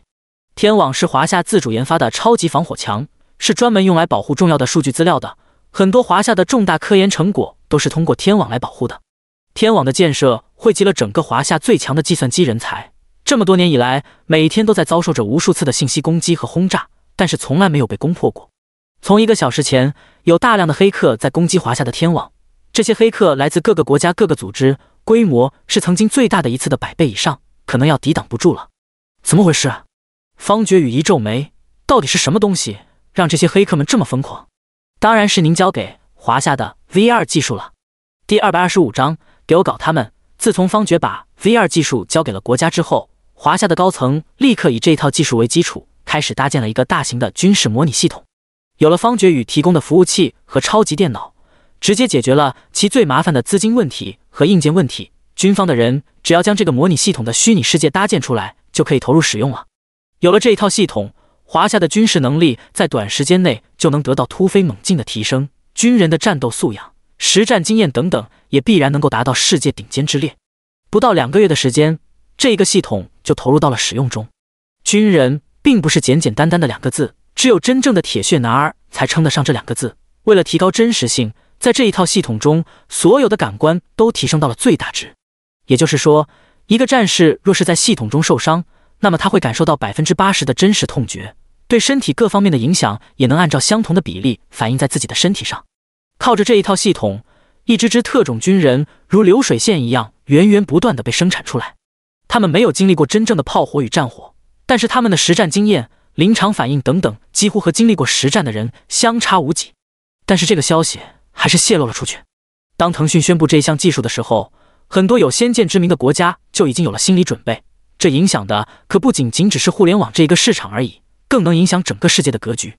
天网是华夏自主研发的超级防火墙，是专门用来保护重要的数据资料的。很多华夏的重大科研成果都是通过天网来保护的。天网的建设汇集了整个华夏最强的计算机人才，这么多年以来，每天都在遭受着无数次的信息攻击和轰炸，但是从来没有被攻破过。从一个小时前，有大量的黑客在攻击华夏的天网。这些黑客来自各个国家、各个组织，规模是曾经最大的一次的百倍以上，可能要抵挡不住了。怎么回事？方觉宇一皱眉，到底是什么东西让这些黑客们这么疯狂？当然是您交给华夏的 VR 技术了。第二百二十五章，给我搞他们！自从方觉把 VR 技术交给了国家之后，华夏的高层立刻以这套技术为基础，开始搭建了一个大型的军事模拟系统。有了方觉宇提供的服务器和超级电脑。直接解决了其最麻烦的资金问题和硬件问题。军方的人只要将这个模拟系统的虚拟世界搭建出来，就可以投入使用了。有了这一套系统，华夏的军事能力在短时间内就能得到突飞猛进的提升，军人的战斗素养、实战经验等等，也必然能够达到世界顶尖之列。不到两个月的时间，这一个系统就投入到了使用中。军人并不是简简单单的两个字，只有真正的铁血男儿才称得上这两个字。为了提高真实性。在这一套系统中，所有的感官都提升到了最大值。也就是说，一个战士若是在系统中受伤，那么他会感受到百分之八十的真实痛觉，对身体各方面的影响也能按照相同的比例反映在自己的身体上。靠着这一套系统，一支支特种军人如流水线一样源源不断地被生产出来。他们没有经历过真正的炮火与战火，但是他们的实战经验、临场反应等等，几乎和经历过实战的人相差无几。但是这个消息。还是泄露了出去。当腾讯宣布这一项技术的时候，很多有先见之明的国家就已经有了心理准备。这影响的可不仅仅只是互联网这一个市场而已，更能影响整个世界的格局。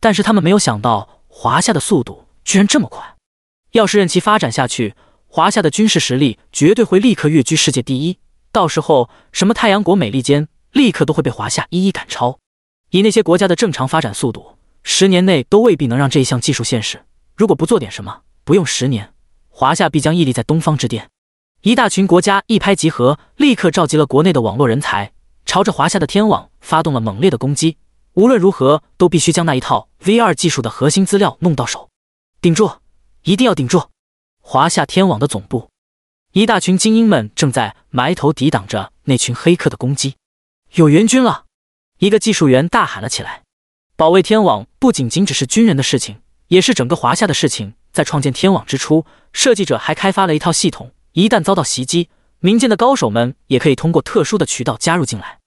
但是他们没有想到，华夏的速度居然这么快。要是任其发展下去，华夏的军事实力绝对会立刻跃居世界第一。到时候，什么太阳国、美利坚，立刻都会被华夏一一赶超。以那些国家的正常发展速度，十年内都未必能让这一项技术现世。如果不做点什么，不用十年，华夏必将屹立在东方之巅。一大群国家一拍即合，立刻召集了国内的网络人才，朝着华夏的天网发动了猛烈的攻击。无论如何，都必须将那一套 VR 技术的核心资料弄到手。顶住，一定要顶住！华夏天网的总部，一大群精英们正在埋头抵挡着那群黑客的攻击。有援军了！一个技术员大喊了起来：“保卫天网，不仅仅只是军人的事情。”也是整个华夏的事情。在创建天网之初，设计者还开发了一套系统，一旦遭到袭击，民间的高手们也可以通过特殊的渠道加入进来。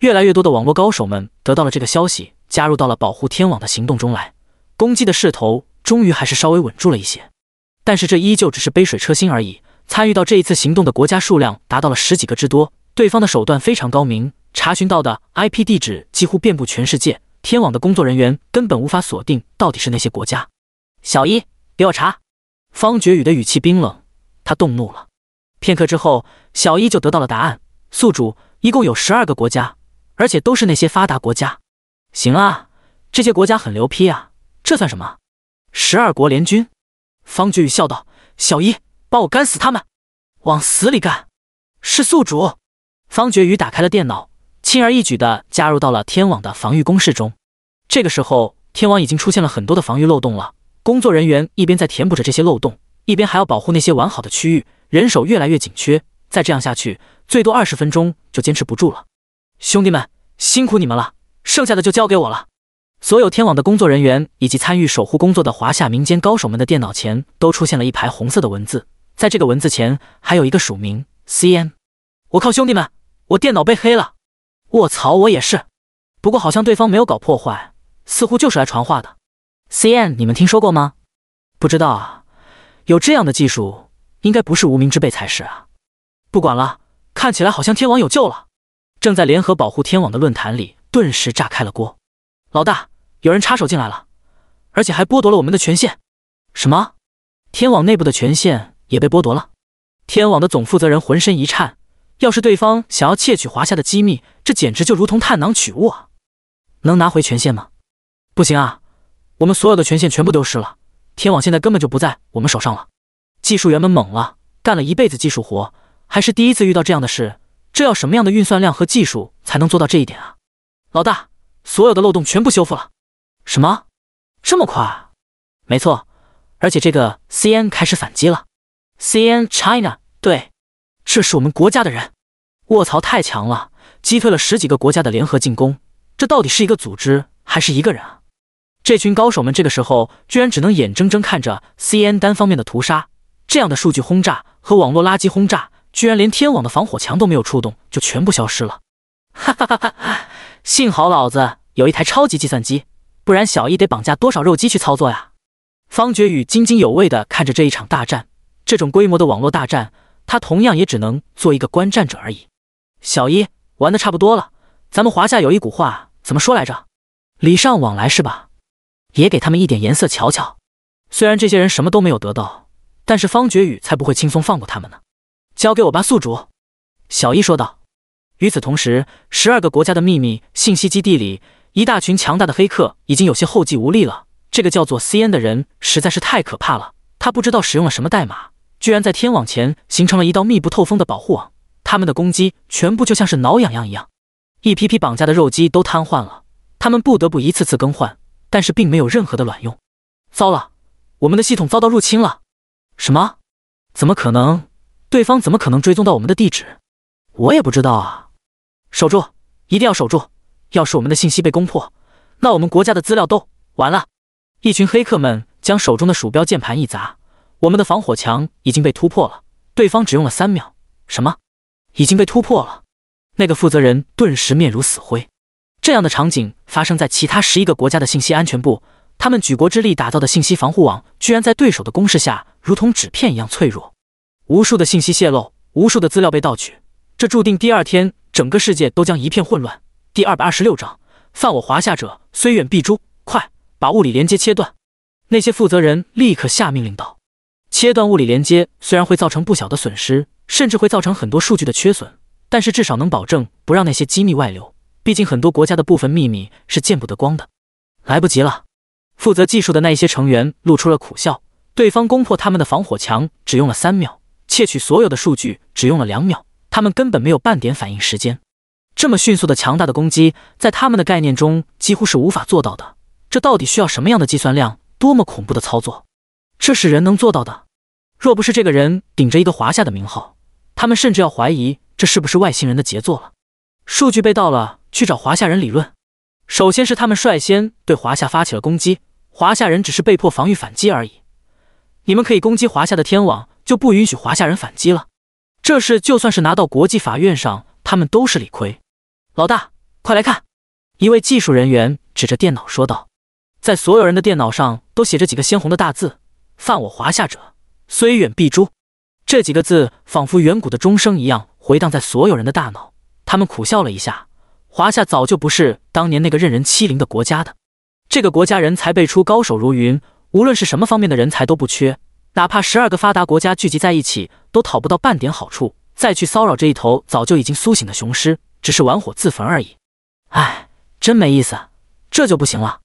越来越多的网络高手们得到了这个消息，加入到了保护天网的行动中来，攻击的势头终于还是稍微稳住了一些。但是这依旧只是杯水车薪而已。参与到这一次行动的国家数量达到了十几个之多，对方的手段非常高明，查询到的 IP 地址几乎遍布全世界。天网的工作人员根本无法锁定到底是那些国家。小一，给我查！方觉宇的语气冰冷，他动怒了。片刻之后，小一就得到了答案：宿主一共有十二个国家，而且都是那些发达国家。行啊，这些国家很牛批啊，这算什么？十二国联军！方觉宇笑道：“小一，帮我干死他们，往死里干！”是宿主。方觉宇打开了电脑。轻而易举地加入到了天网的防御工事中。这个时候，天网已经出现了很多的防御漏洞了。工作人员一边在填补着这些漏洞，一边还要保护那些完好的区域，人手越来越紧缺。再这样下去，最多二十分钟就坚持不住了。兄弟们，辛苦你们了，剩下的就交给我了。所有天网的工作人员以及参与守护工作的华夏民间高手们的电脑前都出现了一排红色的文字，在这个文字前还有一个署名 “C N”。我靠，兄弟们，我电脑被黑了！我操，我也是。不过好像对方没有搞破坏，似乎就是来传话的。C N，你们听说过吗？不知道啊，有这样的技术，应该不是无名之辈才是啊。不管了，看起来好像天网有救了。正在联合保护天网的论坛里，顿时炸开了锅。老大，有人插手进来了，而且还剥夺了我们的权限。什么？天网内部的权限也被剥夺了？天网的总负责人浑身一颤。要是对方想要窃取华夏的机密，这简直就如同探囊取物啊！能拿回权限吗？不行啊，我们所有的权限全部丢失了，天网现在根本就不在我们手上了。技术员们懵了，干了一辈子技术活，还是第一次遇到这样的事。这要什么样的运算量和技术才能做到这一点啊？老大，所有的漏洞全部修复了。什么？这么快？没错，而且这个 C N 开始反击了。C N China，对，这是我们国家的人。卧槽，太强了！击退了十几个国家的联合进攻，这到底是一个组织还是一个人啊？这群高手们这个时候居然只能眼睁睁看着 CN 单方面的屠杀，这样的数据轰炸和网络垃圾轰炸，居然连天网的防火墙都没有触动就全部消失了。哈哈哈哈！幸好老子有一台超级计算机，不然小易得绑架多少肉鸡去操作呀？方觉宇津津有味地看着这一场大战，这种规模的网络大战，他同样也只能做一个观战者而已。小一玩的差不多了，咱们华夏有一古话怎么说来着？礼尚往来是吧？也给他们一点颜色瞧瞧。虽然这些人什么都没有得到，但是方觉宇才不会轻松放过他们呢。交给我吧，宿主。”小一说道。与此同时，十二个国家的秘密信息基地里，一大群强大的黑客已经有些后继无力了。这个叫做 C N 的人实在是太可怕了，他不知道使用了什么代码，居然在天网前形成了一道密不透风的保护网。他们的攻击全部就像是挠痒痒一样，一批批绑架的肉鸡都瘫痪了，他们不得不一次次更换，但是并没有任何的卵用。糟了，我们的系统遭到入侵了！什么？怎么可能？对方怎么可能追踪到我们的地址？我也不知道啊！守住，一定要守住！要是我们的信息被攻破，那我们国家的资料都完了！一群黑客们将手中的鼠标键盘一砸，我们的防火墙已经被突破了，对方只用了三秒！什么？已经被突破了，那个负责人顿时面如死灰。这样的场景发生在其他十一个国家的信息安全部，他们举国之力打造的信息防护网，居然在对手的攻势下如同纸片一样脆弱。无数的信息泄露，无数的资料被盗取，这注定第二天整个世界都将一片混乱。第二百二十六章：犯我华夏者，虽远必诛。快把物理连接切断！那些负责人立刻下命令道：“切断物理连接，虽然会造成不小的损失。”甚至会造成很多数据的缺损，但是至少能保证不让那些机密外流。毕竟很多国家的部分秘密是见不得光的。来不及了！负责技术的那一些成员露出了苦笑。对方攻破他们的防火墙只用了三秒，窃取所有的数据只用了两秒，他们根本没有半点反应时间。这么迅速的、强大的攻击，在他们的概念中几乎是无法做到的。这到底需要什么样的计算量？多么恐怖的操作？这是人能做到的？若不是这个人顶着一个华夏的名号，他们甚至要怀疑这是不是外星人的杰作了。数据被盗了，去找华夏人理论。首先是他们率先对华夏发起了攻击，华夏人只是被迫防御反击而已。你们可以攻击华夏的天网，就不允许华夏人反击了。这事就算是拿到国际法院上，他们都是理亏。老大，快来看！一位技术人员指着电脑说道：“在所有人的电脑上都写着几个鲜红的大字：犯我华夏者。”虽远必诛，这几个字仿佛远古的钟声一样回荡在所有人的大脑。他们苦笑了一下，华夏早就不是当年那个任人欺凌的国家的。这个国家人才辈出，高手如云，无论是什么方面的人才都不缺。哪怕十二个发达国家聚集在一起，都讨不到半点好处。再去骚扰这一头早就已经苏醒的雄狮，只是玩火自焚而已。唉，真没意思，这就不行了。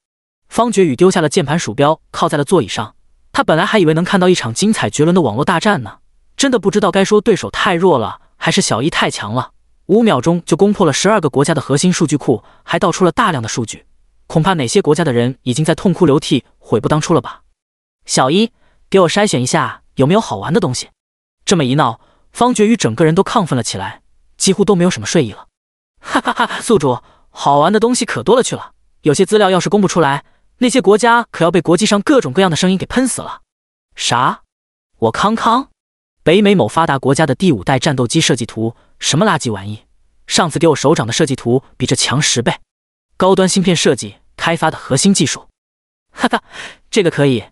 方觉宇丢下了键盘鼠标，靠在了座椅上。他本来还以为能看到一场精彩绝伦的网络大战呢，真的不知道该说对手太弱了，还是小一太强了。五秒钟就攻破了十二个国家的核心数据库，还道出了大量的数据，恐怕哪些国家的人已经在痛哭流涕、悔不当初了吧？小一，给我筛选一下有没有好玩的东西。这么一闹，方觉宇整个人都亢奋了起来，几乎都没有什么睡意了。哈哈哈！宿主，好玩的东西可多了去了，有些资料要是公布出来。那些国家可要被国际上各种各样的声音给喷死了！啥？我康康北美某发达国家的第五代战斗机设计图，什么垃圾玩意？上次给我首长的设计图比这强十倍。高端芯片设计开发的核心技术，哈哈，这个可以，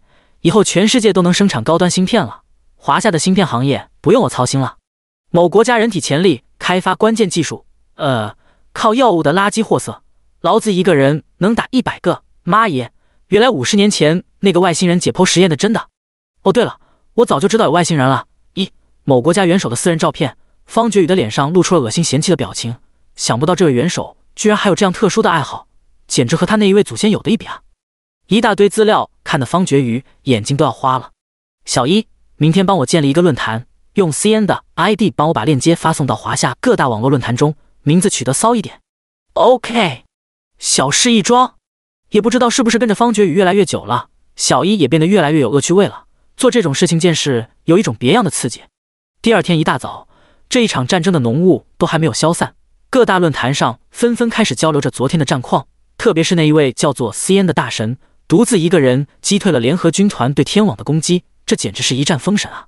以后全世界都能生产高端芯片了，华夏的芯片行业不用我操心了。某国家人体潜力开发关键技术，呃，靠药物的垃圾货色，老子一个人能打一百个，妈耶！原来五十年前那个外星人解剖实验的，真的。哦，对了，我早就知道有外星人了。一某国家元首的私人照片，方觉宇的脸上露出了恶心嫌弃的表情。想不到这位元首居然还有这样特殊的爱好，简直和他那一位祖先有的一比啊！一大堆资料看的方觉宇眼睛都要花了。小一，明天帮我建立一个论坛，用 C N 的 I D 帮我把链接发送到华夏各大网络论坛中，名字取得骚一点。OK，小事一桩。也不知道是不是跟着方觉宇越来越久了，小一也变得越来越有恶趣味了。做这种事情见事，有一种别样的刺激。第二天一大早，这一场战争的浓雾都还没有消散，各大论坛上纷纷开始交流着昨天的战况。特别是那一位叫做 C N 的大神，独自一个人击退了联合军团对天网的攻击，这简直是一战封神啊！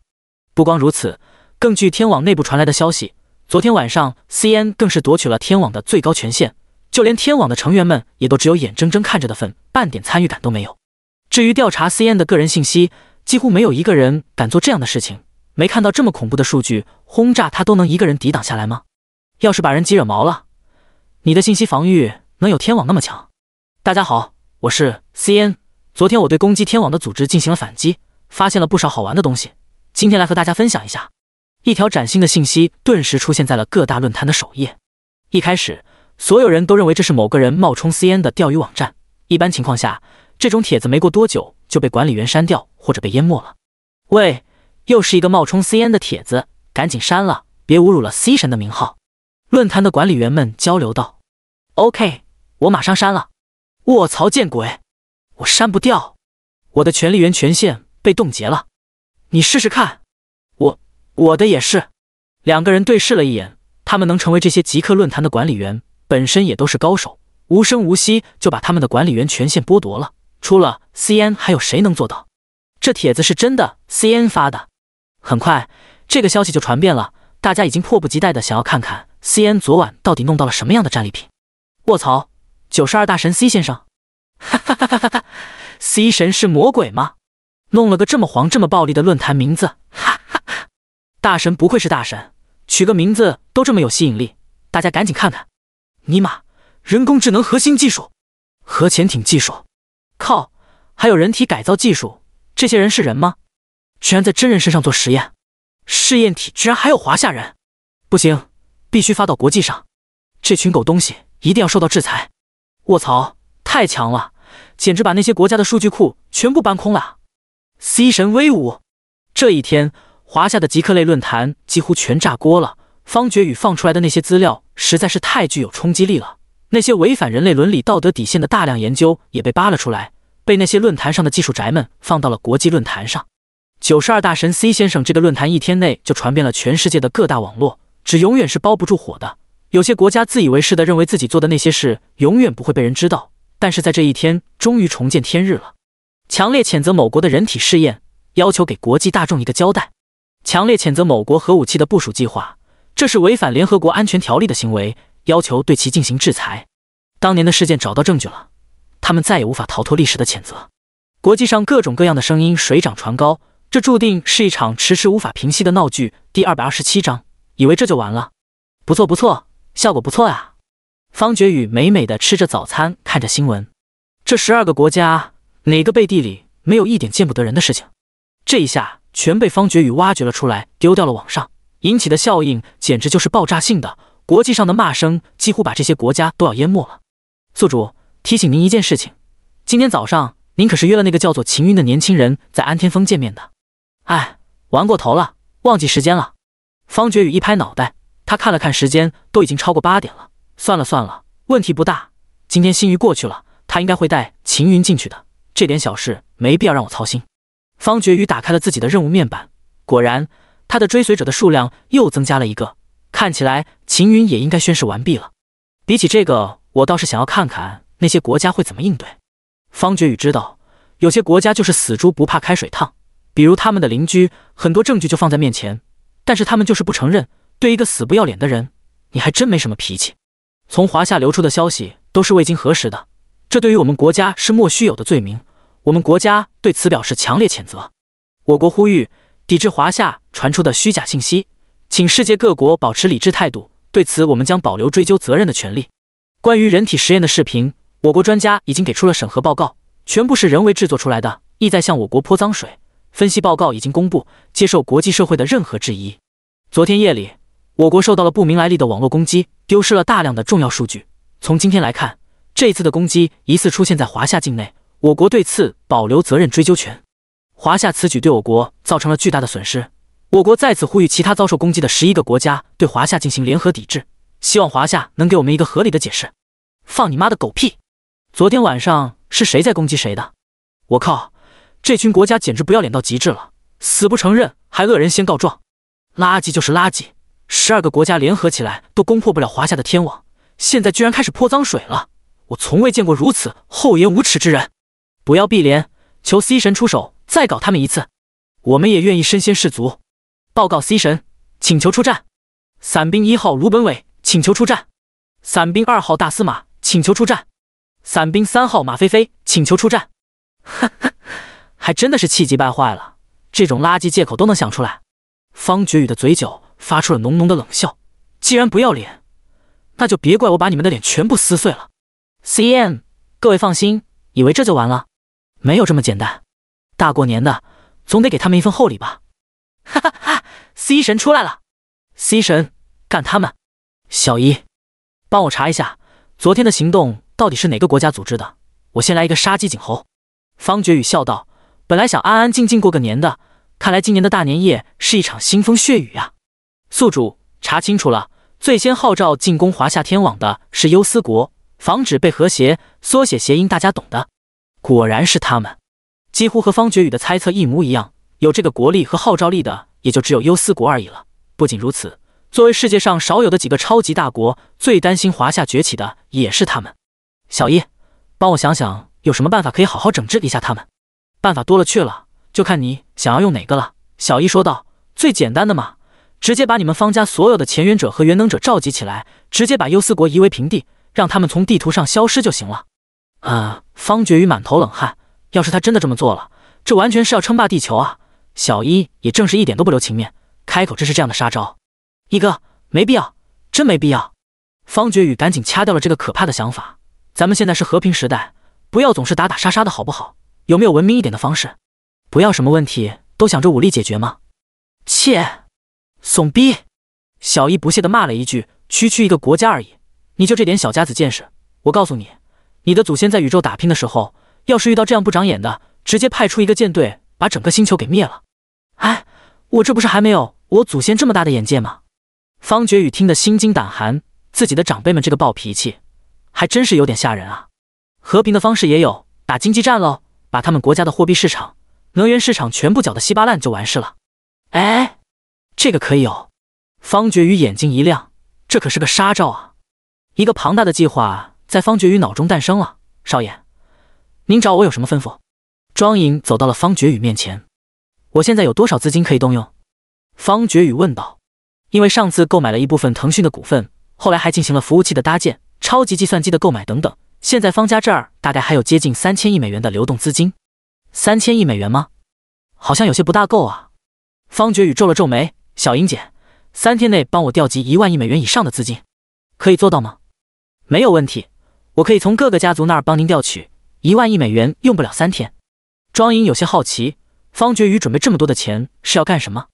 不光如此，更据天网内部传来的消息，昨天晚上 C N 更是夺取了天网的最高权限。就连天网的成员们也都只有眼睁睁看着的份，半点参与感都没有。至于调查 C N 的个人信息，几乎没有一个人敢做这样的事情。没看到这么恐怖的数据轰炸，他都能一个人抵挡下来吗？要是把人急惹毛了，你的信息防御能有天网那么强？大家好，我是 C N。昨天我对攻击天网的组织进行了反击，发现了不少好玩的东西，今天来和大家分享一下。一条崭新的信息顿时出现在了各大论坛的首页。一开始。所有人都认为这是某个人冒充 C N 的钓鱼网站。一般情况下，这种帖子没过多久就被管理员删掉或者被淹没了。喂，又是一个冒充 C N 的帖子，赶紧删了，别侮辱了 C 神的名号！论坛的管理员们交流道：“OK，我马上删了。”卧槽，见鬼！我删不掉，我的权利源权限被冻结了。你试试看。我，我的也是。两个人对视了一眼，他们能成为这些极客论坛的管理员。本身也都是高手，无声无息就把他们的管理员权限剥夺了。除了 C N 还有谁能做到？这帖子是真的，C N 发的。很快，这个消息就传遍了，大家已经迫不及待的想要看看 C N 昨晚到底弄到了什么样的战利品。卧槽，九十二大神 C 先生，哈哈哈哈哈哈！C 神是魔鬼吗？弄了个这么黄、这么暴力的论坛名字，哈哈哈！大神不愧是大神，取个名字都这么有吸引力，大家赶紧看看。尼玛！人工智能核心技术，核潜艇技术，靠！还有人体改造技术，这些人是人吗？居然在真人身上做实验，试验体居然还有华夏人！不行，必须发到国际上，这群狗东西一定要受到制裁！卧槽，太强了，简直把那些国家的数据库全部搬空了！C 神威武！这一天，华夏的极客类论坛几乎全炸锅了，方觉宇放出来的那些资料。实在是太具有冲击力了！那些违反人类伦理道德底线的大量研究也被扒了出来，被那些论坛上的技术宅们放到了国际论坛上。九十二大神 C 先生这个论坛一天内就传遍了全世界的各大网络，纸永远是包不住火的。有些国家自以为是的认为自己做的那些事永远不会被人知道，但是在这一天终于重见天日了。强烈谴责某国的人体试验，要求给国际大众一个交代。强烈谴责某国核武器的部署计划。这是违反联合国安全条例的行为，要求对其进行制裁。当年的事件找到证据了，他们再也无法逃脱历史的谴责。国际上各种各样的声音水涨船高，这注定是一场迟迟无法平息的闹剧。第二百二十七章，以为这就完了？不错不错，效果不错呀。方觉宇美美的吃着早餐，看着新闻，这十二个国家哪个背地里没有一点见不得人的事情？这一下全被方觉宇挖掘了出来，丢掉了网上。引起的效应简直就是爆炸性的，国际上的骂声几乎把这些国家都要淹没了。宿主提醒您一件事情：今天早上您可是约了那个叫做秦云的年轻人在安天峰见面的。哎，玩过头了，忘记时间了。方觉宇一拍脑袋，他看了看时间，都已经超过八点了。算了算了，问题不大。今天新鱼过去了，他应该会带秦云进去的，这点小事没必要让我操心。方觉宇打开了自己的任务面板，果然。他的追随者的数量又增加了一个，看起来秦云也应该宣誓完毕了。比起这个，我倒是想要看看那些国家会怎么应对。方觉宇知道，有些国家就是死猪不怕开水烫，比如他们的邻居，很多证据就放在面前，但是他们就是不承认。对一个死不要脸的人，你还真没什么脾气。从华夏流出的消息都是未经核实的，这对于我们国家是莫须有的罪名。我们国家对此表示强烈谴责。我国呼吁。抵制华夏传出的虚假信息，请世界各国保持理智态度。对此，我们将保留追究责任的权利。关于人体实验的视频，我国专家已经给出了审核报告，全部是人为制作出来的，意在向我国泼脏水。分析报告已经公布，接受国际社会的任何质疑。昨天夜里，我国受到了不明来历的网络攻击，丢失了大量的重要数据。从今天来看，这一次的攻击疑似出现在华夏境内，我国对此保留责任追究权。华夏此举对我国造成了巨大的损失，我国再次呼吁其他遭受攻击的十一个国家对华夏进行联合抵制，希望华夏能给我们一个合理的解释。放你妈的狗屁！昨天晚上是谁在攻击谁的？我靠，这群国家简直不要脸到极致了，死不承认还恶人先告状。垃圾就是垃圾，十二个国家联合起来都攻破不了华夏的天网，现在居然开始泼脏水了。我从未见过如此厚颜无耻之人。不要碧莲，求 C 神出手。再搞他们一次，我们也愿意身先士卒。报告 C 神，请求出战。伞兵一号卢本伟请求出战。伞兵二号大司马请求出战。伞兵三号马飞飞请求出战。哈哈，还真的是气急败坏了，这种垃圾借口都能想出来。方觉宇的嘴角发出了浓浓的冷笑。既然不要脸，那就别怪我把你们的脸全部撕碎了。C M，各位放心，以为这就完了？没有这么简单。大过年的，总得给他们一份厚礼吧！哈哈哈，C 神出来了，C 神干他们！小一，帮我查一下昨天的行动到底是哪个国家组织的？我先来一个杀鸡儆猴。方觉宇笑道：“本来想安安静静过个年的，看来今年的大年夜是一场腥风血雨啊！”宿主查清楚了，最先号召进攻华夏天网的是优思国，防止被和谐，缩写谐音，大家懂的。果然是他们。几乎和方觉宇的猜测一模一样，有这个国力和号召力的，也就只有优思国而已了。不仅如此，作为世界上少有的几个超级大国，最担心华夏崛起的也是他们。小易，帮我想想，有什么办法可以好好整治一下他们？办法多了去了，就看你想要用哪个了。小易说道：“最简单的嘛，直接把你们方家所有的前缘者和元能者召集起来，直接把优思国夷为平地，让他们从地图上消失就行了。”啊！方觉宇满头冷汗。要是他真的这么做了，这完全是要称霸地球啊！小一也正是一点都不留情面，开口就是这样的杀招。一哥，没必要，真没必要！方觉宇赶紧掐掉了这个可怕的想法。咱们现在是和平时代，不要总是打打杀杀的好不好？有没有文明一点的方式？不要什么问题都想着武力解决吗？切，怂逼！小一不屑的骂了一句：“区区一个国家而已，你就这点小家子见识！我告诉你，你的祖先在宇宙打拼的时候……”要是遇到这样不长眼的，直接派出一个舰队把整个星球给灭了。哎，我这不是还没有我祖先这么大的眼界吗？方觉宇听得心惊胆寒，自己的长辈们这个暴脾气还真是有点吓人啊。和平的方式也有，打经济战喽，把他们国家的货币市场、能源市场全部搅得稀巴烂就完事了。哎，这个可以有。方觉宇眼睛一亮，这可是个杀招啊！一个庞大的计划在方觉宇脑中诞生了，少爷。您找我有什么吩咐？庄颖走到了方觉宇面前。我现在有多少资金可以动用？方觉宇问道。因为上次购买了一部分腾讯的股份，后来还进行了服务器的搭建、超级计算机的购买等等。现在方家这儿大概还有接近三千亿美元的流动资金。三千亿美元吗？好像有些不大够啊。方觉宇皱了皱眉。小英姐，三天内帮我调集一万亿美元以上的资金，可以做到吗？没有问题，我可以从各个家族那儿帮您调取。一万亿美元用不了三天，庄隐有些好奇，方觉宇准备这么多的钱是要干什么？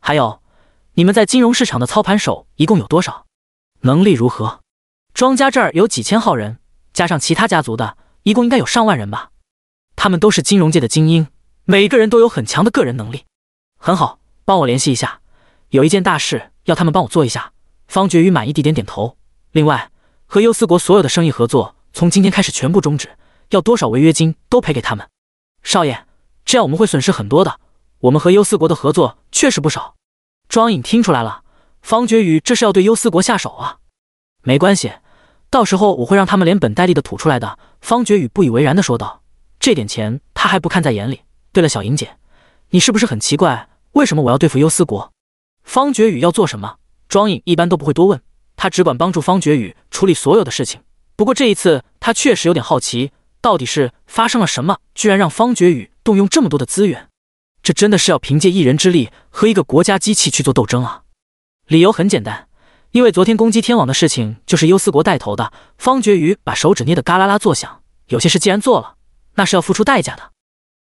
还有，你们在金融市场的操盘手一共有多少？能力如何？庄家这儿有几千号人，加上其他家族的，一共应该有上万人吧？他们都是金融界的精英，每个人都有很强的个人能力。很好，帮我联系一下，有一件大事要他们帮我做一下。方觉宇满意地点点头。另外，和优思国所有的生意合作，从今天开始全部终止。要多少违约金都赔给他们，少爷，这样我们会损失很多的。我们和优思国的合作确实不少。庄隐听出来了，方觉宇这是要对优思国下手啊！没关系，到时候我会让他们连本带利的吐出来的。方觉宇不以为然的说道：“这点钱他还不看在眼里。”对了，小莹姐，你是不是很奇怪为什么我要对付优思国？方觉宇要做什么？庄隐一般都不会多问，他只管帮助方觉宇处理所有的事情。不过这一次，他确实有点好奇。到底是发生了什么？居然让方觉宇动用这么多的资源？这真的是要凭借一人之力和一个国家机器去做斗争啊！理由很简单，因为昨天攻击天网的事情就是优斯国带头的。方觉宇把手指捏得嘎啦啦作响。有些事既然做了，那是要付出代价的。